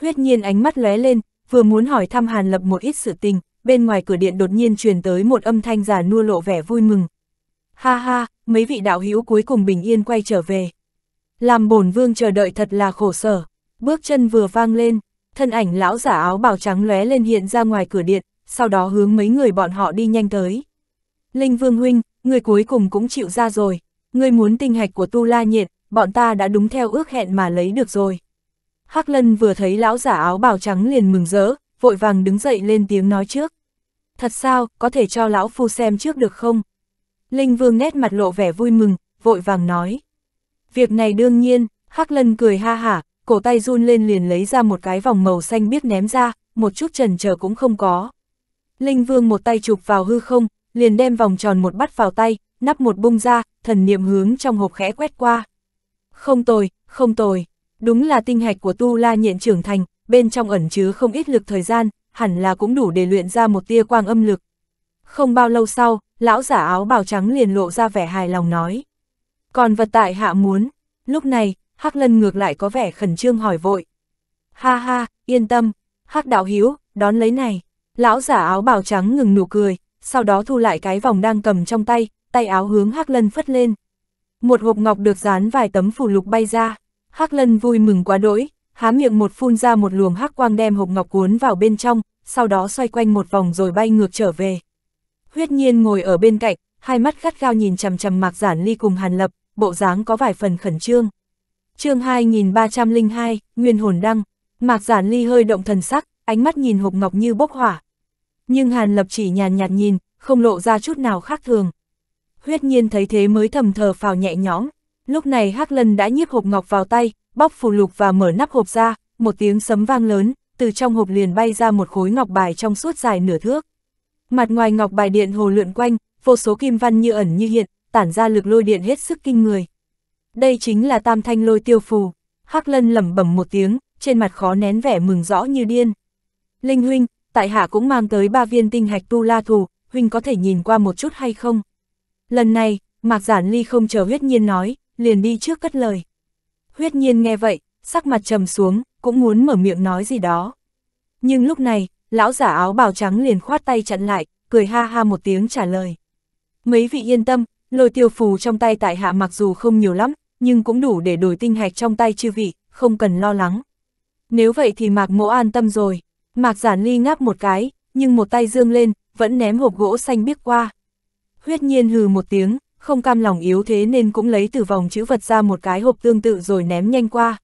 Huyết nhiên ánh mắt lóe lên, vừa muốn hỏi thăm Hàn Lập một ít sự tình, bên ngoài cửa điện đột nhiên truyền tới một âm thanh già nua lộ vẻ vui mừng. Ha ha, mấy vị đạo hữu cuối cùng bình yên quay trở về. Làm bổn vương chờ đợi thật là khổ sở, bước chân vừa vang lên, thân ảnh lão giả áo bào trắng lóe lên hiện ra ngoài cửa điện, sau đó hướng mấy người bọn họ đi nhanh tới. Linh Vương Huynh, người cuối cùng cũng chịu ra rồi, người muốn tinh hạch của Tu La Nhiệt, bọn ta đã đúng theo ước hẹn mà lấy được rồi. Hắc Lân vừa thấy lão giả áo bào trắng liền mừng rỡ, vội vàng đứng dậy lên tiếng nói trước. Thật sao, có thể cho lão phu xem trước được không? Linh Vương nét mặt lộ vẻ vui mừng, vội vàng nói. Việc này đương nhiên, Hắc Lân cười ha hả, cổ tay run lên liền lấy ra một cái vòng màu xanh biết ném ra, một chút trần chờ cũng không có. Linh Vương một tay chụp vào hư không, liền đem vòng tròn một bắt vào tay, nắp một bung ra, thần niệm hướng trong hộp khẽ quét qua. Không tồi, không tồi. Đúng là tinh hạch của tu la nhện trưởng thành, bên trong ẩn chứa không ít lực thời gian, hẳn là cũng đủ để luyện ra một tia quang âm lực. Không bao lâu sau, lão giả áo bào trắng liền lộ ra vẻ hài lòng nói. Còn vật tại hạ muốn, lúc này, Hắc Lân ngược lại có vẻ khẩn trương hỏi vội. Ha ha, yên tâm, Hắc đạo hiếu, đón lấy này. Lão giả áo bào trắng ngừng nụ cười, sau đó thu lại cái vòng đang cầm trong tay, tay áo hướng Hắc Lân phất lên một hộp ngọc được dán vài tấm phủ lục bay ra. Hắc Lân vui mừng quá đỗi, há miệng một phun ra một luồng hắc quang đem hộp ngọc cuốn vào bên trong, sau đó xoay quanh một vòng rồi bay ngược trở về. Huyết Nhiên ngồi ở bên cạnh, hai mắt gắt gao nhìn chằm chằm Mạc Giản Ly cùng Hàn Lập, bộ dáng có vài phần khẩn trương. Chương 2302, Nguyên hồn đăng. Mạc Giản Ly hơi động thần sắc, ánh mắt nhìn hộp ngọc như bốc hỏa. Nhưng Hàn Lập chỉ nhàn nhạt nhìn, không lộ ra chút nào khác thường huyết nhiên thấy thế mới thầm thờ phào nhẹ nhõm. Lúc này Hắc Lân đã nhiếp hộp ngọc vào tay, bóc phù lục và mở nắp hộp ra, một tiếng sấm vang lớn, từ trong hộp liền bay ra một khối ngọc bài trong suốt dài nửa thước. Mặt ngoài ngọc bài điện hồ lượn quanh, vô số kim văn như ẩn như hiện, tản ra lực lôi điện hết sức kinh người. Đây chính là Tam Thanh Lôi Tiêu Phù. Hắc Lân lẩm bẩm một tiếng, trên mặt khó nén vẻ mừng rõ như điên. Linh huynh, tại hạ cũng mang tới ba viên tinh hạch tu la thù, huynh có thể nhìn qua một chút hay không? Lần này, Mạc Giản Ly không chờ huyết nhiên nói, liền đi trước cất lời. Huyết nhiên nghe vậy, sắc mặt trầm xuống, cũng muốn mở miệng nói gì đó. Nhưng lúc này, lão giả áo bào trắng liền khoát tay chặn lại, cười ha ha một tiếng trả lời. Mấy vị yên tâm, lôi tiêu phù trong tay tại hạ mặc dù không nhiều lắm, nhưng cũng đủ để đổi tinh hạch trong tay chư vị, không cần lo lắng. Nếu vậy thì Mạc Mỗ an tâm rồi. Mạc Giản Ly ngáp một cái, nhưng một tay dương lên, vẫn ném hộp gỗ xanh biếc qua huyết nhiên hừ một tiếng, không cam lòng yếu thế nên cũng lấy từ vòng chữ vật ra một cái hộp tương tự rồi ném nhanh qua.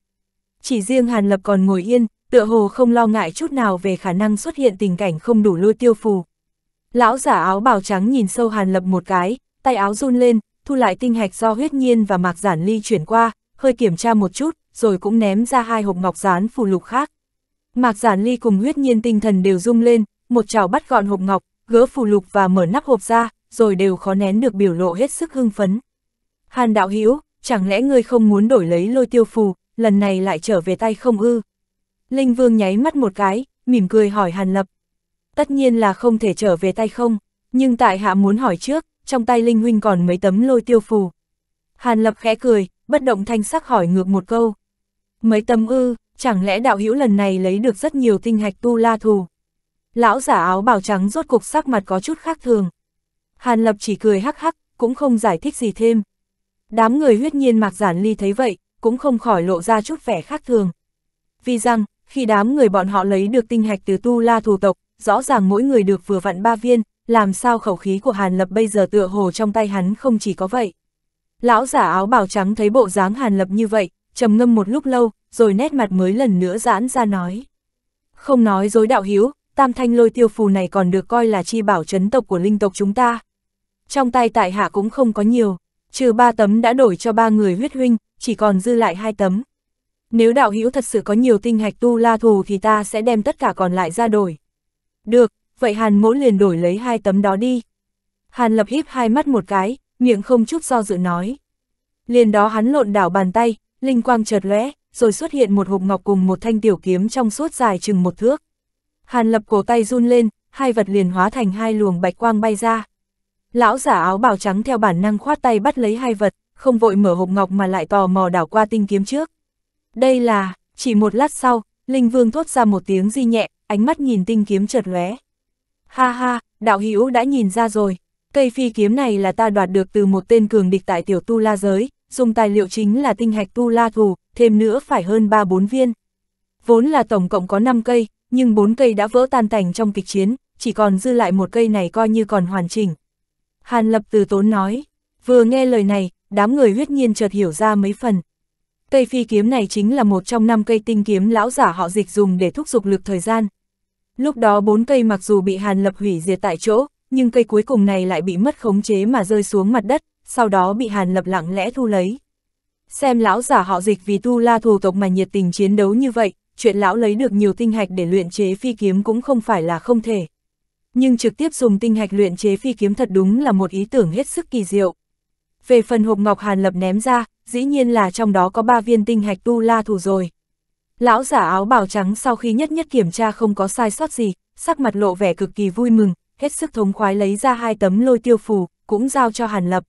Chỉ riêng Hàn Lập còn ngồi yên, tựa hồ không lo ngại chút nào về khả năng xuất hiện tình cảnh không đủ lôi tiêu phù. Lão giả áo bào trắng nhìn sâu Hàn Lập một cái, tay áo run lên, thu lại tinh hạch do huyết nhiên và mạc giản ly chuyển qua, hơi kiểm tra một chút, rồi cũng ném ra hai hộp ngọc rán phù lục khác. Mạc giản ly cùng huyết nhiên tinh thần đều rung lên, một chảo bắt gọn hộp ngọc, gỡ phù lục và mở nắp hộp ra, rồi đều khó nén được biểu lộ hết sức hưng phấn. Hàn đạo hữu chẳng lẽ ngươi không muốn đổi lấy lôi tiêu phù, lần này lại trở về tay không ư? Linh Vương nháy mắt một cái, mỉm cười hỏi Hàn Lập. Tất nhiên là không thể trở về tay không, nhưng tại hạ muốn hỏi trước, trong tay Linh Huynh còn mấy tấm lôi tiêu phù. Hàn Lập khẽ cười, bất động thanh sắc hỏi ngược một câu. Mấy tấm ư, chẳng lẽ đạo hữu lần này lấy được rất nhiều tinh hạch tu la thù? Lão giả áo bào trắng rốt cục sắc mặt có chút khác thường. Hàn Lập chỉ cười hắc hắc, cũng không giải thích gì thêm. Đám người huyết nhiên mạc giản ly thấy vậy, cũng không khỏi lộ ra chút vẻ khác thường. Vì rằng, khi đám người bọn họ lấy được tinh hạch từ tu la thù tộc, rõ ràng mỗi người được vừa vặn ba viên, làm sao khẩu khí của Hàn Lập bây giờ tựa hồ trong tay hắn không chỉ có vậy. Lão giả áo bào trắng thấy bộ dáng Hàn Lập như vậy, trầm ngâm một lúc lâu, rồi nét mặt mới lần nữa giãn ra nói. Không nói dối đạo hiếu, tam thanh lôi tiêu phù này còn được coi là chi bảo chấn tộc của linh tộc chúng ta trong tay tại hạ cũng không có nhiều, trừ ba tấm đã đổi cho ba người huyết huynh, chỉ còn dư lại hai tấm. Nếu đạo hữu thật sự có nhiều tinh hạch tu la thù thì ta sẽ đem tất cả còn lại ra đổi. Được, vậy Hàn mỗ liền đổi lấy hai tấm đó đi. Hàn lập híp hai mắt một cái, miệng không chút do dự nói. Liền đó hắn lộn đảo bàn tay, linh quang chợt lóe, rồi xuất hiện một hộp ngọc cùng một thanh tiểu kiếm trong suốt dài chừng một thước. Hàn lập cổ tay run lên, hai vật liền hóa thành hai luồng bạch quang bay ra. Lão giả áo bào trắng theo bản năng khoát tay bắt lấy hai vật, không vội mở hộp ngọc mà lại tò mò đảo qua tinh kiếm trước. Đây là, chỉ một lát sau, Linh Vương thốt ra một tiếng di nhẹ, ánh mắt nhìn tinh kiếm chợt lóe. Ha ha, đạo hữu đã nhìn ra rồi, cây phi kiếm này là ta đoạt được từ một tên cường địch tại tiểu tu la giới, dùng tài liệu chính là tinh hạch tu la thù, thêm nữa phải hơn 3-4 viên. Vốn là tổng cộng có 5 cây, nhưng 4 cây đã vỡ tan tành trong kịch chiến, chỉ còn dư lại một cây này coi như còn hoàn chỉnh. Hàn Lập từ tốn nói, vừa nghe lời này, đám người huyết nhiên chợt hiểu ra mấy phần. Cây phi kiếm này chính là một trong năm cây tinh kiếm lão giả họ dịch dùng để thúc giục lực thời gian. Lúc đó bốn cây mặc dù bị Hàn Lập hủy diệt tại chỗ, nhưng cây cuối cùng này lại bị mất khống chế mà rơi xuống mặt đất, sau đó bị Hàn Lập lặng lẽ thu lấy. Xem lão giả họ dịch vì tu la thù tộc mà nhiệt tình chiến đấu như vậy, chuyện lão lấy được nhiều tinh hạch để luyện chế phi kiếm cũng không phải là không thể nhưng trực tiếp dùng tinh hạch luyện chế phi kiếm thật đúng là một ý tưởng hết sức kỳ diệu. Về phần hộp ngọc Hàn Lập ném ra, dĩ nhiên là trong đó có ba viên tinh hạch tu la thủ rồi. Lão giả áo bào trắng sau khi nhất nhất kiểm tra không có sai sót gì, sắc mặt lộ vẻ cực kỳ vui mừng, hết sức thống khoái lấy ra hai tấm lôi tiêu phù, cũng giao cho Hàn Lập.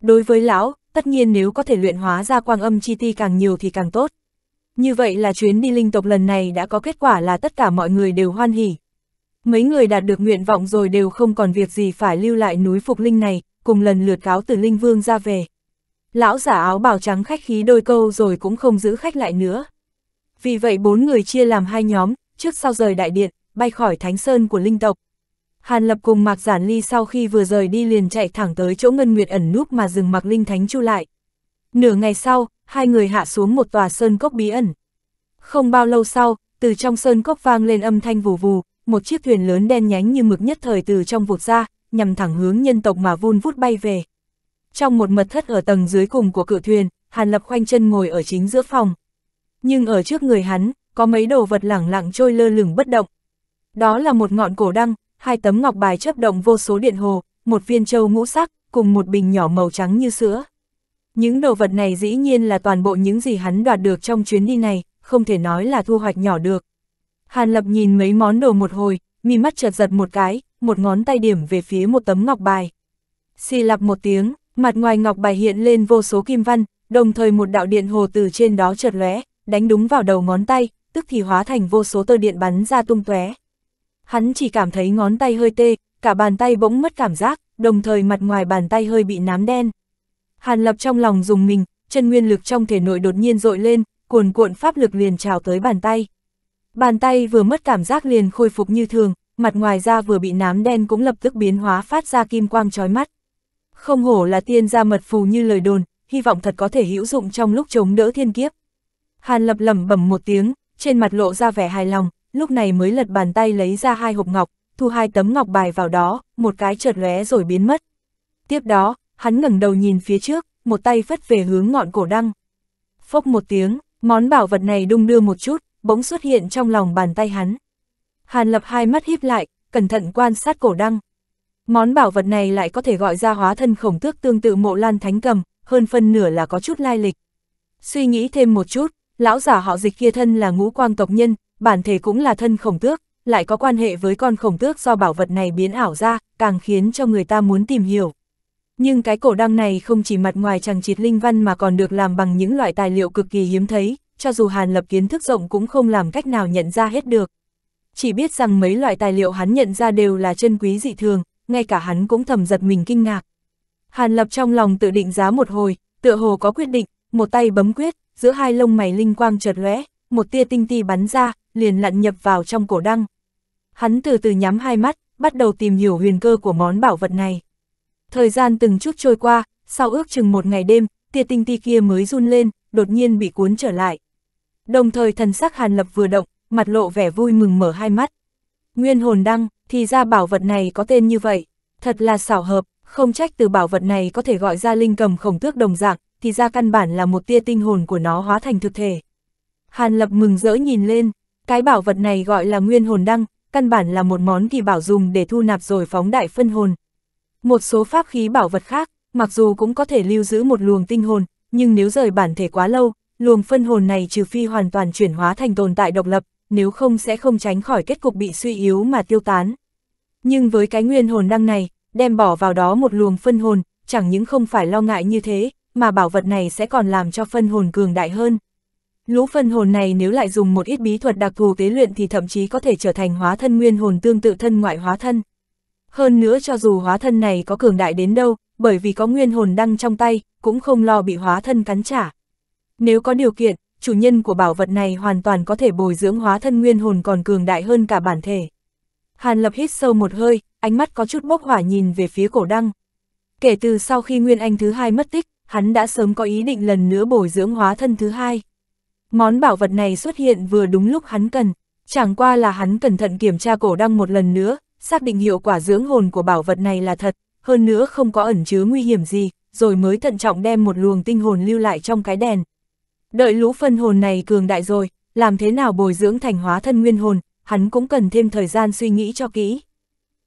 Đối với lão, tất nhiên nếu có thể luyện hóa ra quang âm chi ti càng nhiều thì càng tốt. Như vậy là chuyến đi linh tộc lần này đã có kết quả là tất cả mọi người đều hoan hỉ, Mấy người đạt được nguyện vọng rồi đều không còn việc gì phải lưu lại núi Phục Linh này, cùng lần lượt cáo từ Linh Vương ra về. Lão giả áo bào trắng khách khí đôi câu rồi cũng không giữ khách lại nữa. Vì vậy bốn người chia làm hai nhóm, trước sau rời đại điện, bay khỏi thánh sơn của linh tộc. Hàn Lập cùng Mạc Giản Ly sau khi vừa rời đi liền chạy thẳng tới chỗ Ngân Nguyệt ẩn núp mà dừng Mạc Linh Thánh Chu lại. Nửa ngày sau, hai người hạ xuống một tòa sơn cốc bí ẩn. Không bao lâu sau, từ trong sơn cốc vang lên âm thanh vù vù, một chiếc thuyền lớn đen nhánh như mực nhất thời từ trong vụt ra, nhằm thẳng hướng nhân tộc mà vun vút bay về. Trong một mật thất ở tầng dưới cùng của cự thuyền, Hàn Lập khoanh chân ngồi ở chính giữa phòng. Nhưng ở trước người hắn, có mấy đồ vật lẳng lặng trôi lơ lửng bất động. Đó là một ngọn cổ đăng, hai tấm ngọc bài chấp động vô số điện hồ, một viên châu ngũ sắc, cùng một bình nhỏ màu trắng như sữa. Những đồ vật này dĩ nhiên là toàn bộ những gì hắn đoạt được trong chuyến đi này, không thể nói là thu hoạch nhỏ được. Hàn Lập nhìn mấy món đồ một hồi, mi mắt chợt giật một cái, một ngón tay điểm về phía một tấm ngọc bài. Xì lạp một tiếng, mặt ngoài ngọc bài hiện lên vô số kim văn, đồng thời một đạo điện hồ từ trên đó chợt lóe, đánh đúng vào đầu ngón tay, tức thì hóa thành vô số tơ điện bắn ra tung tóe. Hắn chỉ cảm thấy ngón tay hơi tê, cả bàn tay bỗng mất cảm giác, đồng thời mặt ngoài bàn tay hơi bị nám đen. Hàn Lập trong lòng dùng mình, chân nguyên lực trong thể nội đột nhiên dội lên, cuồn cuộn pháp lực liền trào tới bàn tay. Bàn tay vừa mất cảm giác liền khôi phục như thường, mặt ngoài da vừa bị nám đen cũng lập tức biến hóa phát ra kim quang chói mắt. Không hổ là tiên gia mật phù như lời đồn, hy vọng thật có thể hữu dụng trong lúc chống đỡ thiên kiếp. Hàn lập lẩm bẩm một tiếng, trên mặt lộ ra vẻ hài lòng, lúc này mới lật bàn tay lấy ra hai hộp ngọc, thu hai tấm ngọc bài vào đó, một cái chợt lóe rồi biến mất. Tiếp đó, hắn ngẩng đầu nhìn phía trước, một tay phất về hướng ngọn cổ đăng. Phốc một tiếng, món bảo vật này đung đưa một chút, bỗng xuất hiện trong lòng bàn tay hắn. Hàn lập hai mắt híp lại, cẩn thận quan sát cổ đăng. Món bảo vật này lại có thể gọi ra hóa thân khổng tước tương tự mộ lan thánh cầm, hơn phân nửa là có chút lai lịch. Suy nghĩ thêm một chút, lão giả họ dịch kia thân là ngũ quang tộc nhân, bản thể cũng là thân khổng tước, lại có quan hệ với con khổng tước do bảo vật này biến ảo ra, càng khiến cho người ta muốn tìm hiểu. Nhưng cái cổ đăng này không chỉ mặt ngoài chẳng chịt linh văn mà còn được làm bằng những loại tài liệu cực kỳ hiếm thấy, cho dù Hàn Lập kiến thức rộng cũng không làm cách nào nhận ra hết được. Chỉ biết rằng mấy loại tài liệu hắn nhận ra đều là chân quý dị thường, ngay cả hắn cũng thầm giật mình kinh ngạc. Hàn Lập trong lòng tự định giá một hồi, tựa hồ có quyết định, một tay bấm quyết, giữa hai lông mày linh quang chợt lóe, một tia tinh ti bắn ra, liền lặn nhập vào trong cổ đăng. Hắn từ từ nhắm hai mắt, bắt đầu tìm hiểu huyền cơ của món bảo vật này. Thời gian từng chút trôi qua, sau ước chừng một ngày đêm, tia tinh ti kia mới run lên, đột nhiên bị cuốn trở lại đồng thời thần sắc Hàn Lập vừa động, mặt lộ vẻ vui mừng mở hai mắt. Nguyên hồn đăng, thì ra bảo vật này có tên như vậy, thật là xảo hợp, không trách từ bảo vật này có thể gọi ra linh cầm khổng tước đồng dạng, thì ra căn bản là một tia tinh hồn của nó hóa thành thực thể. Hàn Lập mừng rỡ nhìn lên, cái bảo vật này gọi là nguyên hồn đăng, căn bản là một món kỳ bảo dùng để thu nạp rồi phóng đại phân hồn. Một số pháp khí bảo vật khác, mặc dù cũng có thể lưu giữ một luồng tinh hồn, nhưng nếu rời bản thể quá lâu, luồng phân hồn này trừ phi hoàn toàn chuyển hóa thành tồn tại độc lập, nếu không sẽ không tránh khỏi kết cục bị suy yếu mà tiêu tán. Nhưng với cái nguyên hồn đăng này, đem bỏ vào đó một luồng phân hồn, chẳng những không phải lo ngại như thế, mà bảo vật này sẽ còn làm cho phân hồn cường đại hơn. Lũ phân hồn này nếu lại dùng một ít bí thuật đặc thù tế luyện thì thậm chí có thể trở thành hóa thân nguyên hồn tương tự thân ngoại hóa thân. Hơn nữa cho dù hóa thân này có cường đại đến đâu, bởi vì có nguyên hồn đăng trong tay, cũng không lo bị hóa thân cắn trả. Nếu có điều kiện, chủ nhân của bảo vật này hoàn toàn có thể bồi dưỡng hóa thân nguyên hồn còn cường đại hơn cả bản thể. Hàn Lập hít sâu một hơi, ánh mắt có chút bốc hỏa nhìn về phía cổ đăng. Kể từ sau khi Nguyên Anh thứ hai mất tích, hắn đã sớm có ý định lần nữa bồi dưỡng hóa thân thứ hai. Món bảo vật này xuất hiện vừa đúng lúc hắn cần, chẳng qua là hắn cẩn thận kiểm tra cổ đăng một lần nữa, xác định hiệu quả dưỡng hồn của bảo vật này là thật, hơn nữa không có ẩn chứa nguy hiểm gì, rồi mới thận trọng đem một luồng tinh hồn lưu lại trong cái đèn, Đợi lũ phân hồn này cường đại rồi, làm thế nào bồi dưỡng thành hóa thân nguyên hồn, hắn cũng cần thêm thời gian suy nghĩ cho kỹ.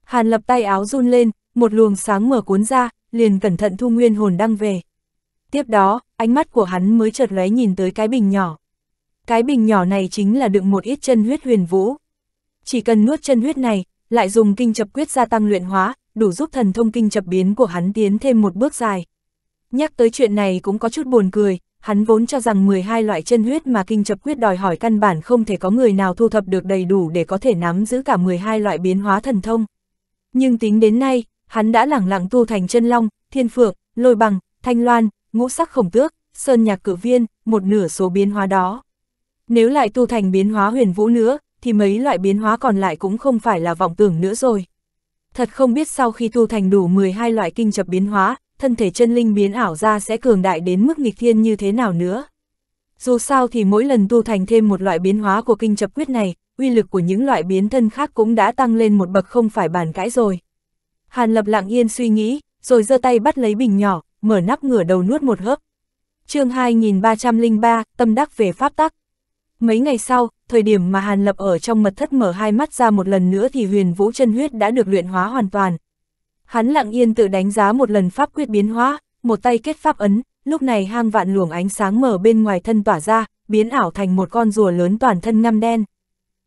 Hàn lập tay áo run lên, một luồng sáng mở cuốn ra, liền cẩn thận thu nguyên hồn đăng về. Tiếp đó, ánh mắt của hắn mới chợt lóe nhìn tới cái bình nhỏ. Cái bình nhỏ này chính là đựng một ít chân huyết huyền vũ. Chỉ cần nuốt chân huyết này, lại dùng kinh chập quyết gia tăng luyện hóa, đủ giúp thần thông kinh chập biến của hắn tiến thêm một bước dài. Nhắc tới chuyện này cũng có chút buồn cười, hắn vốn cho rằng 12 loại chân huyết mà kinh chập quyết đòi hỏi căn bản không thể có người nào thu thập được đầy đủ để có thể nắm giữ cả 12 loại biến hóa thần thông. Nhưng tính đến nay, hắn đã lẳng lặng tu thành chân long, thiên phượng, lôi bằng, thanh loan, ngũ sắc khổng tước, sơn nhạc cử viên, một nửa số biến hóa đó. Nếu lại tu thành biến hóa huyền vũ nữa, thì mấy loại biến hóa còn lại cũng không phải là vọng tưởng nữa rồi. Thật không biết sau khi tu thành đủ 12 loại kinh chập biến hóa, thân thể chân linh biến ảo ra sẽ cường đại đến mức nghịch thiên như thế nào nữa. Dù sao thì mỗi lần tu thành thêm một loại biến hóa của kinh chập quyết này, uy lực của những loại biến thân khác cũng đã tăng lên một bậc không phải bàn cãi rồi. Hàn Lập lặng yên suy nghĩ, rồi giơ tay bắt lấy bình nhỏ, mở nắp ngửa đầu nuốt một hớp. chương 2303, tâm đắc về pháp tắc. Mấy ngày sau, thời điểm mà Hàn Lập ở trong mật thất mở hai mắt ra một lần nữa thì huyền vũ chân huyết đã được luyện hóa hoàn toàn, Hắn lặng yên tự đánh giá một lần pháp quyết biến hóa, một tay kết pháp ấn, lúc này hang vạn luồng ánh sáng mở bên ngoài thân tỏa ra, biến ảo thành một con rùa lớn toàn thân ngăm đen.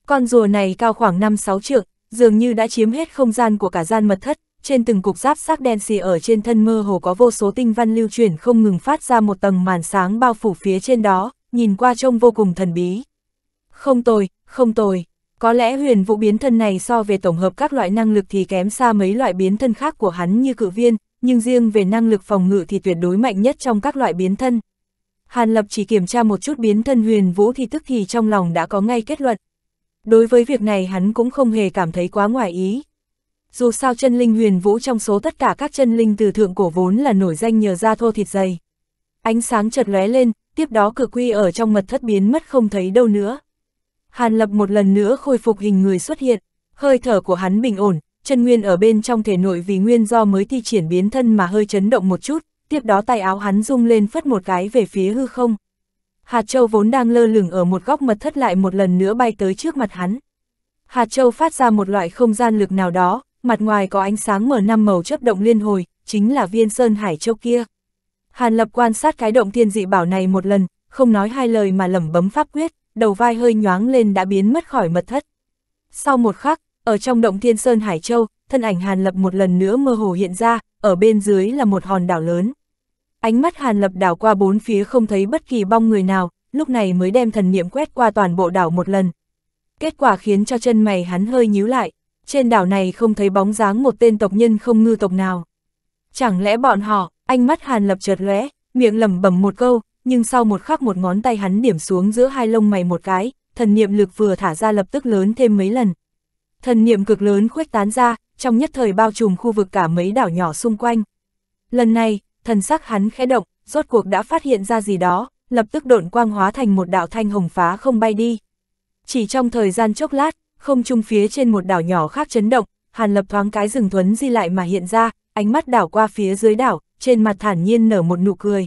Con rùa này cao khoảng 5-6 trượng, dường như đã chiếm hết không gian của cả gian mật thất, trên từng cục giáp sắc đen xì ở trên thân mơ hồ có vô số tinh văn lưu chuyển không ngừng phát ra một tầng màn sáng bao phủ phía trên đó, nhìn qua trông vô cùng thần bí. Không tồi, không tồi. Có lẽ huyền vũ biến thân này so về tổng hợp các loại năng lực thì kém xa mấy loại biến thân khác của hắn như cự viên, nhưng riêng về năng lực phòng ngự thì tuyệt đối mạnh nhất trong các loại biến thân. Hàn Lập chỉ kiểm tra một chút biến thân huyền vũ thì tức thì trong lòng đã có ngay kết luận. Đối với việc này hắn cũng không hề cảm thấy quá ngoài ý. Dù sao chân linh huyền vũ trong số tất cả các chân linh từ thượng cổ vốn là nổi danh nhờ da thô thịt dày. Ánh sáng chợt lóe lên, tiếp đó cửa quy ở trong mật thất biến mất không thấy đâu nữa. Hàn Lập một lần nữa khôi phục hình người xuất hiện, hơi thở của hắn bình ổn, chân nguyên ở bên trong thể nội vì nguyên do mới thi triển biến thân mà hơi chấn động một chút, tiếp đó tay áo hắn rung lên phất một cái về phía hư không. Hạt châu vốn đang lơ lửng ở một góc mật thất lại một lần nữa bay tới trước mặt hắn. Hạt châu phát ra một loại không gian lực nào đó, mặt ngoài có ánh sáng mở năm màu chớp động liên hồi, chính là viên sơn hải châu kia. Hàn Lập quan sát cái động thiên dị bảo này một lần, không nói hai lời mà lẩm bấm pháp quyết đầu vai hơi nhoáng lên đã biến mất khỏi mật thất. Sau một khắc, ở trong động thiên sơn Hải Châu, thân ảnh Hàn Lập một lần nữa mơ hồ hiện ra, ở bên dưới là một hòn đảo lớn. Ánh mắt Hàn Lập đảo qua bốn phía không thấy bất kỳ bong người nào, lúc này mới đem thần niệm quét qua toàn bộ đảo một lần. Kết quả khiến cho chân mày hắn hơi nhíu lại, trên đảo này không thấy bóng dáng một tên tộc nhân không ngư tộc nào. Chẳng lẽ bọn họ, ánh mắt Hàn Lập chợt lóe, miệng lẩm bẩm một câu, nhưng sau một khắc một ngón tay hắn điểm xuống giữa hai lông mày một cái, thần niệm lực vừa thả ra lập tức lớn thêm mấy lần. Thần niệm cực lớn khuếch tán ra, trong nhất thời bao trùm khu vực cả mấy đảo nhỏ xung quanh. Lần này, thần sắc hắn khẽ động, rốt cuộc đã phát hiện ra gì đó, lập tức độn quang hóa thành một đạo thanh hồng phá không bay đi. Chỉ trong thời gian chốc lát, không trung phía trên một đảo nhỏ khác chấn động, Hàn Lập thoáng cái rừng thuấn di lại mà hiện ra, ánh mắt đảo qua phía dưới đảo, trên mặt thản nhiên nở một nụ cười.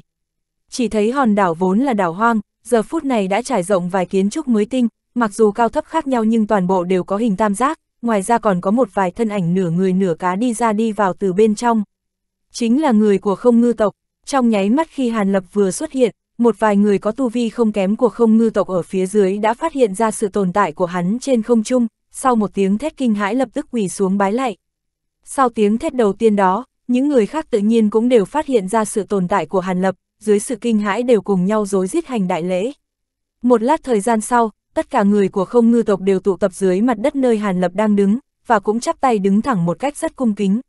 Chỉ thấy hòn đảo vốn là đảo hoang, giờ phút này đã trải rộng vài kiến trúc mới tinh, mặc dù cao thấp khác nhau nhưng toàn bộ đều có hình tam giác, ngoài ra còn có một vài thân ảnh nửa người nửa cá đi ra đi vào từ bên trong. Chính là người của không ngư tộc, trong nháy mắt khi Hàn Lập vừa xuất hiện, một vài người có tu vi không kém của không ngư tộc ở phía dưới đã phát hiện ra sự tồn tại của hắn trên không trung, sau một tiếng thét kinh hãi lập tức quỳ xuống bái lạy. Sau tiếng thét đầu tiên đó, những người khác tự nhiên cũng đều phát hiện ra sự tồn tại của Hàn Lập, dưới sự kinh hãi đều cùng nhau dối giết hành đại lễ. Một lát thời gian sau, tất cả người của không ngư tộc đều tụ tập dưới mặt đất nơi Hàn Lập đang đứng, và cũng chắp tay đứng thẳng một cách rất cung kính.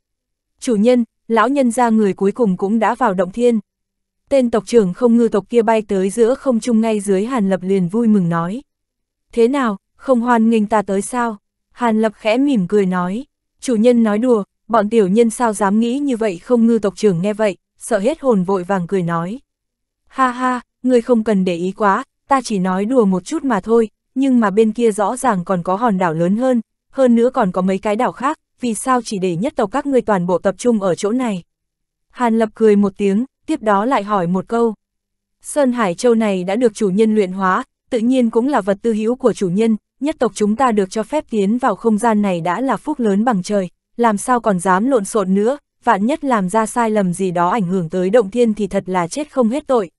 Chủ nhân, lão nhân ra người cuối cùng cũng đã vào động thiên. Tên tộc trưởng không ngư tộc kia bay tới giữa không trung ngay dưới Hàn Lập liền vui mừng nói. Thế nào, không hoan nghênh ta tới sao? Hàn Lập khẽ mỉm cười nói. Chủ nhân nói đùa, bọn tiểu nhân sao dám nghĩ như vậy không ngư tộc trưởng nghe vậy, sợ hết hồn vội vàng cười nói. Ha ha, ngươi không cần để ý quá, ta chỉ nói đùa một chút mà thôi, nhưng mà bên kia rõ ràng còn có hòn đảo lớn hơn, hơn nữa còn có mấy cái đảo khác, vì sao chỉ để nhất tộc các ngươi toàn bộ tập trung ở chỗ này. Hàn Lập cười một tiếng, tiếp đó lại hỏi một câu. Sơn Hải Châu này đã được chủ nhân luyện hóa, tự nhiên cũng là vật tư hữu của chủ nhân, nhất tộc chúng ta được cho phép tiến vào không gian này đã là phúc lớn bằng trời, làm sao còn dám lộn xộn nữa, vạn nhất làm ra sai lầm gì đó ảnh hưởng tới động thiên thì thật là chết không hết tội.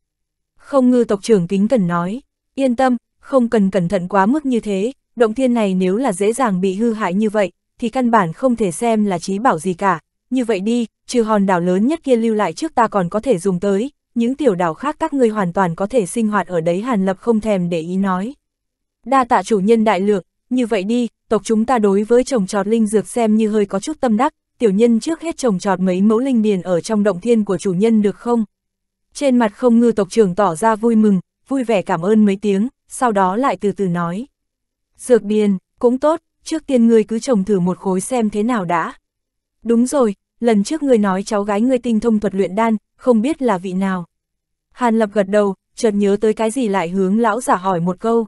Không ngư tộc trưởng kính cần nói, yên tâm, không cần cẩn thận quá mức như thế, động thiên này nếu là dễ dàng bị hư hại như vậy, thì căn bản không thể xem là trí bảo gì cả. Như vậy đi, trừ hòn đảo lớn nhất kia lưu lại trước ta còn có thể dùng tới, những tiểu đảo khác các ngươi hoàn toàn có thể sinh hoạt ở đấy Hàn Lập không thèm để ý nói. Đa tạ chủ nhân đại lược, như vậy đi, tộc chúng ta đối với trồng trọt linh dược xem như hơi có chút tâm đắc, tiểu nhân trước hết trồng trọt mấy mẫu linh điền ở trong động thiên của chủ nhân được không? Trên mặt không ngư tộc trưởng tỏ ra vui mừng, vui vẻ cảm ơn mấy tiếng, sau đó lại từ từ nói. Dược điền, cũng tốt, trước tiên ngươi cứ trồng thử một khối xem thế nào đã. Đúng rồi, lần trước ngươi nói cháu gái ngươi tinh thông thuật luyện đan, không biết là vị nào. Hàn Lập gật đầu, chợt nhớ tới cái gì lại hướng lão giả hỏi một câu.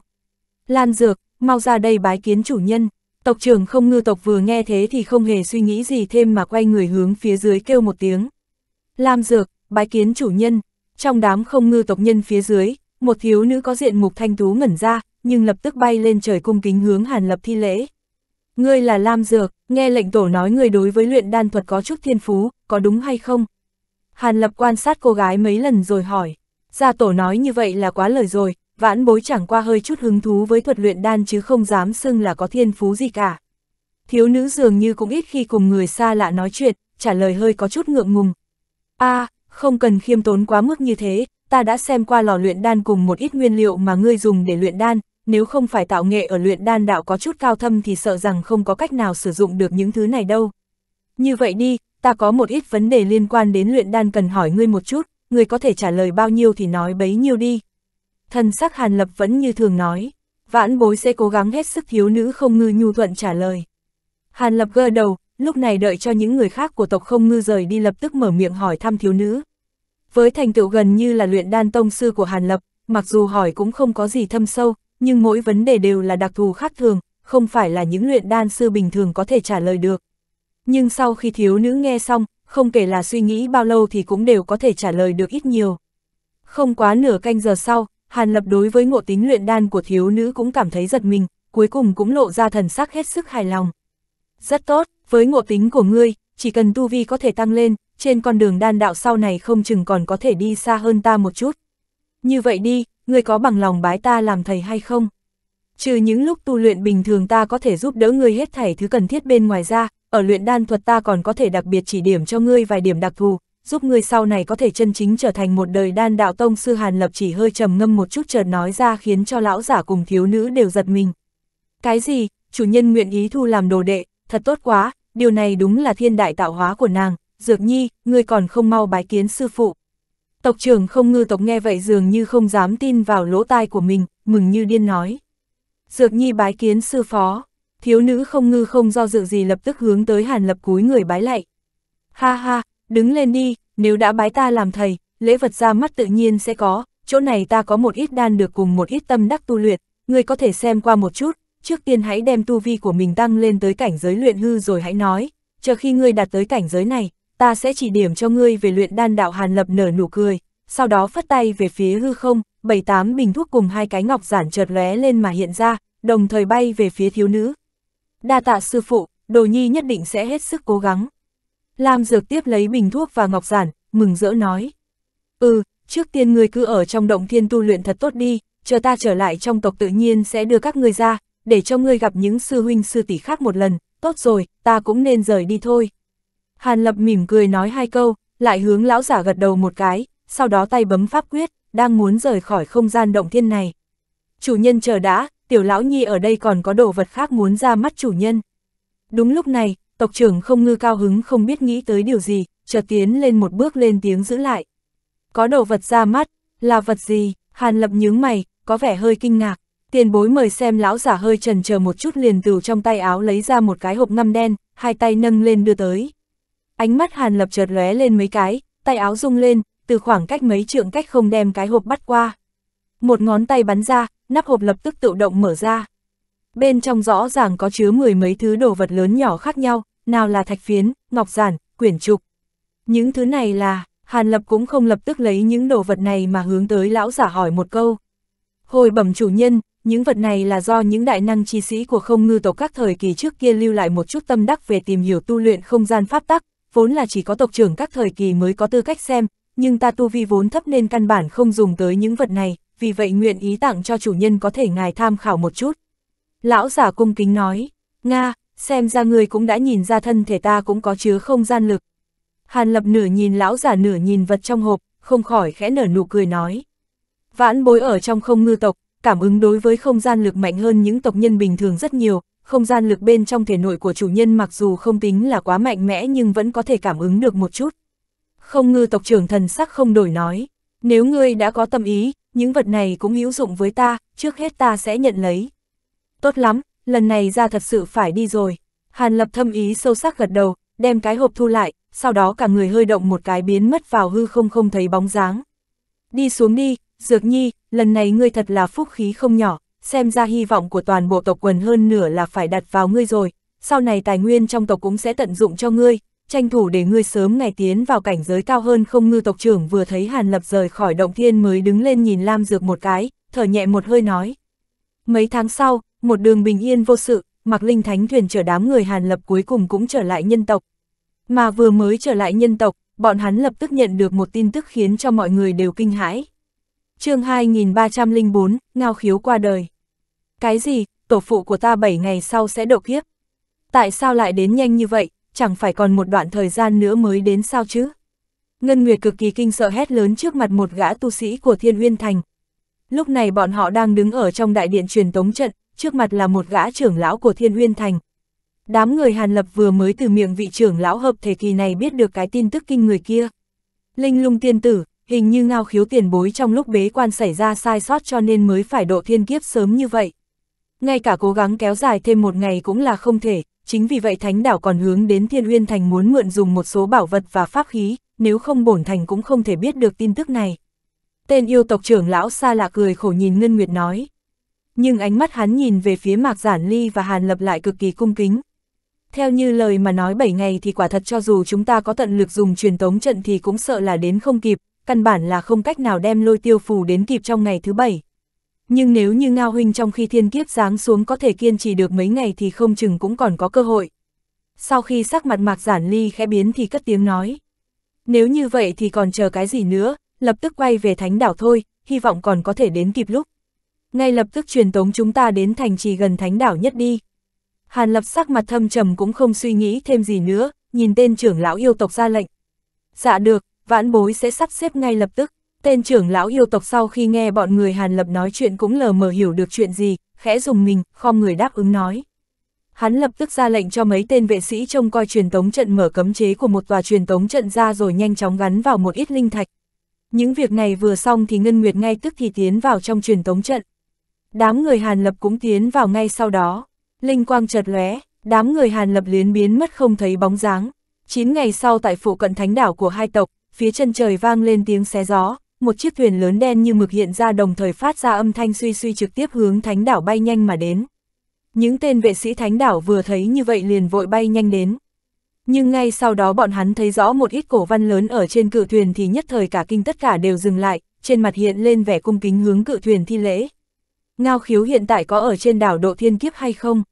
Lan Dược, mau ra đây bái kiến chủ nhân. Tộc trưởng không ngư tộc vừa nghe thế thì không hề suy nghĩ gì thêm mà quay người hướng phía dưới kêu một tiếng. Lam dược, bái kiến chủ nhân, trong đám không ngư tộc nhân phía dưới, một thiếu nữ có diện mục thanh tú ngẩn ra, nhưng lập tức bay lên trời cung kính hướng hàn lập thi lễ. Ngươi là Lam Dược, nghe lệnh tổ nói người đối với luyện đan thuật có chút thiên phú, có đúng hay không? Hàn Lập quan sát cô gái mấy lần rồi hỏi, Ra tổ nói như vậy là quá lời rồi, vãn bối chẳng qua hơi chút hứng thú với thuật luyện đan chứ không dám xưng là có thiên phú gì cả. Thiếu nữ dường như cũng ít khi cùng người xa lạ nói chuyện, trả lời hơi có chút ngượng ngùng. a à, không cần khiêm tốn quá mức như thế, ta đã xem qua lò luyện đan cùng một ít nguyên liệu mà ngươi dùng để luyện đan, nếu không phải tạo nghệ ở luyện đan đạo có chút cao thâm thì sợ rằng không có cách nào sử dụng được những thứ này đâu. Như vậy đi, ta có một ít vấn đề liên quan đến luyện đan cần hỏi ngươi một chút, ngươi có thể trả lời bao nhiêu thì nói bấy nhiêu đi thân sắc Hàn Lập vẫn như thường nói, vãn bối sẽ cố gắng hết sức thiếu nữ không ngư nhu thuận trả lời. Hàn Lập gơ đầu, lúc này đợi cho những người khác của tộc không ngư rời đi lập tức mở miệng hỏi thăm thiếu nữ. Với thành tựu gần như là luyện đan tông sư của Hàn Lập, mặc dù hỏi cũng không có gì thâm sâu, nhưng mỗi vấn đề đều là đặc thù khác thường, không phải là những luyện đan sư bình thường có thể trả lời được. Nhưng sau khi thiếu nữ nghe xong, không kể là suy nghĩ bao lâu thì cũng đều có thể trả lời được ít nhiều. Không quá nửa canh giờ sau, Hàn Lập đối với ngộ tính luyện đan của thiếu nữ cũng cảm thấy giật mình, cuối cùng cũng lộ ra thần sắc hết sức hài lòng. Rất tốt, với ngộ tính của ngươi, chỉ cần tu vi có thể tăng lên, trên con đường đan đạo sau này không chừng còn có thể đi xa hơn ta một chút. Như vậy đi, ngươi có bằng lòng bái ta làm thầy hay không? Trừ những lúc tu luyện bình thường ta có thể giúp đỡ ngươi hết thảy thứ cần thiết bên ngoài ra, ở luyện đan thuật ta còn có thể đặc biệt chỉ điểm cho ngươi vài điểm đặc thù, giúp ngươi sau này có thể chân chính trở thành một đời đan đạo tông sư Hàn Lập chỉ hơi trầm ngâm một chút chợt nói ra khiến cho lão giả cùng thiếu nữ đều giật mình. Cái gì, chủ nhân nguyện ý thu làm đồ đệ, thật tốt quá, điều này đúng là thiên đại tạo hóa của nàng, dược nhi, ngươi còn không mau bái kiến sư phụ. Tộc trưởng không ngư tộc nghe vậy dường như không dám tin vào lỗ tai của mình, mừng như điên nói. Dược nhi bái kiến sư phó, thiếu nữ không ngư không do dự gì lập tức hướng tới hàn lập cúi người bái lạy. Ha ha, đứng lên đi, nếu đã bái ta làm thầy, lễ vật ra mắt tự nhiên sẽ có, chỗ này ta có một ít đan được cùng một ít tâm đắc tu luyện, người có thể xem qua một chút, trước tiên hãy đem tu vi của mình tăng lên tới cảnh giới luyện hư rồi hãy nói, chờ khi ngươi đạt tới cảnh giới này, ta sẽ chỉ điểm cho ngươi về luyện đan đạo Hàn Lập nở nụ cười, sau đó phất tay về phía hư không, bảy tám bình thuốc cùng hai cái ngọc giản chợt lóe lên mà hiện ra, đồng thời bay về phía thiếu nữ. Đa tạ sư phụ, đồ nhi nhất định sẽ hết sức cố gắng. Lam Dược tiếp lấy bình thuốc và ngọc giản, mừng rỡ nói. Ừ, trước tiên ngươi cứ ở trong động thiên tu luyện thật tốt đi, chờ ta trở lại trong tộc tự nhiên sẽ đưa các ngươi ra, để cho ngươi gặp những sư huynh sư tỷ khác một lần, tốt rồi, ta cũng nên rời đi thôi. Hàn Lập mỉm cười nói hai câu, lại hướng lão giả gật đầu một cái, sau đó tay bấm pháp quyết, đang muốn rời khỏi không gian động thiên này. Chủ nhân chờ đã, tiểu lão nhi ở đây còn có đồ vật khác muốn ra mắt chủ nhân. Đúng lúc này, tộc trưởng không ngư cao hứng không biết nghĩ tới điều gì, chợt tiến lên một bước lên tiếng giữ lại. Có đồ vật ra mắt, là vật gì, hàn lập nhướng mày, có vẻ hơi kinh ngạc, tiền bối mời xem lão giả hơi trần chờ một chút liền từ trong tay áo lấy ra một cái hộp ngăm đen, hai tay nâng lên đưa tới. Ánh mắt hàn lập chợt lóe lên mấy cái, tay áo rung lên, từ khoảng cách mấy trượng cách không đem cái hộp bắt qua. Một ngón tay bắn ra, nắp hộp lập tức tự động mở ra. Bên trong rõ ràng có chứa mười mấy thứ đồ vật lớn nhỏ khác nhau, nào là thạch phiến, ngọc giản, quyển trục. Những thứ này là, Hàn Lập cũng không lập tức lấy những đồ vật này mà hướng tới lão giả hỏi một câu. Hồi bẩm chủ nhân, những vật này là do những đại năng chi sĩ của không ngư tộc các thời kỳ trước kia lưu lại một chút tâm đắc về tìm hiểu tu luyện không gian pháp tắc, vốn là chỉ có tộc trưởng các thời kỳ mới có tư cách xem, nhưng ta tu vi vốn thấp nên căn bản không dùng tới những vật này, vì vậy nguyện ý tặng cho chủ nhân có thể ngài tham khảo một chút. Lão giả cung kính nói, Nga, xem ra người cũng đã nhìn ra thân thể ta cũng có chứa không gian lực. Hàn lập nửa nhìn lão giả nửa nhìn vật trong hộp, không khỏi khẽ nở nụ cười nói. Vãn bối ở trong không ngư tộc, cảm ứng đối với không gian lực mạnh hơn những tộc nhân bình thường rất nhiều, không gian lực bên trong thể nội của chủ nhân mặc dù không tính là quá mạnh mẽ nhưng vẫn có thể cảm ứng được một chút. Không ngư tộc trưởng thần sắc không đổi nói, nếu ngươi đã có tâm ý, những vật này cũng hữu dụng với ta, trước hết ta sẽ nhận lấy. Tốt lắm, lần này ra thật sự phải đi rồi. Hàn lập thâm ý sâu sắc gật đầu, đem cái hộp thu lại, sau đó cả người hơi động một cái biến mất vào hư không không thấy bóng dáng. Đi xuống đi, Dược Nhi, lần này ngươi thật là phúc khí không nhỏ, xem ra hy vọng của toàn bộ tộc quần hơn nửa là phải đặt vào ngươi rồi, sau này tài nguyên trong tộc cũng sẽ tận dụng cho ngươi, tranh thủ để ngươi sớm ngày tiến vào cảnh giới cao hơn không ngư tộc trưởng vừa thấy Hàn Lập rời khỏi động thiên mới đứng lên nhìn Lam Dược một cái, thở nhẹ một hơi nói. Mấy tháng sau, một đường bình yên vô sự, mặc linh thánh thuyền chở đám người Hàn Lập cuối cùng cũng trở lại nhân tộc. Mà vừa mới trở lại nhân tộc, bọn hắn lập tức nhận được một tin tức khiến cho mọi người đều kinh hãi. chương 2304, Ngao Khiếu qua đời. Cái gì, tổ phụ của ta 7 ngày sau sẽ độ kiếp. Tại sao lại đến nhanh như vậy, chẳng phải còn một đoạn thời gian nữa mới đến sao chứ? Ngân Nguyệt cực kỳ kinh sợ hét lớn trước mặt một gã tu sĩ của Thiên Uyên Thành. Lúc này bọn họ đang đứng ở trong đại điện truyền tống trận, trước mặt là một gã trưởng lão của Thiên Huyên Thành. Đám người Hàn Lập vừa mới từ miệng vị trưởng lão hợp thể kỳ này biết được cái tin tức kinh người kia. Linh lung tiên tử, hình như ngao khiếu tiền bối trong lúc bế quan xảy ra sai sót cho nên mới phải độ thiên kiếp sớm như vậy. Ngay cả cố gắng kéo dài thêm một ngày cũng là không thể, chính vì vậy thánh đảo còn hướng đến thiên Huyên thành muốn mượn dùng một số bảo vật và pháp khí, nếu không bổn thành cũng không thể biết được tin tức này. Tên yêu tộc trưởng lão xa lạ cười khổ nhìn Ngân Nguyệt nói nhưng ánh mắt hắn nhìn về phía Mạc Giản Ly và Hàn Lập lại cực kỳ cung kính. Theo như lời mà nói 7 ngày thì quả thật cho dù chúng ta có tận lực dùng truyền tống trận thì cũng sợ là đến không kịp, căn bản là không cách nào đem lôi tiêu phù đến kịp trong ngày thứ 7. Nhưng nếu như Ngao Huynh trong khi thiên kiếp giáng xuống có thể kiên trì được mấy ngày thì không chừng cũng còn có cơ hội. Sau khi sắc mặt Mạc Giản Ly khẽ biến thì cất tiếng nói. Nếu như vậy thì còn chờ cái gì nữa, lập tức quay về thánh đảo thôi, hy vọng còn có thể đến kịp lúc ngay lập tức truyền tống chúng ta đến thành trì gần thánh đảo nhất đi. Hàn lập sắc mặt thâm trầm cũng không suy nghĩ thêm gì nữa, nhìn tên trưởng lão yêu tộc ra lệnh. Dạ được, vãn bối sẽ sắp xếp ngay lập tức. Tên trưởng lão yêu tộc sau khi nghe bọn người Hàn Lập nói chuyện cũng lờ mờ hiểu được chuyện gì, khẽ dùng mình, khom người đáp ứng nói. Hắn lập tức ra lệnh cho mấy tên vệ sĩ trông coi truyền tống trận mở cấm chế của một tòa truyền tống trận ra rồi nhanh chóng gắn vào một ít linh thạch. Những việc này vừa xong thì Ngân Nguyệt ngay tức thì tiến vào trong truyền tống trận. Đám người Hàn Lập cũng tiến vào ngay sau đó. Linh quang chợt lóe, đám người Hàn Lập liến biến mất không thấy bóng dáng. Chín ngày sau tại phủ cận thánh đảo của hai tộc, phía chân trời vang lên tiếng xé gió, một chiếc thuyền lớn đen như mực hiện ra đồng thời phát ra âm thanh suy suy trực tiếp hướng thánh đảo bay nhanh mà đến. Những tên vệ sĩ thánh đảo vừa thấy như vậy liền vội bay nhanh đến. Nhưng ngay sau đó bọn hắn thấy rõ một ít cổ văn lớn ở trên cự thuyền thì nhất thời cả kinh tất cả đều dừng lại, trên mặt hiện lên vẻ cung kính hướng cự thuyền thi lễ, Ngao khiếu hiện tại có ở trên đảo độ thiên kiếp hay không?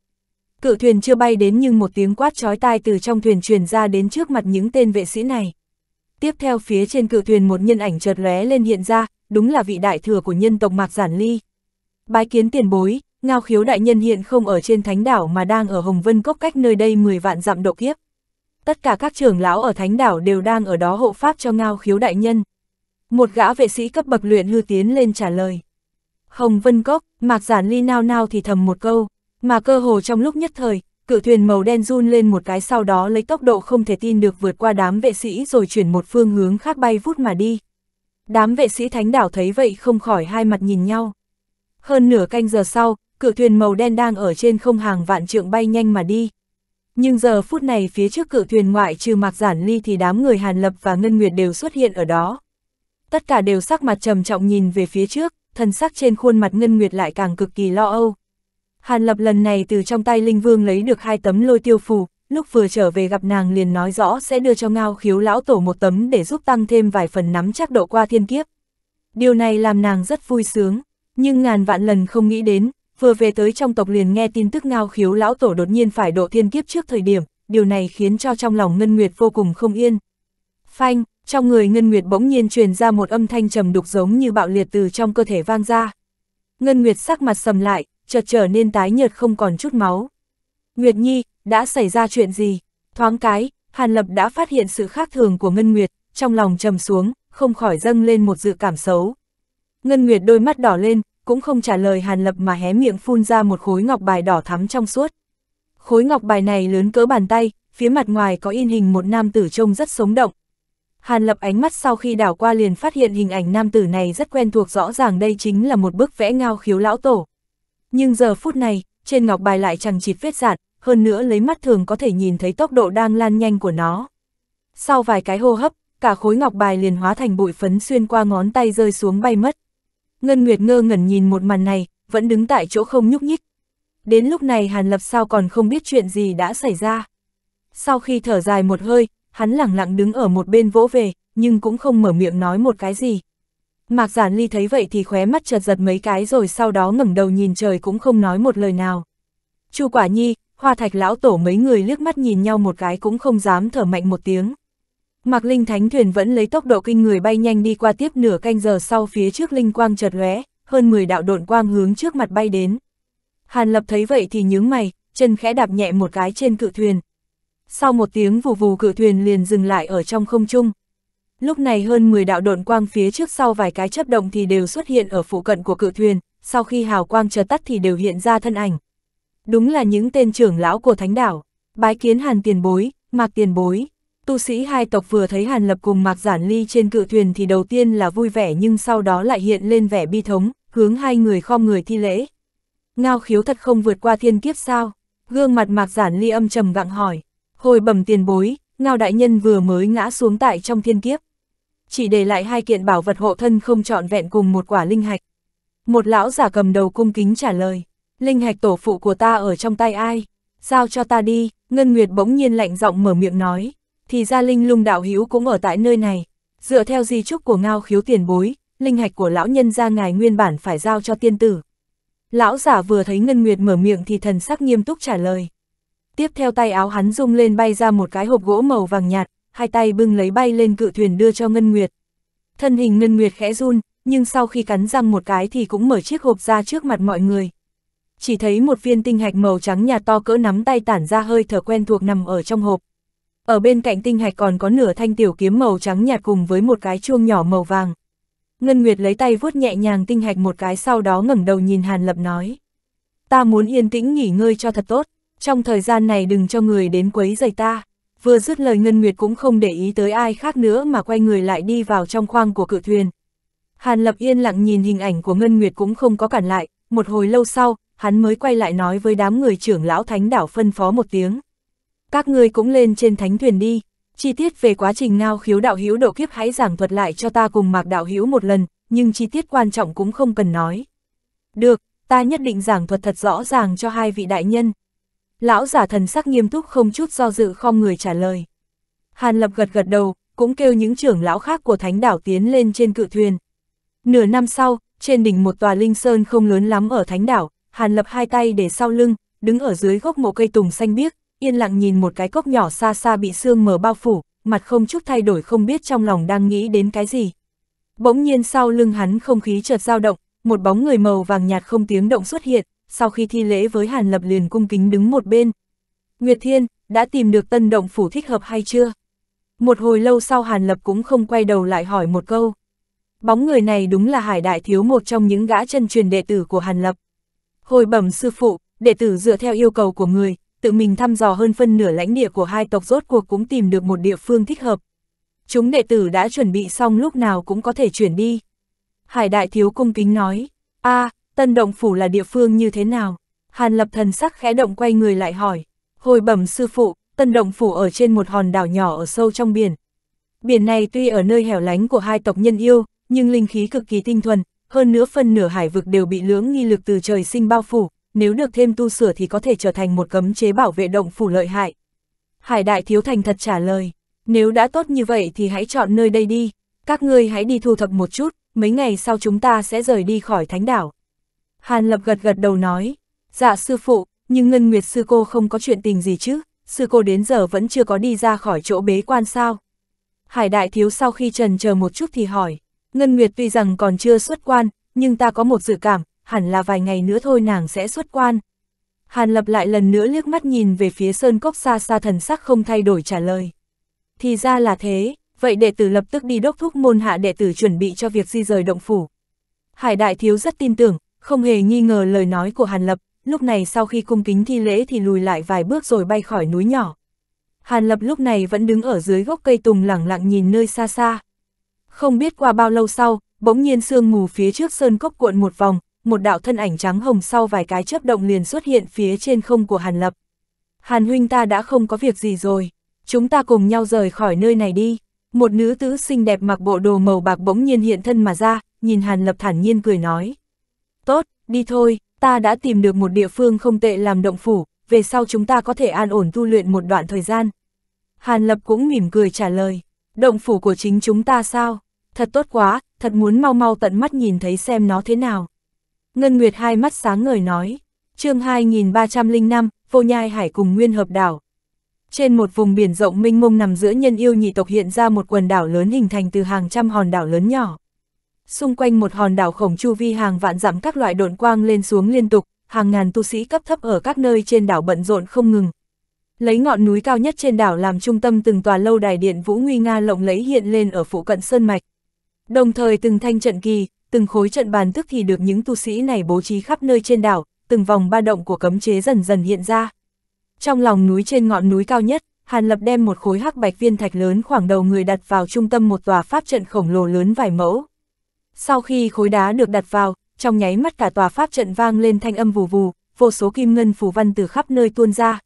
Cự thuyền chưa bay đến nhưng một tiếng quát chói tai từ trong thuyền truyền ra đến trước mặt những tên vệ sĩ này. Tiếp theo phía trên cự thuyền một nhân ảnh chợt lóe lên hiện ra, đúng là vị đại thừa của nhân tộc Mạc Giản Ly. Bái kiến tiền bối, Ngao khiếu đại nhân hiện không ở trên thánh đảo mà đang ở Hồng Vân Cốc cách nơi đây 10 vạn dặm độ kiếp. Tất cả các trưởng lão ở thánh đảo đều đang ở đó hộ pháp cho Ngao khiếu đại nhân. Một gã vệ sĩ cấp bậc luyện hư tiến lên trả lời. Hồng Vân Cốc, Mạc Giản Ly nao nao thì thầm một câu, mà cơ hồ trong lúc nhất thời, cự thuyền màu đen run lên một cái sau đó lấy tốc độ không thể tin được vượt qua đám vệ sĩ rồi chuyển một phương hướng khác bay vút mà đi. Đám vệ sĩ thánh đảo thấy vậy không khỏi hai mặt nhìn nhau. Hơn nửa canh giờ sau, cự thuyền màu đen đang ở trên không hàng vạn trượng bay nhanh mà đi. Nhưng giờ phút này phía trước cự thuyền ngoại trừ mạc giản ly thì đám người Hàn Lập và Ngân Nguyệt đều xuất hiện ở đó. Tất cả đều sắc mặt trầm trọng nhìn về phía trước, thần sắc trên khuôn mặt Ngân Nguyệt lại càng cực kỳ lo âu. Hàn Lập lần này từ trong tay Linh Vương lấy được hai tấm lôi tiêu phù, lúc vừa trở về gặp nàng liền nói rõ sẽ đưa cho ngao khiếu lão tổ một tấm để giúp tăng thêm vài phần nắm chắc độ qua thiên kiếp. Điều này làm nàng rất vui sướng, nhưng ngàn vạn lần không nghĩ đến, vừa về tới trong tộc liền nghe tin tức ngao khiếu lão tổ đột nhiên phải độ thiên kiếp trước thời điểm, điều này khiến cho trong lòng Ngân Nguyệt vô cùng không yên. Phanh, trong người Ngân Nguyệt bỗng nhiên truyền ra một âm thanh trầm đục giống như bạo liệt từ trong cơ thể vang ra. Ngân Nguyệt sắc mặt sầm lại, chợt trở nên tái nhợt không còn chút máu. Nguyệt Nhi, đã xảy ra chuyện gì? Thoáng cái, Hàn Lập đã phát hiện sự khác thường của Ngân Nguyệt, trong lòng trầm xuống, không khỏi dâng lên một dự cảm xấu. Ngân Nguyệt đôi mắt đỏ lên, cũng không trả lời Hàn Lập mà hé miệng phun ra một khối ngọc bài đỏ thắm trong suốt. Khối ngọc bài này lớn cỡ bàn tay, phía mặt ngoài có in hình một nam tử trông rất sống động, Hàn lập ánh mắt sau khi đảo qua liền phát hiện hình ảnh nam tử này rất quen thuộc rõ ràng đây chính là một bức vẽ ngao khiếu lão tổ. Nhưng giờ phút này, trên ngọc bài lại chẳng chịt vết dạn, hơn nữa lấy mắt thường có thể nhìn thấy tốc độ đang lan nhanh của nó. Sau vài cái hô hấp, cả khối ngọc bài liền hóa thành bụi phấn xuyên qua ngón tay rơi xuống bay mất. Ngân Nguyệt ngơ ngẩn nhìn một màn này, vẫn đứng tại chỗ không nhúc nhích. Đến lúc này Hàn Lập sao còn không biết chuyện gì đã xảy ra. Sau khi thở dài một hơi, hắn lẳng lặng đứng ở một bên vỗ về, nhưng cũng không mở miệng nói một cái gì. Mạc Giản Ly thấy vậy thì khóe mắt chợt giật mấy cái rồi sau đó ngẩng đầu nhìn trời cũng không nói một lời nào. Chu Quả Nhi, Hoa Thạch lão tổ mấy người liếc mắt nhìn nhau một cái cũng không dám thở mạnh một tiếng. Mạc Linh Thánh thuyền vẫn lấy tốc độ kinh người bay nhanh đi qua tiếp nửa canh giờ sau phía trước linh quang chợt lóe, hơn 10 đạo độn quang hướng trước mặt bay đến. Hàn Lập thấy vậy thì nhướng mày, chân khẽ đạp nhẹ một cái trên cự thuyền, sau một tiếng vù vù cự thuyền liền dừng lại ở trong không trung. Lúc này hơn 10 đạo độn quang phía trước sau vài cái chấp động thì đều xuất hiện ở phụ cận của cự thuyền, sau khi hào quang chợt tắt thì đều hiện ra thân ảnh. Đúng là những tên trưởng lão của thánh đảo, bái kiến hàn tiền bối, mạc tiền bối. Tu sĩ hai tộc vừa thấy hàn lập cùng mạc giản ly trên cự thuyền thì đầu tiên là vui vẻ nhưng sau đó lại hiện lên vẻ bi thống, hướng hai người khom người thi lễ. Ngao khiếu thật không vượt qua thiên kiếp sao? Gương mặt mạc giản ly âm trầm gặng hỏi. Hồi bẩm tiền bối, Ngao Đại Nhân vừa mới ngã xuống tại trong thiên kiếp. Chỉ để lại hai kiện bảo vật hộ thân không trọn vẹn cùng một quả linh hạch. Một lão giả cầm đầu cung kính trả lời, linh hạch tổ phụ của ta ở trong tay ai? Giao cho ta đi, Ngân Nguyệt bỗng nhiên lạnh giọng mở miệng nói, thì ra linh lung đạo hữu cũng ở tại nơi này. Dựa theo di trúc của Ngao khiếu tiền bối, linh hạch của lão nhân ra ngài nguyên bản phải giao cho tiên tử. Lão giả vừa thấy Ngân Nguyệt mở miệng thì thần sắc nghiêm túc trả lời, tiếp theo tay áo hắn rung lên bay ra một cái hộp gỗ màu vàng nhạt, hai tay bưng lấy bay lên cự thuyền đưa cho Ngân Nguyệt. Thân hình Ngân Nguyệt khẽ run, nhưng sau khi cắn răng một cái thì cũng mở chiếc hộp ra trước mặt mọi người. Chỉ thấy một viên tinh hạch màu trắng nhạt to cỡ nắm tay tản ra hơi thở quen thuộc nằm ở trong hộp. Ở bên cạnh tinh hạch còn có nửa thanh tiểu kiếm màu trắng nhạt cùng với một cái chuông nhỏ màu vàng. Ngân Nguyệt lấy tay vuốt nhẹ nhàng tinh hạch một cái sau đó ngẩng đầu nhìn Hàn Lập nói. Ta muốn yên tĩnh nghỉ ngơi cho thật tốt trong thời gian này đừng cho người đến quấy giày ta. Vừa dứt lời Ngân Nguyệt cũng không để ý tới ai khác nữa mà quay người lại đi vào trong khoang của cự thuyền. Hàn Lập yên lặng nhìn hình ảnh của Ngân Nguyệt cũng không có cản lại, một hồi lâu sau, hắn mới quay lại nói với đám người trưởng lão thánh đảo phân phó một tiếng. Các ngươi cũng lên trên thánh thuyền đi, chi tiết về quá trình ngao khiếu đạo hữu độ kiếp hãy giảng thuật lại cho ta cùng mạc đạo hữu một lần, nhưng chi tiết quan trọng cũng không cần nói. Được, ta nhất định giảng thuật thật rõ ràng cho hai vị đại nhân lão giả thần sắc nghiêm túc không chút do dự khom người trả lời. Hàn Lập gật gật đầu, cũng kêu những trưởng lão khác của thánh đảo tiến lên trên cự thuyền. Nửa năm sau, trên đỉnh một tòa linh sơn không lớn lắm ở thánh đảo, Hàn Lập hai tay để sau lưng, đứng ở dưới gốc mộ cây tùng xanh biếc, yên lặng nhìn một cái cốc nhỏ xa xa bị sương mờ bao phủ, mặt không chút thay đổi không biết trong lòng đang nghĩ đến cái gì. Bỗng nhiên sau lưng hắn không khí chợt dao động, một bóng người màu vàng nhạt không tiếng động xuất hiện, sau khi thi lễ với Hàn Lập liền cung kính đứng một bên. Nguyệt Thiên, đã tìm được tân động phủ thích hợp hay chưa? Một hồi lâu sau Hàn Lập cũng không quay đầu lại hỏi một câu. Bóng người này đúng là Hải Đại Thiếu một trong những gã chân truyền đệ tử của Hàn Lập. Hồi bẩm sư phụ, đệ tử dựa theo yêu cầu của người, tự mình thăm dò hơn phân nửa lãnh địa của hai tộc rốt cuộc cũng tìm được một địa phương thích hợp. Chúng đệ tử đã chuẩn bị xong lúc nào cũng có thể chuyển đi. Hải Đại Thiếu cung kính nói, a à, Tân Động Phủ là địa phương như thế nào? Hàn Lập thần sắc khẽ động quay người lại hỏi. Hồi bẩm sư phụ, Tân Động Phủ ở trên một hòn đảo nhỏ ở sâu trong biển. Biển này tuy ở nơi hẻo lánh của hai tộc nhân yêu, nhưng linh khí cực kỳ tinh thuần, hơn nữa phân nửa hải vực đều bị lưỡng nghi lực từ trời sinh bao phủ, nếu được thêm tu sửa thì có thể trở thành một cấm chế bảo vệ động phủ lợi hại. Hải đại thiếu thành thật trả lời, nếu đã tốt như vậy thì hãy chọn nơi đây đi, các ngươi hãy đi thu thập một chút, mấy ngày sau chúng ta sẽ rời đi khỏi thánh đảo. Hàn Lập gật gật đầu nói, dạ sư phụ, nhưng Ngân Nguyệt sư cô không có chuyện tình gì chứ, sư cô đến giờ vẫn chưa có đi ra khỏi chỗ bế quan sao. Hải đại thiếu sau khi trần chờ một chút thì hỏi, Ngân Nguyệt tuy rằng còn chưa xuất quan, nhưng ta có một dự cảm, hẳn là vài ngày nữa thôi nàng sẽ xuất quan. Hàn Lập lại lần nữa liếc mắt nhìn về phía sơn cốc xa xa thần sắc không thay đổi trả lời. Thì ra là thế, vậy đệ tử lập tức đi đốc thúc môn hạ đệ tử chuẩn bị cho việc di rời động phủ. Hải đại thiếu rất tin tưởng, không hề nghi ngờ lời nói của Hàn Lập, lúc này sau khi cung kính thi lễ thì lùi lại vài bước rồi bay khỏi núi nhỏ. Hàn Lập lúc này vẫn đứng ở dưới gốc cây tùng lẳng lặng nhìn nơi xa xa. Không biết qua bao lâu sau, bỗng nhiên sương mù phía trước sơn cốc cuộn một vòng, một đạo thân ảnh trắng hồng sau vài cái chớp động liền xuất hiện phía trên không của Hàn Lập. Hàn huynh ta đã không có việc gì rồi, chúng ta cùng nhau rời khỏi nơi này đi. Một nữ tử xinh đẹp mặc bộ đồ màu bạc bỗng nhiên hiện thân mà ra, nhìn Hàn Lập thản nhiên cười nói. Tốt, đi thôi, ta đã tìm được một địa phương không tệ làm động phủ, về sau chúng ta có thể an ổn tu luyện một đoạn thời gian. Hàn Lập cũng mỉm cười trả lời, động phủ của chính chúng ta sao? Thật tốt quá, thật muốn mau mau tận mắt nhìn thấy xem nó thế nào. Ngân Nguyệt hai mắt sáng ngời nói, chương 2305, vô nhai hải cùng nguyên hợp đảo. Trên một vùng biển rộng mênh mông nằm giữa nhân yêu nhị tộc hiện ra một quần đảo lớn hình thành từ hàng trăm hòn đảo lớn nhỏ. Xung quanh một hòn đảo khổng chu vi hàng vạn dặm các loại độn quang lên xuống liên tục, hàng ngàn tu sĩ cấp thấp ở các nơi trên đảo bận rộn không ngừng. Lấy ngọn núi cao nhất trên đảo làm trung tâm từng tòa lâu đài điện vũ nguy nga lộng lẫy hiện lên ở phụ cận sơn mạch. Đồng thời từng thanh trận kỳ, từng khối trận bàn tức thì được những tu sĩ này bố trí khắp nơi trên đảo, từng vòng ba động của cấm chế dần dần hiện ra. Trong lòng núi trên ngọn núi cao nhất, Hàn Lập đem một khối hắc bạch viên thạch lớn khoảng đầu người đặt vào trung tâm một tòa pháp trận khổng lồ lớn vài mẫu. Sau khi khối đá được đặt vào, trong nháy mắt cả tòa pháp trận vang lên thanh âm vù vù, vô số kim ngân phủ văn từ khắp nơi tuôn ra.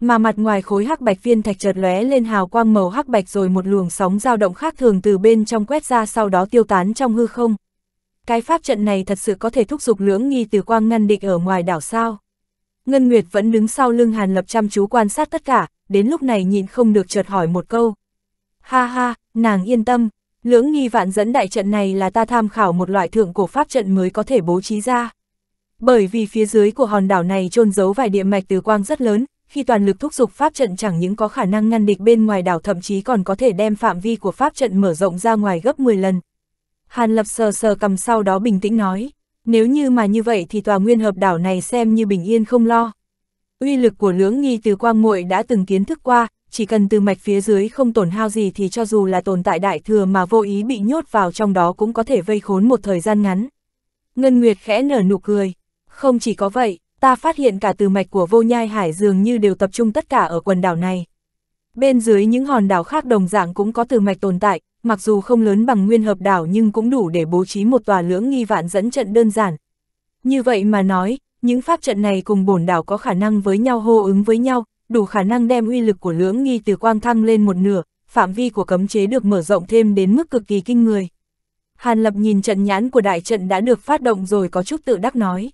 Mà mặt ngoài khối hắc bạch viên thạch chợt lóe lên hào quang màu hắc bạch rồi một luồng sóng dao động khác thường từ bên trong quét ra sau đó tiêu tán trong hư không. Cái pháp trận này thật sự có thể thúc giục lưỡng nghi từ quang ngăn địch ở ngoài đảo sao. Ngân Nguyệt vẫn đứng sau lưng Hàn Lập chăm chú quan sát tất cả, đến lúc này nhịn không được chợt hỏi một câu. Ha ha, nàng yên tâm, Lưỡng nghi vạn dẫn đại trận này là ta tham khảo một loại thượng cổ pháp trận mới có thể bố trí ra. Bởi vì phía dưới của hòn đảo này trôn giấu vài địa mạch từ quang rất lớn, khi toàn lực thúc giục pháp trận chẳng những có khả năng ngăn địch bên ngoài đảo thậm chí còn có thể đem phạm vi của pháp trận mở rộng ra ngoài gấp 10 lần. Hàn Lập sờ sờ cầm sau đó bình tĩnh nói, nếu như mà như vậy thì tòa nguyên hợp đảo này xem như bình yên không lo. Uy lực của lưỡng nghi từ quang muội đã từng kiến thức qua, chỉ cần từ mạch phía dưới không tổn hao gì thì cho dù là tồn tại đại thừa mà vô ý bị nhốt vào trong đó cũng có thể vây khốn một thời gian ngắn. Ngân Nguyệt khẽ nở nụ cười. Không chỉ có vậy, ta phát hiện cả từ mạch của vô nhai hải dường như đều tập trung tất cả ở quần đảo này. Bên dưới những hòn đảo khác đồng dạng cũng có từ mạch tồn tại, mặc dù không lớn bằng nguyên hợp đảo nhưng cũng đủ để bố trí một tòa lưỡng nghi vạn dẫn trận đơn giản. Như vậy mà nói, những pháp trận này cùng bổn đảo có khả năng với nhau hô ứng với nhau, đủ khả năng đem uy lực của lưỡng nghi từ quang thăng lên một nửa, phạm vi của cấm chế được mở rộng thêm đến mức cực kỳ kinh người. Hàn Lập nhìn trận nhãn của đại trận đã được phát động rồi có chút tự đắc nói.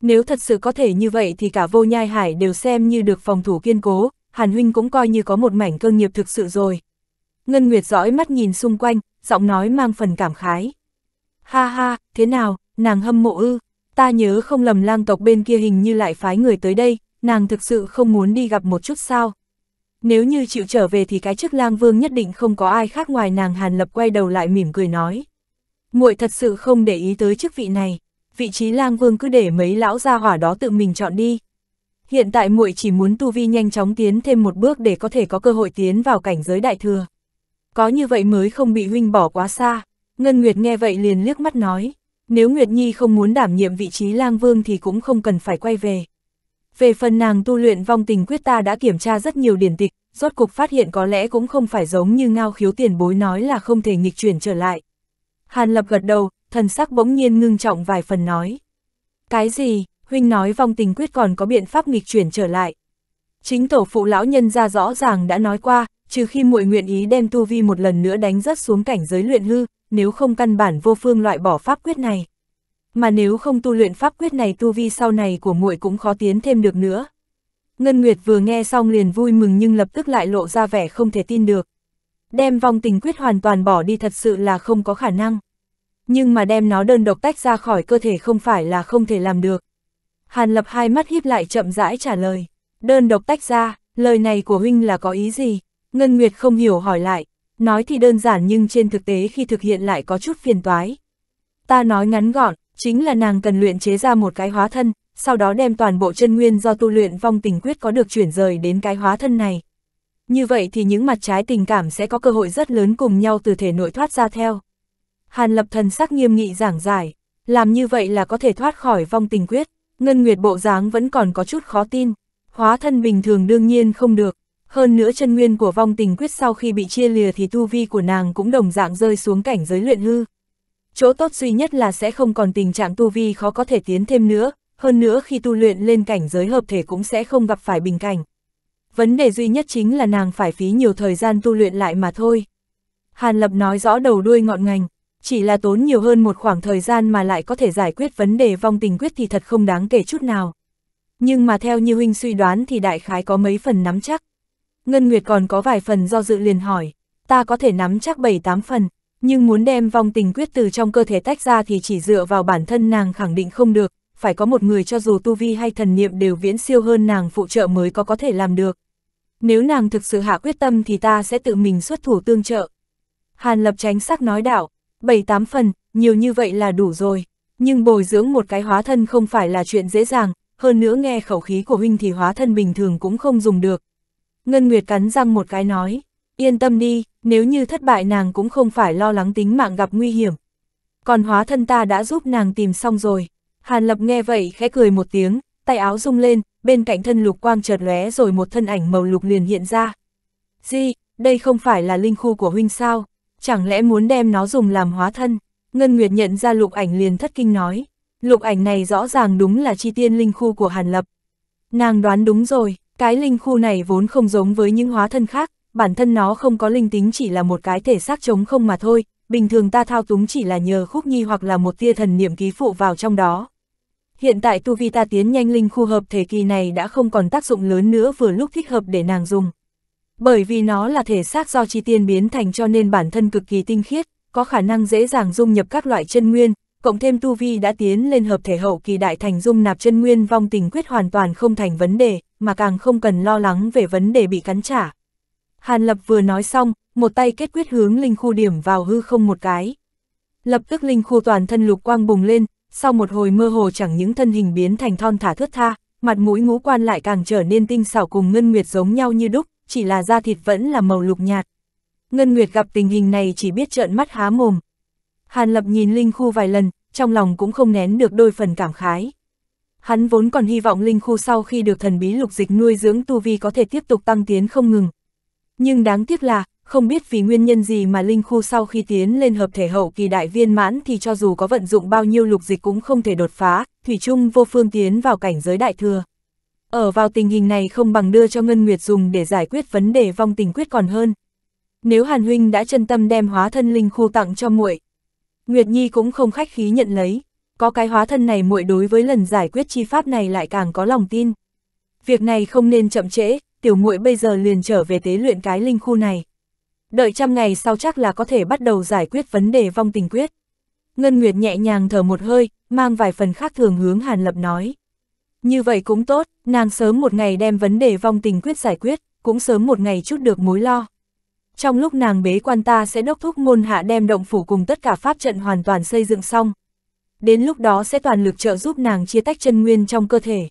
Nếu thật sự có thể như vậy thì cả vô nhai hải đều xem như được phòng thủ kiên cố, Hàn Huynh cũng coi như có một mảnh cơ nghiệp thực sự rồi. Ngân Nguyệt dõi mắt nhìn xung quanh, giọng nói mang phần cảm khái. Ha ha, thế nào, nàng hâm mộ ư, ta nhớ không lầm lang tộc bên kia hình như lại phái người tới đây, nàng thực sự không muốn đi gặp một chút sao. Nếu như chịu trở về thì cái chức lang vương nhất định không có ai khác ngoài nàng Hàn Lập quay đầu lại mỉm cười nói. muội thật sự không để ý tới chức vị này, vị trí lang vương cứ để mấy lão gia hỏa đó tự mình chọn đi. Hiện tại muội chỉ muốn tu vi nhanh chóng tiến thêm một bước để có thể có cơ hội tiến vào cảnh giới đại thừa. Có như vậy mới không bị huynh bỏ quá xa. Ngân Nguyệt nghe vậy liền liếc mắt nói, nếu Nguyệt Nhi không muốn đảm nhiệm vị trí lang vương thì cũng không cần phải quay về về phần nàng tu luyện vong tình quyết ta đã kiểm tra rất nhiều điển tịch, rốt cục phát hiện có lẽ cũng không phải giống như ngao khiếu tiền bối nói là không thể nghịch chuyển trở lại. Hàn lập gật đầu, thần sắc bỗng nhiên ngưng trọng vài phần nói. Cái gì, huynh nói vong tình quyết còn có biện pháp nghịch chuyển trở lại. Chính tổ phụ lão nhân ra rõ ràng đã nói qua, trừ khi muội nguyện ý đem tu vi một lần nữa đánh rất xuống cảnh giới luyện hư, nếu không căn bản vô phương loại bỏ pháp quyết này mà nếu không tu luyện pháp quyết này tu vi sau này của muội cũng khó tiến thêm được nữa. Ngân Nguyệt vừa nghe xong liền vui mừng nhưng lập tức lại lộ ra vẻ không thể tin được. Đem vong tình quyết hoàn toàn bỏ đi thật sự là không có khả năng. Nhưng mà đem nó đơn độc tách ra khỏi cơ thể không phải là không thể làm được. Hàn lập hai mắt híp lại chậm rãi trả lời. Đơn độc tách ra, lời này của huynh là có ý gì? Ngân Nguyệt không hiểu hỏi lại. Nói thì đơn giản nhưng trên thực tế khi thực hiện lại có chút phiền toái. Ta nói ngắn gọn, Chính là nàng cần luyện chế ra một cái hóa thân, sau đó đem toàn bộ chân nguyên do tu luyện vong tình quyết có được chuyển rời đến cái hóa thân này. Như vậy thì những mặt trái tình cảm sẽ có cơ hội rất lớn cùng nhau từ thể nội thoát ra theo. Hàn lập thần sắc nghiêm nghị giảng giải, làm như vậy là có thể thoát khỏi vong tình quyết, ngân nguyệt bộ dáng vẫn còn có chút khó tin, hóa thân bình thường đương nhiên không được, hơn nữa chân nguyên của vong tình quyết sau khi bị chia lìa thì tu vi của nàng cũng đồng dạng rơi xuống cảnh giới luyện hư chỗ tốt duy nhất là sẽ không còn tình trạng tu vi khó có thể tiến thêm nữa, hơn nữa khi tu luyện lên cảnh giới hợp thể cũng sẽ không gặp phải bình cảnh. Vấn đề duy nhất chính là nàng phải phí nhiều thời gian tu luyện lại mà thôi. Hàn Lập nói rõ đầu đuôi ngọn ngành, chỉ là tốn nhiều hơn một khoảng thời gian mà lại có thể giải quyết vấn đề vong tình quyết thì thật không đáng kể chút nào. Nhưng mà theo như huynh suy đoán thì đại khái có mấy phần nắm chắc. Ngân Nguyệt còn có vài phần do dự liền hỏi, ta có thể nắm chắc 7-8 phần, nhưng muốn đem vong tình quyết từ trong cơ thể tách ra thì chỉ dựa vào bản thân nàng khẳng định không được, phải có một người cho dù tu vi hay thần niệm đều viễn siêu hơn nàng phụ trợ mới có có thể làm được. Nếu nàng thực sự hạ quyết tâm thì ta sẽ tự mình xuất thủ tương trợ. Hàn lập tránh sắc nói đạo, bảy tám phần, nhiều như vậy là đủ rồi, nhưng bồi dưỡng một cái hóa thân không phải là chuyện dễ dàng, hơn nữa nghe khẩu khí của huynh thì hóa thân bình thường cũng không dùng được. Ngân Nguyệt cắn răng một cái nói, Yên tâm đi, nếu như thất bại nàng cũng không phải lo lắng tính mạng gặp nguy hiểm. Còn hóa thân ta đã giúp nàng tìm xong rồi. Hàn Lập nghe vậy khẽ cười một tiếng, tay áo rung lên, bên cạnh thân lục quang chợt lóe rồi một thân ảnh màu lục liền hiện ra. Di, đây không phải là linh khu của huynh sao? Chẳng lẽ muốn đem nó dùng làm hóa thân? Ngân Nguyệt nhận ra lục ảnh liền thất kinh nói. Lục ảnh này rõ ràng đúng là chi tiên linh khu của Hàn Lập. Nàng đoán đúng rồi, cái linh khu này vốn không giống với những hóa thân khác, bản thân nó không có linh tính chỉ là một cái thể xác trống không mà thôi, bình thường ta thao túng chỉ là nhờ khúc nhi hoặc là một tia thần niệm ký phụ vào trong đó. Hiện tại tu vi ta tiến nhanh linh khu hợp thể kỳ này đã không còn tác dụng lớn nữa vừa lúc thích hợp để nàng dùng. Bởi vì nó là thể xác do chi tiên biến thành cho nên bản thân cực kỳ tinh khiết, có khả năng dễ dàng dung nhập các loại chân nguyên, cộng thêm tu vi đã tiến lên hợp thể hậu kỳ đại thành dung nạp chân nguyên vong tình quyết hoàn toàn không thành vấn đề, mà càng không cần lo lắng về vấn đề bị cắn trả. Hàn Lập vừa nói xong, một tay kết quyết hướng linh khu điểm vào hư không một cái. Lập tức linh khu toàn thân lục quang bùng lên, sau một hồi mơ hồ chẳng những thân hình biến thành thon thả thướt tha, mặt mũi ngũ quan lại càng trở nên tinh xảo cùng Ngân Nguyệt giống nhau như đúc, chỉ là da thịt vẫn là màu lục nhạt. Ngân Nguyệt gặp tình hình này chỉ biết trợn mắt há mồm. Hàn Lập nhìn linh khu vài lần, trong lòng cũng không nén được đôi phần cảm khái. Hắn vốn còn hy vọng linh khu sau khi được thần bí lục dịch nuôi dưỡng tu vi có thể tiếp tục tăng tiến không ngừng, nhưng đáng tiếc là, không biết vì nguyên nhân gì mà Linh Khu sau khi tiến lên hợp thể hậu kỳ đại viên mãn thì cho dù có vận dụng bao nhiêu lục dịch cũng không thể đột phá, Thủy chung vô phương tiến vào cảnh giới đại thừa. Ở vào tình hình này không bằng đưa cho Ngân Nguyệt dùng để giải quyết vấn đề vong tình quyết còn hơn. Nếu Hàn Huynh đã chân tâm đem hóa thân Linh Khu tặng cho muội Nguyệt Nhi cũng không khách khí nhận lấy, có cái hóa thân này muội đối với lần giải quyết chi pháp này lại càng có lòng tin. Việc này không nên chậm trễ, tiểu muội bây giờ liền trở về tế luyện cái linh khu này. Đợi trăm ngày sau chắc là có thể bắt đầu giải quyết vấn đề vong tình quyết. Ngân Nguyệt nhẹ nhàng thở một hơi, mang vài phần khác thường hướng Hàn Lập nói. Như vậy cũng tốt, nàng sớm một ngày đem vấn đề vong tình quyết giải quyết, cũng sớm một ngày chút được mối lo. Trong lúc nàng bế quan ta sẽ đốc thúc môn hạ đem động phủ cùng tất cả pháp trận hoàn toàn xây dựng xong. Đến lúc đó sẽ toàn lực trợ giúp nàng chia tách chân nguyên trong cơ thể.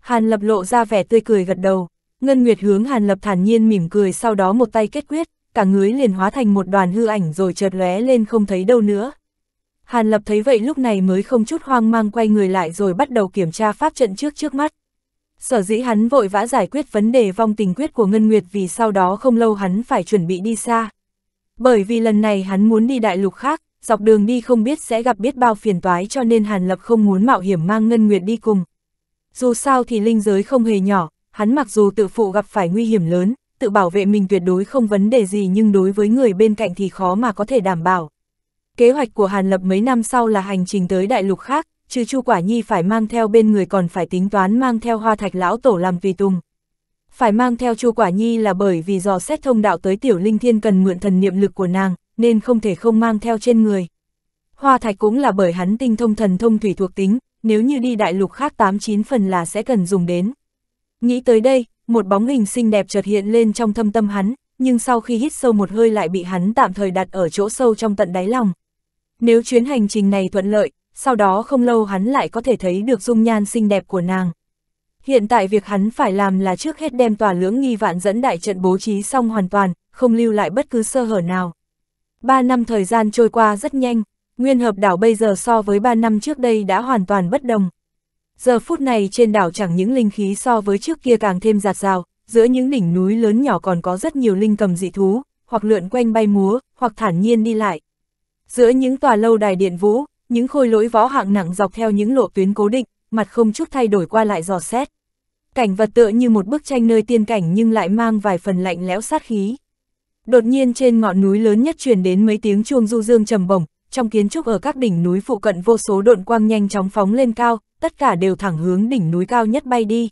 Hàn lập lộ ra vẻ tươi cười gật đầu. Ngân Nguyệt hướng Hàn Lập thản nhiên mỉm cười sau đó một tay kết quyết, cả người liền hóa thành một đoàn hư ảnh rồi chợt lóe lên không thấy đâu nữa. Hàn Lập thấy vậy lúc này mới không chút hoang mang quay người lại rồi bắt đầu kiểm tra pháp trận trước trước mắt. Sở dĩ hắn vội vã giải quyết vấn đề vong tình quyết của Ngân Nguyệt vì sau đó không lâu hắn phải chuẩn bị đi xa. Bởi vì lần này hắn muốn đi đại lục khác, dọc đường đi không biết sẽ gặp biết bao phiền toái cho nên Hàn Lập không muốn mạo hiểm mang Ngân Nguyệt đi cùng. Dù sao thì linh giới không hề nhỏ, hắn mặc dù tự phụ gặp phải nguy hiểm lớn, tự bảo vệ mình tuyệt đối không vấn đề gì nhưng đối với người bên cạnh thì khó mà có thể đảm bảo. Kế hoạch của Hàn Lập mấy năm sau là hành trình tới đại lục khác, trừ Chu Quả Nhi phải mang theo bên người còn phải tính toán mang theo Hoa Thạch lão tổ làm vì tùng. Phải mang theo Chu Quả Nhi là bởi vì dò xét thông đạo tới Tiểu Linh Thiên cần mượn thần niệm lực của nàng, nên không thể không mang theo trên người. Hoa Thạch cũng là bởi hắn tinh thông thần thông thủy thuộc tính, nếu như đi đại lục khác 89 phần là sẽ cần dùng đến. Nghĩ tới đây, một bóng hình xinh đẹp chợt hiện lên trong thâm tâm hắn, nhưng sau khi hít sâu một hơi lại bị hắn tạm thời đặt ở chỗ sâu trong tận đáy lòng. Nếu chuyến hành trình này thuận lợi, sau đó không lâu hắn lại có thể thấy được dung nhan xinh đẹp của nàng. Hiện tại việc hắn phải làm là trước hết đem tòa lưỡng nghi vạn dẫn đại trận bố trí xong hoàn toàn, không lưu lại bất cứ sơ hở nào. Ba năm thời gian trôi qua rất nhanh, nguyên hợp đảo bây giờ so với ba năm trước đây đã hoàn toàn bất đồng. Giờ phút này trên đảo chẳng những linh khí so với trước kia càng thêm giạt rào, giữa những đỉnh núi lớn nhỏ còn có rất nhiều linh cầm dị thú, hoặc lượn quanh bay múa, hoặc thản nhiên đi lại. Giữa những tòa lâu đài điện vũ, những khôi lỗi võ hạng nặng dọc theo những lộ tuyến cố định, mặt không chút thay đổi qua lại dò xét. Cảnh vật tựa như một bức tranh nơi tiên cảnh nhưng lại mang vài phần lạnh lẽo sát khí. Đột nhiên trên ngọn núi lớn nhất truyền đến mấy tiếng chuông du dương trầm bổng, trong kiến trúc ở các đỉnh núi phụ cận vô số độn quang nhanh chóng phóng lên cao, tất cả đều thẳng hướng đỉnh núi cao nhất bay đi.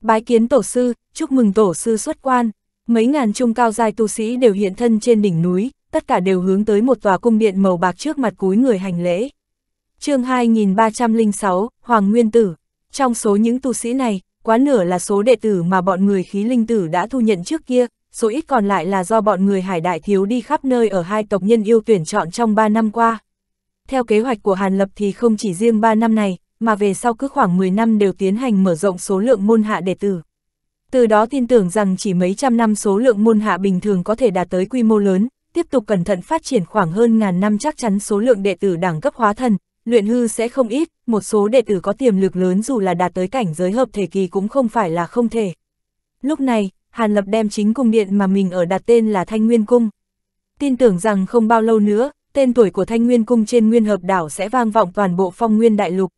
Bái kiến tổ sư, chúc mừng tổ sư xuất quan. Mấy ngàn trung cao giai tu sĩ đều hiện thân trên đỉnh núi, tất cả đều hướng tới một tòa cung điện màu bạc trước mặt cúi người hành lễ. chương 2306, Hoàng Nguyên Tử. Trong số những tu sĩ này, quá nửa là số đệ tử mà bọn người khí linh tử đã thu nhận trước kia, số ít còn lại là do bọn người hải đại thiếu đi khắp nơi ở hai tộc nhân yêu tuyển chọn trong 3 năm qua. Theo kế hoạch của Hàn Lập thì không chỉ riêng 3 năm này, mà về sau cứ khoảng 10 năm đều tiến hành mở rộng số lượng môn hạ đệ tử. Từ đó tin tưởng rằng chỉ mấy trăm năm số lượng môn hạ bình thường có thể đạt tới quy mô lớn, tiếp tục cẩn thận phát triển khoảng hơn ngàn năm chắc chắn số lượng đệ tử đẳng cấp hóa thần, luyện hư sẽ không ít, một số đệ tử có tiềm lực lớn dù là đạt tới cảnh giới hợp thể kỳ cũng không phải là không thể. Lúc này, Hàn Lập đem chính cung điện mà mình ở đặt tên là Thanh Nguyên Cung. Tin tưởng rằng không bao lâu nữa, tên tuổi của Thanh Nguyên Cung trên Nguyên Hợp Đảo sẽ vang vọng toàn bộ phong nguyên đại lục.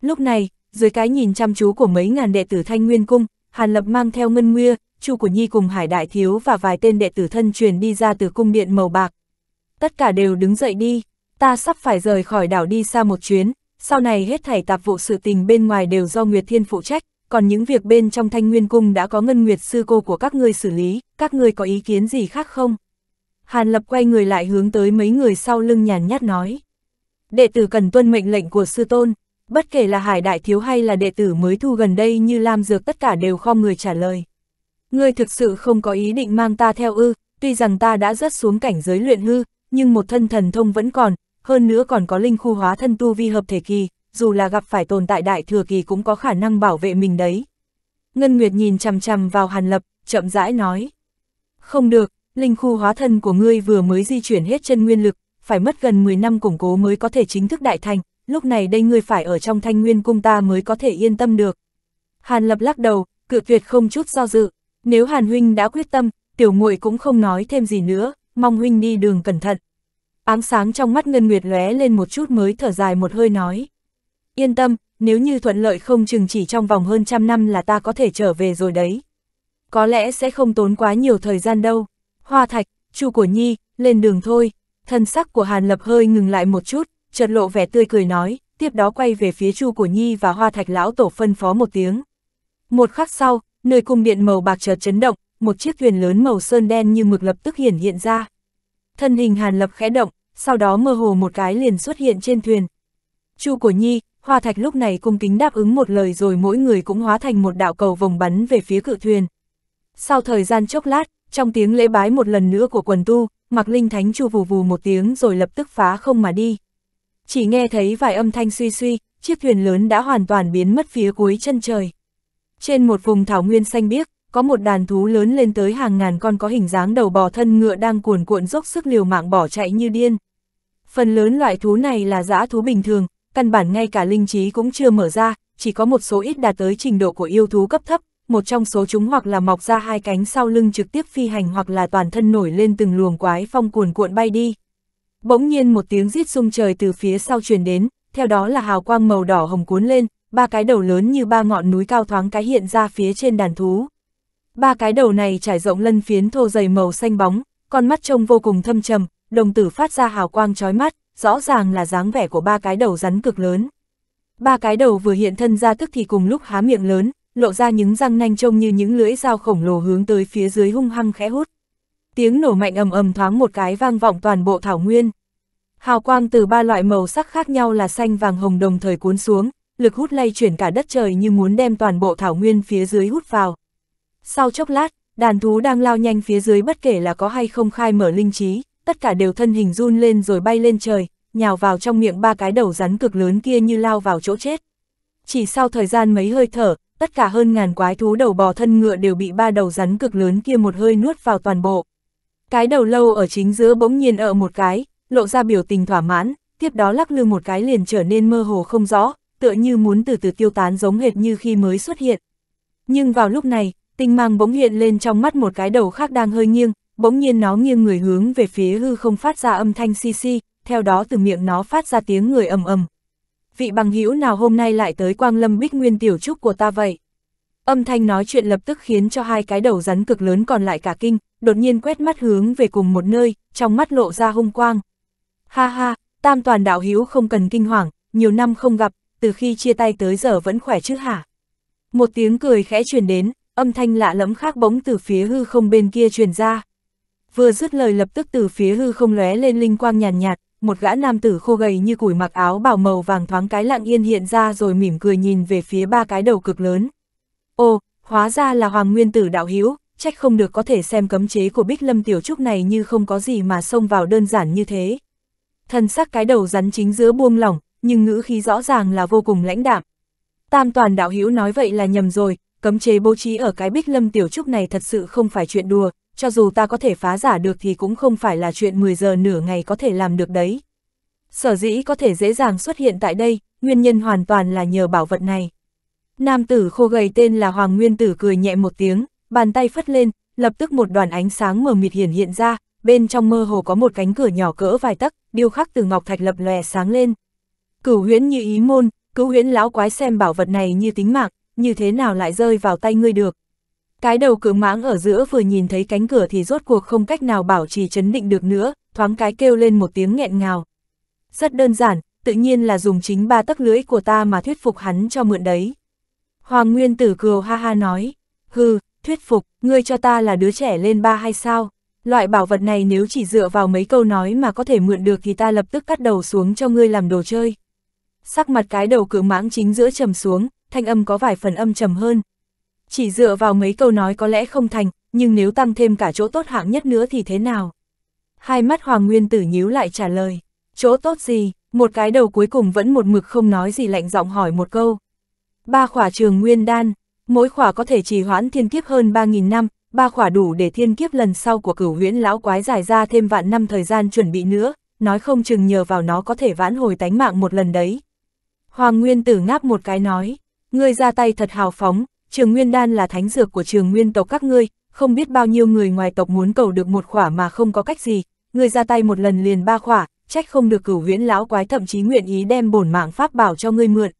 Lúc này, dưới cái nhìn chăm chú của mấy ngàn đệ tử Thanh Nguyên Cung, Hàn Lập mang theo Ngân Nguya, Chu của Nhi cùng Hải Đại Thiếu và vài tên đệ tử thân truyền đi ra từ cung điện màu bạc. Tất cả đều đứng dậy đi, ta sắp phải rời khỏi đảo đi xa một chuyến, sau này hết thảy tạp vụ sự tình bên ngoài đều do Nguyệt Thiên phụ trách, còn những việc bên trong thanh nguyên cung đã có ngân nguyệt sư cô của các ngươi xử lý, các ngươi có ý kiến gì khác không? Hàn Lập quay người lại hướng tới mấy người sau lưng nhàn nhát nói. Đệ tử cần tuân mệnh lệnh của sư tôn, bất kể là hải đại thiếu hay là đệ tử mới thu gần đây như Lam Dược tất cả đều khom người trả lời. Ngươi thực sự không có ý định mang ta theo ư, tuy rằng ta đã rớt xuống cảnh giới luyện hư, nhưng một thân thần thông vẫn còn, hơn nữa còn có linh khu hóa thân tu vi hợp thể kỳ, dù là gặp phải tồn tại đại thừa kỳ cũng có khả năng bảo vệ mình đấy. Ngân Nguyệt nhìn chằm chằm vào Hàn Lập, chậm rãi nói. Không được, linh khu hóa thân của ngươi vừa mới di chuyển hết chân nguyên lực, phải mất gần 10 năm củng cố mới có thể chính thức đại thành, lúc này đây ngươi phải ở trong thanh nguyên cung ta mới có thể yên tâm được. Hàn Lập lắc đầu, cự tuyệt không chút do dự, nếu Hàn Huynh đã quyết tâm, tiểu muội cũng không nói thêm gì nữa, mong Huynh đi đường cẩn thận. Ám sáng trong mắt Ngân Nguyệt lóe lên một chút mới thở dài một hơi nói yên tâm, nếu như thuận lợi không chừng chỉ trong vòng hơn trăm năm là ta có thể trở về rồi đấy. Có lẽ sẽ không tốn quá nhiều thời gian đâu. Hoa thạch, chu của Nhi, lên đường thôi. Thân sắc của Hàn Lập hơi ngừng lại một chút, chợt lộ vẻ tươi cười nói, tiếp đó quay về phía chu của Nhi và hoa thạch lão tổ phân phó một tiếng. Một khắc sau, nơi cung điện màu bạc chợt chấn động, một chiếc thuyền lớn màu sơn đen như mực lập tức hiển hiện ra. Thân hình Hàn Lập khẽ động, sau đó mơ hồ một cái liền xuất hiện trên thuyền. Chu của Nhi, Hoa thạch lúc này cung kính đáp ứng một lời rồi mỗi người cũng hóa thành một đạo cầu vòng bắn về phía cự thuyền. Sau thời gian chốc lát, trong tiếng lễ bái một lần nữa của quần tu, Mạc Linh Thánh chu vù vù một tiếng rồi lập tức phá không mà đi. Chỉ nghe thấy vài âm thanh suy suy, chiếc thuyền lớn đã hoàn toàn biến mất phía cuối chân trời. Trên một vùng thảo nguyên xanh biếc, có một đàn thú lớn lên tới hàng ngàn con có hình dáng đầu bò thân ngựa đang cuồn cuộn dốc sức liều mạng bỏ chạy như điên. Phần lớn loại thú này là dã thú bình thường, căn bản ngay cả linh trí cũng chưa mở ra, chỉ có một số ít đạt tới trình độ của yêu thú cấp thấp, một trong số chúng hoặc là mọc ra hai cánh sau lưng trực tiếp phi hành hoặc là toàn thân nổi lên từng luồng quái phong cuồn cuộn bay đi. Bỗng nhiên một tiếng rít sung trời từ phía sau truyền đến, theo đó là hào quang màu đỏ hồng cuốn lên, ba cái đầu lớn như ba ngọn núi cao thoáng cái hiện ra phía trên đàn thú. Ba cái đầu này trải rộng lân phiến thô dày màu xanh bóng, con mắt trông vô cùng thâm trầm, đồng tử phát ra hào quang chói mắt, rõ ràng là dáng vẻ của ba cái đầu rắn cực lớn. Ba cái đầu vừa hiện thân ra tức thì cùng lúc há miệng lớn, lộ ra những răng nanh trông như những lưỡi dao khổng lồ hướng tới phía dưới hung hăng khẽ hút. Tiếng nổ mạnh ầm ầm thoáng một cái vang vọng toàn bộ thảo nguyên. Hào quang từ ba loại màu sắc khác nhau là xanh vàng hồng đồng thời cuốn xuống, lực hút lay chuyển cả đất trời như muốn đem toàn bộ thảo nguyên phía dưới hút vào. Sau chốc lát, đàn thú đang lao nhanh phía dưới bất kể là có hay không khai mở linh trí, tất cả đều thân hình run lên rồi bay lên trời, nhào vào trong miệng ba cái đầu rắn cực lớn kia như lao vào chỗ chết. Chỉ sau thời gian mấy hơi thở, tất cả hơn ngàn quái thú đầu bò thân ngựa đều bị ba đầu rắn cực lớn kia một hơi nuốt vào toàn bộ. Cái đầu lâu ở chính giữa bỗng nhiên ở một cái, lộ ra biểu tình thỏa mãn, tiếp đó lắc lư một cái liền trở nên mơ hồ không rõ, tựa như muốn từ từ tiêu tán giống hệt như khi mới xuất hiện. Nhưng vào lúc này, tinh mang bỗng hiện lên trong mắt một cái đầu khác đang hơi nghiêng, bỗng nhiên nó nghiêng người hướng về phía hư không phát ra âm thanh xì xì, theo đó từ miệng nó phát ra tiếng người ầm ầm. Vị bằng hữu nào hôm nay lại tới quang lâm bích nguyên tiểu trúc của ta vậy? Âm thanh nói chuyện lập tức khiến cho hai cái đầu rắn cực lớn còn lại cả kinh, đột nhiên quét mắt hướng về cùng một nơi, trong mắt lộ ra hung quang. Ha ha, tam toàn đạo hữu không cần kinh hoàng, nhiều năm không gặp, từ khi chia tay tới giờ vẫn khỏe chứ hả? Một tiếng cười khẽ truyền đến, âm thanh lạ lẫm khác bỗng từ phía hư không bên kia truyền ra vừa dứt lời lập tức từ phía hư không lóe lên linh quang nhàn nhạt, nhạt, một gã nam tử khô gầy như củi mặc áo bảo màu vàng thoáng cái lặng yên hiện ra rồi mỉm cười nhìn về phía ba cái đầu cực lớn. Ô, hóa ra là Hoàng Nguyên Tử đạo hữu trách không được có thể xem cấm chế của Bích Lâm Tiểu Trúc này như không có gì mà xông vào đơn giản như thế. thân sắc cái đầu rắn chính giữa buông lỏng, nhưng ngữ khí rõ ràng là vô cùng lãnh đạm. Tam toàn đạo hữu nói vậy là nhầm rồi, cấm chế bố trí ở cái Bích Lâm Tiểu Trúc này thật sự không phải chuyện đùa, cho dù ta có thể phá giả được thì cũng không phải là chuyện 10 giờ nửa ngày có thể làm được đấy. Sở dĩ có thể dễ dàng xuất hiện tại đây, nguyên nhân hoàn toàn là nhờ bảo vật này. Nam tử khô gầy tên là Hoàng Nguyên Tử cười nhẹ một tiếng, bàn tay phất lên, lập tức một đoàn ánh sáng mờ mịt hiển hiện ra, bên trong mơ hồ có một cánh cửa nhỏ cỡ vài tấc, điêu khắc từ ngọc thạch lập lòe sáng lên. Cửu huyễn như ý môn, cứu huyễn lão quái xem bảo vật này như tính mạng, như thế nào lại rơi vào tay ngươi được. Cái đầu cự mãng ở giữa vừa nhìn thấy cánh cửa thì rốt cuộc không cách nào bảo trì chấn định được nữa, thoáng cái kêu lên một tiếng nghẹn ngào. Rất đơn giản, tự nhiên là dùng chính ba tấc lưỡi của ta mà thuyết phục hắn cho mượn đấy. Hoàng Nguyên Tử cười ha ha nói, hừ, thuyết phục, ngươi cho ta là đứa trẻ lên ba hay sao? Loại bảo vật này nếu chỉ dựa vào mấy câu nói mà có thể mượn được thì ta lập tức cắt đầu xuống cho ngươi làm đồ chơi. Sắc mặt cái đầu cự mãng chính giữa trầm xuống, thanh âm có vài phần âm trầm hơn, chỉ dựa vào mấy câu nói có lẽ không thành, nhưng nếu tăng thêm cả chỗ tốt hạng nhất nữa thì thế nào? Hai mắt Hoàng Nguyên Tử nhíu lại trả lời, chỗ tốt gì, một cái đầu cuối cùng vẫn một mực không nói gì lạnh giọng hỏi một câu. Ba khỏa trường nguyên đan, mỗi khỏa có thể trì hoãn thiên kiếp hơn 3.000 năm, ba khỏa đủ để thiên kiếp lần sau của cửu huyễn lão quái dài ra thêm vạn năm thời gian chuẩn bị nữa, nói không chừng nhờ vào nó có thể vãn hồi tánh mạng một lần đấy. Hoàng Nguyên Tử ngáp một cái nói, ngươi ra tay thật hào phóng, trường nguyên đan là thánh dược của trường nguyên tộc các ngươi, không biết bao nhiêu người ngoài tộc muốn cầu được một khỏa mà không có cách gì, ngươi ra tay một lần liền ba khỏa, trách không được cửu viễn lão quái thậm chí nguyện ý đem bổn mạng pháp bảo cho ngươi mượn.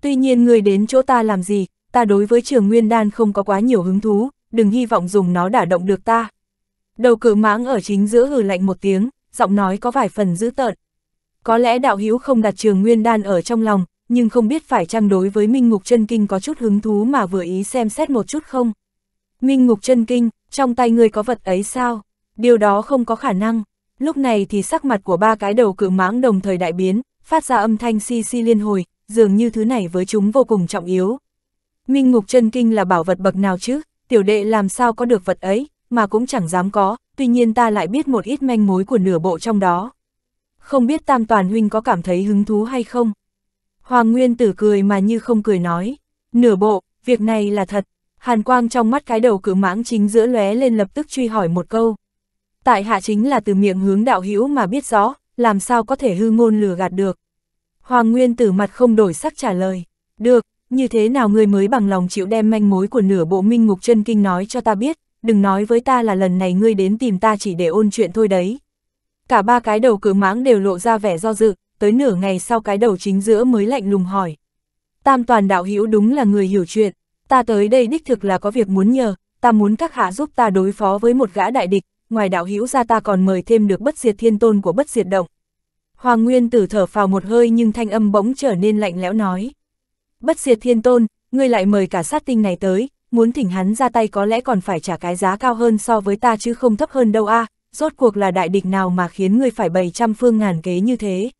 Tuy nhiên ngươi đến chỗ ta làm gì, ta đối với trường nguyên đan không có quá nhiều hứng thú, đừng hy vọng dùng nó đả động được ta. Đầu cử mãng ở chính giữa hừ lạnh một tiếng, giọng nói có vài phần dữ tợn. Có lẽ đạo hữu không đặt trường nguyên đan ở trong lòng, nhưng không biết phải chăng đối với Minh Ngục chân Kinh có chút hứng thú mà vừa ý xem xét một chút không? Minh Ngục chân Kinh, trong tay ngươi có vật ấy sao? Điều đó không có khả năng. Lúc này thì sắc mặt của ba cái đầu cự mãng đồng thời đại biến, phát ra âm thanh si si liên hồi, dường như thứ này với chúng vô cùng trọng yếu. Minh Ngục chân Kinh là bảo vật bậc nào chứ? Tiểu đệ làm sao có được vật ấy, mà cũng chẳng dám có, tuy nhiên ta lại biết một ít manh mối của nửa bộ trong đó. Không biết Tam Toàn Huynh có cảm thấy hứng thú hay không? Hoàng Nguyên Tử cười mà như không cười nói, nửa bộ, việc này là thật. Hàn Quang trong mắt cái đầu cử mãng chính giữa lóe lên lập tức truy hỏi một câu. Tại hạ chính là từ miệng hướng đạo hữu mà biết rõ, làm sao có thể hư ngôn lừa gạt được. Hoàng Nguyên Tử mặt không đổi sắc trả lời, được, như thế nào người mới bằng lòng chịu đem manh mối của nửa bộ minh ngục chân kinh nói cho ta biết, đừng nói với ta là lần này ngươi đến tìm ta chỉ để ôn chuyện thôi đấy. Cả ba cái đầu cử mãng đều lộ ra vẻ do dự, tới nửa ngày sau cái đầu chính giữa mới lạnh lùng hỏi. Tam toàn đạo hữu đúng là người hiểu chuyện, ta tới đây đích thực là có việc muốn nhờ, ta muốn các hạ giúp ta đối phó với một gã đại địch, ngoài đạo hữu ra ta còn mời thêm được bất diệt thiên tôn của bất diệt động. Hoàng Nguyên tử thở phào một hơi nhưng thanh âm bỗng trở nên lạnh lẽo nói. Bất diệt thiên tôn, ngươi lại mời cả sát tinh này tới, muốn thỉnh hắn ra tay có lẽ còn phải trả cái giá cao hơn so với ta chứ không thấp hơn đâu a rốt cuộc là đại địch nào mà khiến ngươi phải bày trăm phương ngàn kế như thế.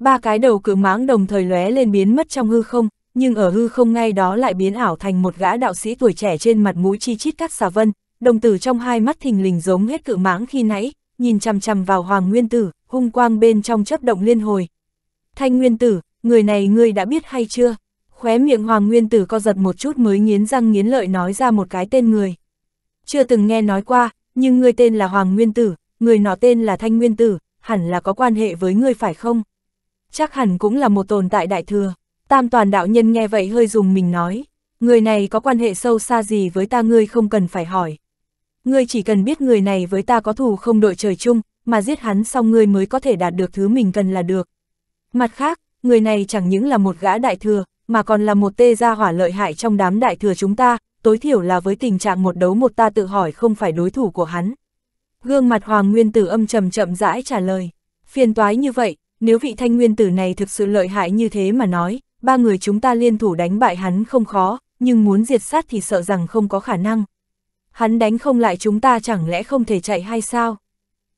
Ba cái đầu cự mãng đồng thời lóe lên biến mất trong hư không, nhưng ở hư không ngay đó lại biến ảo thành một gã đạo sĩ tuổi trẻ trên mặt mũi chi chít các xà vân, đồng tử trong hai mắt thình lình giống hết cự mãng khi nãy, nhìn chằm chằm vào Hoàng Nguyên Tử, hung quang bên trong chấp động liên hồi. Thanh Nguyên Tử, người này ngươi đã biết hay chưa? Khóe miệng Hoàng Nguyên Tử co giật một chút mới nghiến răng nghiến lợi nói ra một cái tên người. Chưa từng nghe nói qua, nhưng người tên là Hoàng Nguyên Tử, người nọ tên là Thanh Nguyên Tử, hẳn là có quan hệ với người phải không? chắc hẳn cũng là một tồn tại đại thừa. Tam toàn đạo nhân nghe vậy hơi dùng mình nói, người này có quan hệ sâu xa gì với ta ngươi không cần phải hỏi. Ngươi chỉ cần biết người này với ta có thù không đội trời chung, mà giết hắn xong ngươi mới có thể đạt được thứ mình cần là được. Mặt khác, người này chẳng những là một gã đại thừa, mà còn là một tê gia hỏa lợi hại trong đám đại thừa chúng ta, tối thiểu là với tình trạng một đấu một ta tự hỏi không phải đối thủ của hắn. Gương mặt Hoàng Nguyên Tử âm trầm chậm rãi trả lời, phiền toái như vậy, nếu vị thanh nguyên tử này thực sự lợi hại như thế mà nói, ba người chúng ta liên thủ đánh bại hắn không khó, nhưng muốn diệt sát thì sợ rằng không có khả năng. Hắn đánh không lại chúng ta chẳng lẽ không thể chạy hay sao?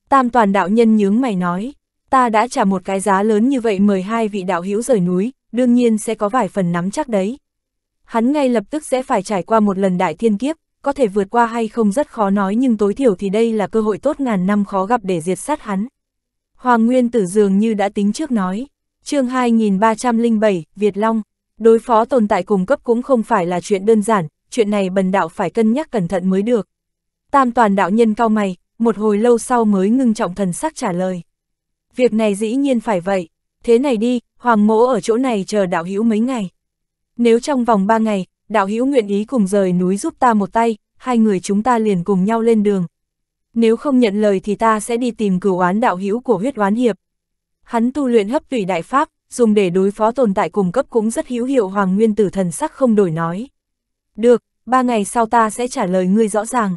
Tam toàn đạo nhân nhướng mày nói, ta đã trả một cái giá lớn như vậy mời hai vị đạo hữu rời núi, đương nhiên sẽ có vài phần nắm chắc đấy. Hắn ngay lập tức sẽ phải trải qua một lần đại thiên kiếp, có thể vượt qua hay không rất khó nói nhưng tối thiểu thì đây là cơ hội tốt ngàn năm khó gặp để diệt sát hắn. Hoàng Nguyên Tử dường như đã tính trước nói. chương 2307, Việt Long, đối phó tồn tại cùng cấp cũng không phải là chuyện đơn giản, chuyện này bần đạo phải cân nhắc cẩn thận mới được. Tam toàn đạo nhân cao mày, một hồi lâu sau mới ngưng trọng thần sắc trả lời. Việc này dĩ nhiên phải vậy, thế này đi, Hoàng Mỗ ở chỗ này chờ đạo hữu mấy ngày. Nếu trong vòng ba ngày, đạo hữu nguyện ý cùng rời núi giúp ta một tay, hai người chúng ta liền cùng nhau lên đường, nếu không nhận lời thì ta sẽ đi tìm cửu oán đạo hữu của huyết oán hiệp. Hắn tu luyện hấp tủy đại pháp, dùng để đối phó tồn tại cùng cấp cũng rất hữu hiệu hoàng nguyên tử thần sắc không đổi nói. Được, ba ngày sau ta sẽ trả lời ngươi rõ ràng.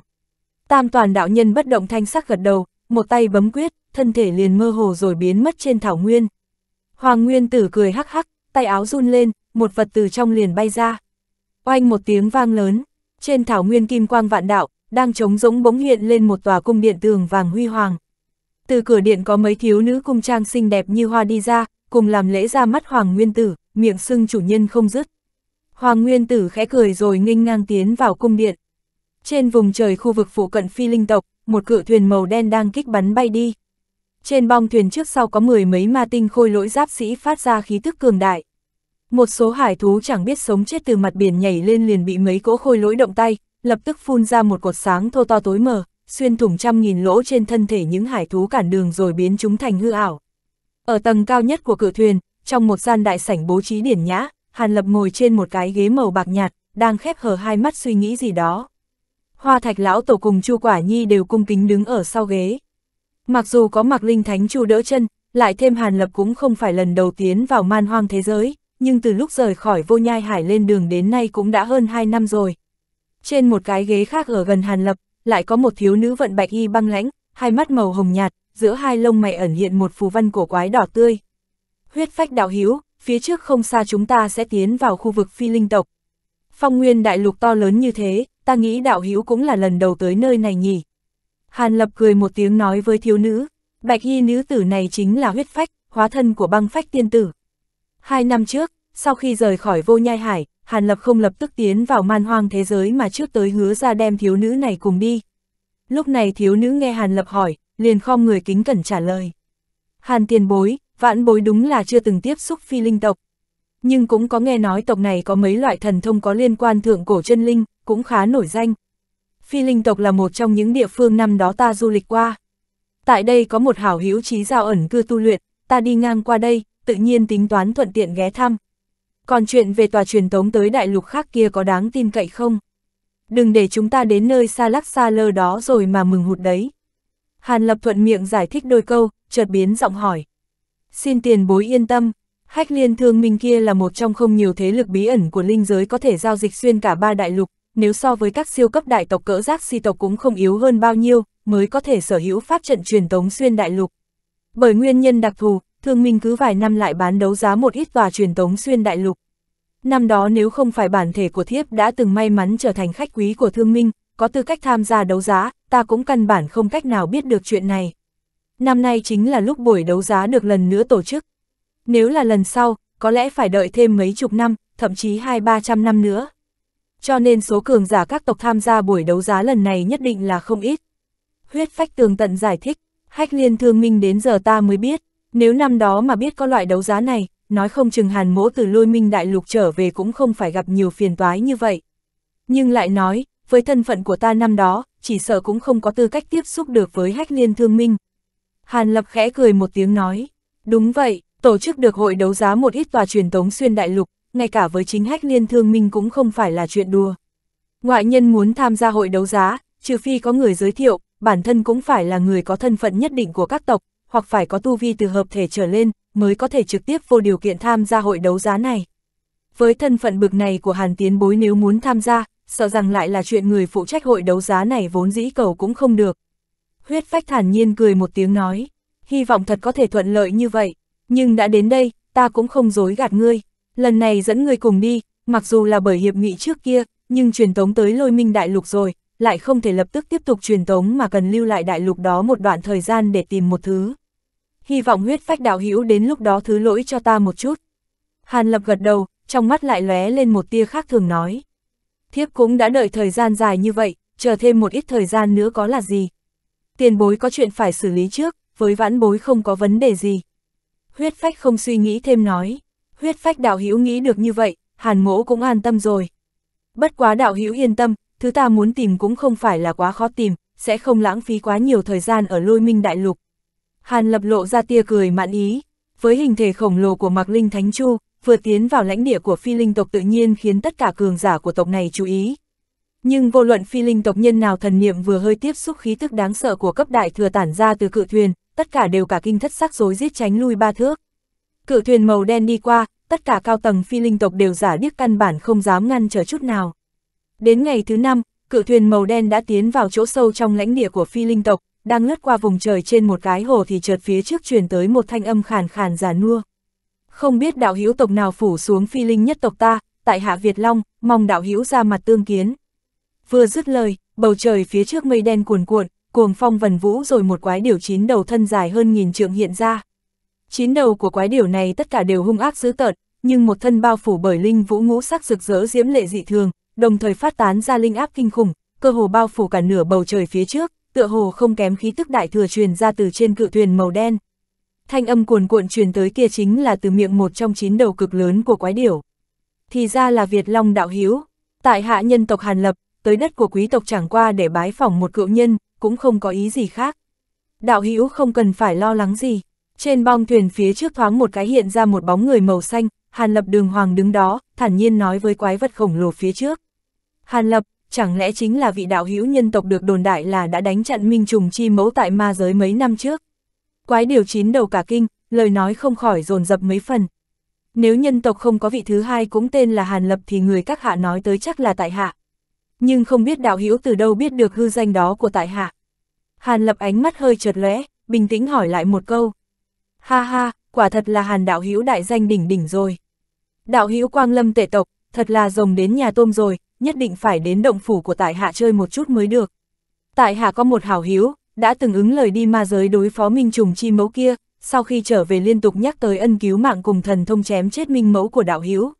Tam toàn đạo nhân bất động thanh sắc gật đầu, một tay bấm quyết, thân thể liền mơ hồ rồi biến mất trên thảo nguyên. Hoàng nguyên tử cười hắc hắc, tay áo run lên, một vật từ trong liền bay ra. Oanh một tiếng vang lớn, trên thảo nguyên kim quang vạn đạo, đang trống rỗng bỗng hiện lên một tòa cung điện tường vàng huy hoàng. Từ cửa điện có mấy thiếu nữ cung trang xinh đẹp như hoa đi ra, cùng làm lễ ra mắt Hoàng Nguyên Tử, miệng sưng chủ nhân không dứt. Hoàng Nguyên Tử khẽ cười rồi nghênh ngang tiến vào cung điện. Trên vùng trời khu vực phụ cận phi linh tộc, một cự thuyền màu đen đang kích bắn bay đi. Trên bong thuyền trước sau có mười mấy ma tinh khôi lỗi giáp sĩ phát ra khí tức cường đại. Một số hải thú chẳng biết sống chết từ mặt biển nhảy lên liền bị mấy cỗ khôi lỗi động tay, lập tức phun ra một cột sáng thô to tối mờ, xuyên thủng trăm nghìn lỗ trên thân thể những hải thú cản đường rồi biến chúng thành hư ảo. Ở tầng cao nhất của cự thuyền, trong một gian đại sảnh bố trí điển nhã, Hàn Lập ngồi trên một cái ghế màu bạc nhạt, đang khép hờ hai mắt suy nghĩ gì đó. Hoa Thạch lão tổ cùng Chu Quả Nhi đều cung kính đứng ở sau ghế. Mặc dù có Mạc Linh Thánh Chu đỡ chân, lại thêm Hàn Lập cũng không phải lần đầu tiến vào man hoang thế giới, nhưng từ lúc rời khỏi vô nhai hải lên đường đến nay cũng đã hơn hai năm rồi, trên một cái ghế khác ở gần Hàn Lập, lại có một thiếu nữ vận bạch y băng lãnh, hai mắt màu hồng nhạt, giữa hai lông mày ẩn hiện một phù văn cổ quái đỏ tươi. Huyết phách đạo hiếu, phía trước không xa chúng ta sẽ tiến vào khu vực phi linh tộc. Phong nguyên đại lục to lớn như thế, ta nghĩ đạo hiếu cũng là lần đầu tới nơi này nhỉ. Hàn Lập cười một tiếng nói với thiếu nữ, bạch y nữ tử này chính là huyết phách, hóa thân của băng phách tiên tử. Hai năm trước, sau khi rời khỏi vô nhai hải, Hàn Lập không lập tức tiến vào man hoang thế giới mà trước tới hứa ra đem thiếu nữ này cùng đi. Lúc này thiếu nữ nghe Hàn Lập hỏi, liền khom người kính cẩn trả lời. Hàn tiền bối, vãn bối đúng là chưa từng tiếp xúc phi linh tộc. Nhưng cũng có nghe nói tộc này có mấy loại thần thông có liên quan thượng cổ chân linh, cũng khá nổi danh. Phi linh tộc là một trong những địa phương năm đó ta du lịch qua. Tại đây có một hảo hữu trí giao ẩn cư tu luyện, ta đi ngang qua đây, tự nhiên tính toán thuận tiện ghé thăm. Còn chuyện về tòa truyền tống tới đại lục khác kia có đáng tin cậy không? Đừng để chúng ta đến nơi xa lắc xa lơ đó rồi mà mừng hụt đấy. Hàn Lập thuận miệng giải thích đôi câu, chợt biến giọng hỏi. Xin tiền bối yên tâm, hách liên thương minh kia là một trong không nhiều thế lực bí ẩn của linh giới có thể giao dịch xuyên cả ba đại lục, nếu so với các siêu cấp đại tộc cỡ giác si tộc cũng không yếu hơn bao nhiêu, mới có thể sở hữu pháp trận truyền tống xuyên đại lục. Bởi nguyên nhân đặc thù, Thương Minh cứ vài năm lại bán đấu giá một ít tòa truyền tống xuyên đại lục. Năm đó nếu không phải bản thể của thiếp đã từng may mắn trở thành khách quý của Thương Minh, có tư cách tham gia đấu giá, ta cũng căn bản không cách nào biết được chuyện này. Năm nay chính là lúc buổi đấu giá được lần nữa tổ chức. Nếu là lần sau, có lẽ phải đợi thêm mấy chục năm, thậm chí hai ba trăm năm nữa. Cho nên số cường giả các tộc tham gia buổi đấu giá lần này nhất định là không ít. Huyết phách tường tận giải thích, hách liên thương minh đến giờ ta mới biết, nếu năm đó mà biết có loại đấu giá này, nói không chừng hàn mỗ từ lôi minh đại lục trở về cũng không phải gặp nhiều phiền toái như vậy. Nhưng lại nói, với thân phận của ta năm đó, chỉ sợ cũng không có tư cách tiếp xúc được với hách liên thương minh. Hàn lập khẽ cười một tiếng nói, đúng vậy, tổ chức được hội đấu giá một ít tòa truyền tống xuyên đại lục, ngay cả với chính hách liên thương minh cũng không phải là chuyện đùa. Ngoại nhân muốn tham gia hội đấu giá, trừ phi có người giới thiệu, bản thân cũng phải là người có thân phận nhất định của các tộc, hoặc phải có tu vi từ hợp thể trở lên, mới có thể trực tiếp vô điều kiện tham gia hội đấu giá này. Với thân phận bực này của Hàn Tiến Bối nếu muốn tham gia, sợ rằng lại là chuyện người phụ trách hội đấu giá này vốn dĩ cầu cũng không được. Huyết phách thản nhiên cười một tiếng nói, hy vọng thật có thể thuận lợi như vậy, nhưng đã đến đây, ta cũng không dối gạt ngươi, lần này dẫn ngươi cùng đi, mặc dù là bởi hiệp nghị trước kia, nhưng truyền tống tới lôi minh đại lục rồi, lại không thể lập tức tiếp tục truyền tống mà cần lưu lại đại lục đó một đoạn thời gian để tìm một thứ hy vọng huyết phách đạo hữu đến lúc đó thứ lỗi cho ta một chút. Hàn Lập gật đầu, trong mắt lại lóe lên một tia khác thường nói. Thiếp cũng đã đợi thời gian dài như vậy, chờ thêm một ít thời gian nữa có là gì. Tiền bối có chuyện phải xử lý trước, với vãn bối không có vấn đề gì. Huyết phách không suy nghĩ thêm nói, huyết phách đạo hữu nghĩ được như vậy, hàn mỗ cũng an tâm rồi. Bất quá đạo hữu yên tâm, thứ ta muốn tìm cũng không phải là quá khó tìm, sẽ không lãng phí quá nhiều thời gian ở lôi minh đại lục. Hàn Lập lộ ra tia cười mãn ý. Với hình thể khổng lồ của Mạc Linh Thánh Chu, vừa tiến vào lãnh địa của phi linh tộc tự nhiên khiến tất cả cường giả của tộc này chú ý. Nhưng vô luận phi linh tộc nhân nào thần niệm vừa hơi tiếp xúc khí tức đáng sợ của cấp đại thừa tản ra từ cự thuyền, tất cả đều cả kinh thất sắc rối giết tránh lui ba thước. Cự thuyền màu đen đi qua, tất cả cao tầng phi linh tộc đều giả điếc căn bản không dám ngăn trở chút nào. Đến ngày thứ năm, cự thuyền màu đen đã tiến vào chỗ sâu trong lãnh địa của phi linh tộc, đang lướt qua vùng trời trên một cái hồ thì chợt phía trước truyền tới một thanh âm khàn khàn giả nua. Không biết đạo hữu tộc nào phủ xuống phi linh nhất tộc ta, tại hạ Việt Long, mong đạo hữu ra mặt tương kiến. Vừa dứt lời, bầu trời phía trước mây đen cuồn cuộn, cuồng phong vần vũ rồi một quái điểu chín đầu thân dài hơn nghìn trượng hiện ra. Chín đầu của quái điểu này tất cả đều hung ác dữ tợn, nhưng một thân bao phủ bởi linh vũ ngũ sắc rực rỡ diễm lệ dị thường, đồng thời phát tán ra linh áp kinh khủng, cơ hồ bao phủ cả nửa bầu trời phía trước, tựa hồ không kém khí tức đại thừa truyền ra từ trên cự thuyền màu đen. Thanh âm cuồn cuộn truyền tới kia chính là từ miệng một trong chín đầu cực lớn của quái điểu. Thì ra là Việt Long đạo hiếu, tại hạ nhân tộc Hàn Lập, tới đất của quý tộc chẳng qua để bái phỏng một cựu nhân, cũng không có ý gì khác. Đạo hiếu không cần phải lo lắng gì. Trên bong thuyền phía trước thoáng một cái hiện ra một bóng người màu xanh, Hàn Lập đường hoàng đứng đó, thản nhiên nói với quái vật khổng lồ phía trước. Hàn Lập, chẳng lẽ chính là vị đạo hữu nhân tộc được đồn đại là đã đánh chặn Minh Trùng Chi Mẫu tại ma giới mấy năm trước? Quái điều chín đầu cả kinh, lời nói không khỏi dồn dập mấy phần. Nếu nhân tộc không có vị thứ hai cũng tên là Hàn Lập thì người các hạ nói tới chắc là tại hạ. Nhưng không biết đạo hữu từ đâu biết được hư danh đó của tại hạ. Hàn Lập ánh mắt hơi trượt lóe, bình tĩnh hỏi lại một câu. Ha ha, quả thật là Hàn đạo hữu đại danh đỉnh đỉnh rồi. Đạo hữu Quang Lâm tệ tộc, thật là rồng đến nhà tôm rồi, nhất định phải đến động phủ của tại hạ chơi một chút mới được. Tại hạ có một hảo hiếu, đã từng ứng lời đi ma giới đối phó minh trùng chi mẫu kia, sau khi trở về liên tục nhắc tới ân cứu mạng cùng thần thông chém chết minh mẫu của đạo hiếu.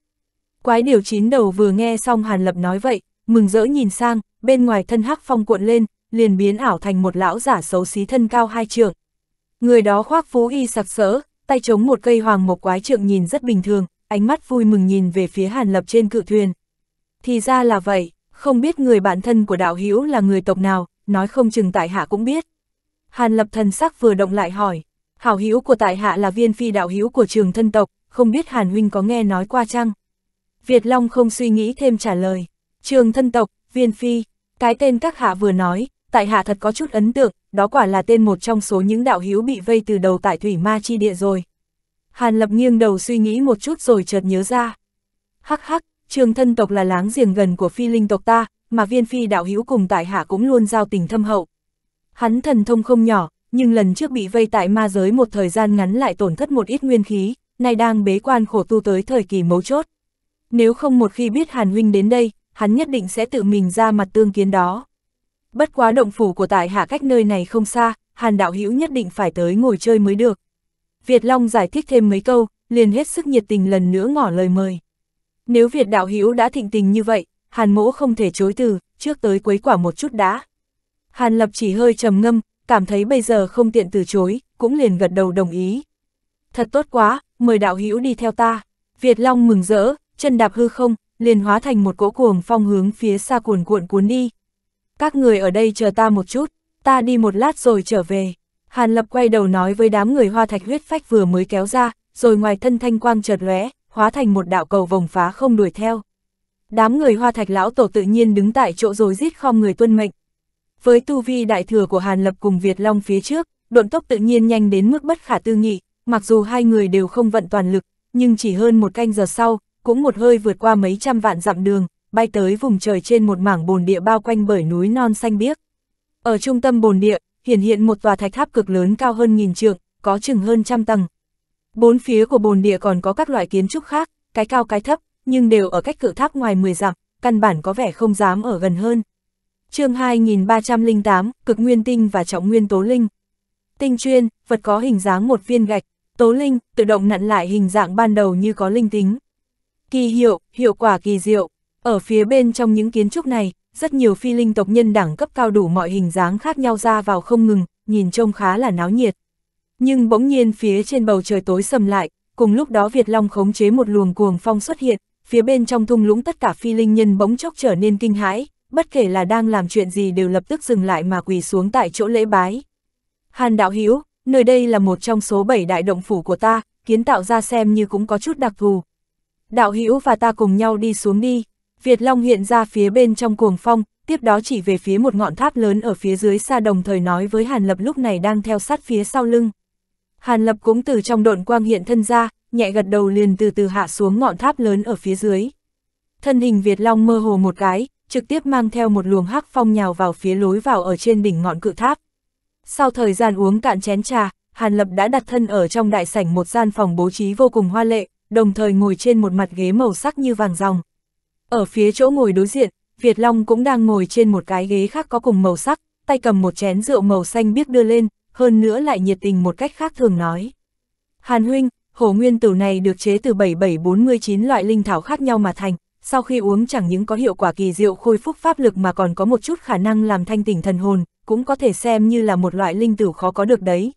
Quái điều chín đầu vừa nghe xong Hàn Lập nói vậy, mừng rỡ nhìn sang, bên ngoài thân hắc phong cuộn lên, liền biến ảo thành một lão giả xấu xí thân cao hai trượng. Người đó khoác phú y sặc sỡ, tay chống một cây hoàng mộc quái trượng nhìn rất bình thường, ánh mắt vui mừng nhìn về phía Hàn Lập trên cự thuyền. Thì ra là vậy, không biết người bạn thân của đạo hữu là người tộc nào, nói không chừng tại hạ cũng biết. Hàn lập thần sắc vừa động lại hỏi, hảo hữu của tại hạ là viên phi đạo hữu của trường thân tộc, không biết Hàn huynh có nghe nói qua chăng? Việt Long không suy nghĩ thêm trả lời, trường thân tộc, viên phi, cái tên các hạ vừa nói, tại hạ thật có chút ấn tượng, đó quả là tên một trong số những đạo hữu bị vây từ đầu tại thủy ma chi địa rồi. Hàn lập nghiêng đầu suy nghĩ một chút rồi chợt nhớ ra. Hắc hắc, Trường thân tộc là láng giềng gần của phi linh tộc ta, mà viên phi đạo hữu cùng tại hạ cũng luôn giao tình thâm hậu. Hắn thần thông không nhỏ, nhưng lần trước bị vây tại ma giới một thời gian ngắn lại tổn thất một ít nguyên khí, nay đang bế quan khổ tu tới thời kỳ mấu chốt. Nếu không một khi biết Hàn Huynh đến đây, hắn nhất định sẽ tự mình ra mặt tương kiến đó. Bất quá động phủ của tại hạ cách nơi này không xa, Hàn đạo hữu nhất định phải tới ngồi chơi mới được. Việt Long giải thích thêm mấy câu, liền hết sức nhiệt tình lần nữa ngỏ lời mời. Nếu Việt đạo hữu đã thịnh tình như vậy, Hàn mỗ không thể chối từ, trước tới quấy quả một chút đã. Hàn lập chỉ hơi trầm ngâm, cảm thấy bây giờ không tiện từ chối, cũng liền gật đầu đồng ý. Thật tốt quá, mời đạo hữu đi theo ta. Việt Long mừng rỡ, chân đạp hư không, liền hóa thành một cỗ cuồng phong hướng phía xa cuồn cuộn cuốn đi. Các người ở đây chờ ta một chút, ta đi một lát rồi trở về. Hàn Lập quay đầu nói với đám người hoa thạch huyết phách vừa mới kéo ra, rồi ngoài thân thanh quang chợt lóe, hóa thành một đạo cầu vòng phá không đuổi theo. Đám người hoa thạch lão tổ tự nhiên đứng tại chỗ rồi giết khom người tuân mệnh. Với tu vi đại thừa của Hàn Lập cùng Việt Long phía trước, độn tốc tự nhiên nhanh đến mức bất khả tư nghị, mặc dù hai người đều không vận toàn lực, nhưng chỉ hơn một canh giờ sau, cũng một hơi vượt qua mấy trăm vạn dặm đường, bay tới vùng trời trên một mảng bồn địa bao quanh bởi núi non xanh biếc. Ở trung tâm bồn địa, hiển hiện một tòa thạch tháp cực lớn cao hơn nghìn trượng, có chừng hơn trăm tầng, Bốn phía của bồn địa còn có các loại kiến trúc khác, cái cao cái thấp, nhưng đều ở cách cự tháp ngoài 10 dặm, căn bản có vẻ không dám ở gần hơn. chương 2308, cực nguyên tinh và trọng nguyên tố linh. Tinh chuyên, vật có hình dáng một viên gạch, tố linh, tự động nặn lại hình dạng ban đầu như có linh tính. Kỳ hiệu, hiệu quả kỳ diệu. Ở phía bên trong những kiến trúc này, rất nhiều phi linh tộc nhân đẳng cấp cao đủ mọi hình dáng khác nhau ra vào không ngừng, nhìn trông khá là náo nhiệt. Nhưng bỗng nhiên phía trên bầu trời tối sầm lại, cùng lúc đó Việt Long khống chế một luồng cuồng phong xuất hiện, phía bên trong thung lũng tất cả phi linh nhân bỗng chốc trở nên kinh hãi, bất kể là đang làm chuyện gì đều lập tức dừng lại mà quỳ xuống tại chỗ lễ bái. Hàn Đạo Hiếu, nơi đây là một trong số bảy đại động phủ của ta, kiến tạo ra xem như cũng có chút đặc thù. Đạo Hiếu và ta cùng nhau đi xuống đi. Việt Long hiện ra phía bên trong cuồng phong, tiếp đó chỉ về phía một ngọn tháp lớn ở phía dưới xa đồng thời nói với Hàn Lập lúc này đang theo sát phía sau lưng. Hàn Lập cũng từ trong độn quang hiện thân ra, nhẹ gật đầu liền từ từ hạ xuống ngọn tháp lớn ở phía dưới. Thân hình Việt Long mơ hồ một cái, trực tiếp mang theo một luồng hắc phong nhào vào phía lối vào ở trên đỉnh ngọn cự tháp. Sau thời gian uống cạn chén trà, Hàn Lập đã đặt thân ở trong đại sảnh một gian phòng bố trí vô cùng hoa lệ, đồng thời ngồi trên một mặt ghế màu sắc như vàng ròng. Ở phía chỗ ngồi đối diện, Việt Long cũng đang ngồi trên một cái ghế khác có cùng màu sắc, tay cầm một chén rượu màu xanh biếc đưa lên, hơn nữa lại nhiệt tình một cách khác thường nói. Hàn huynh, hổ nguyên tử này được chế từ 7749 loại linh thảo khác nhau mà thành, sau khi uống chẳng những có hiệu quả kỳ diệu khôi phúc pháp lực mà còn có một chút khả năng làm thanh tỉnh thần hồn, cũng có thể xem như là một loại linh tử khó có được đấy.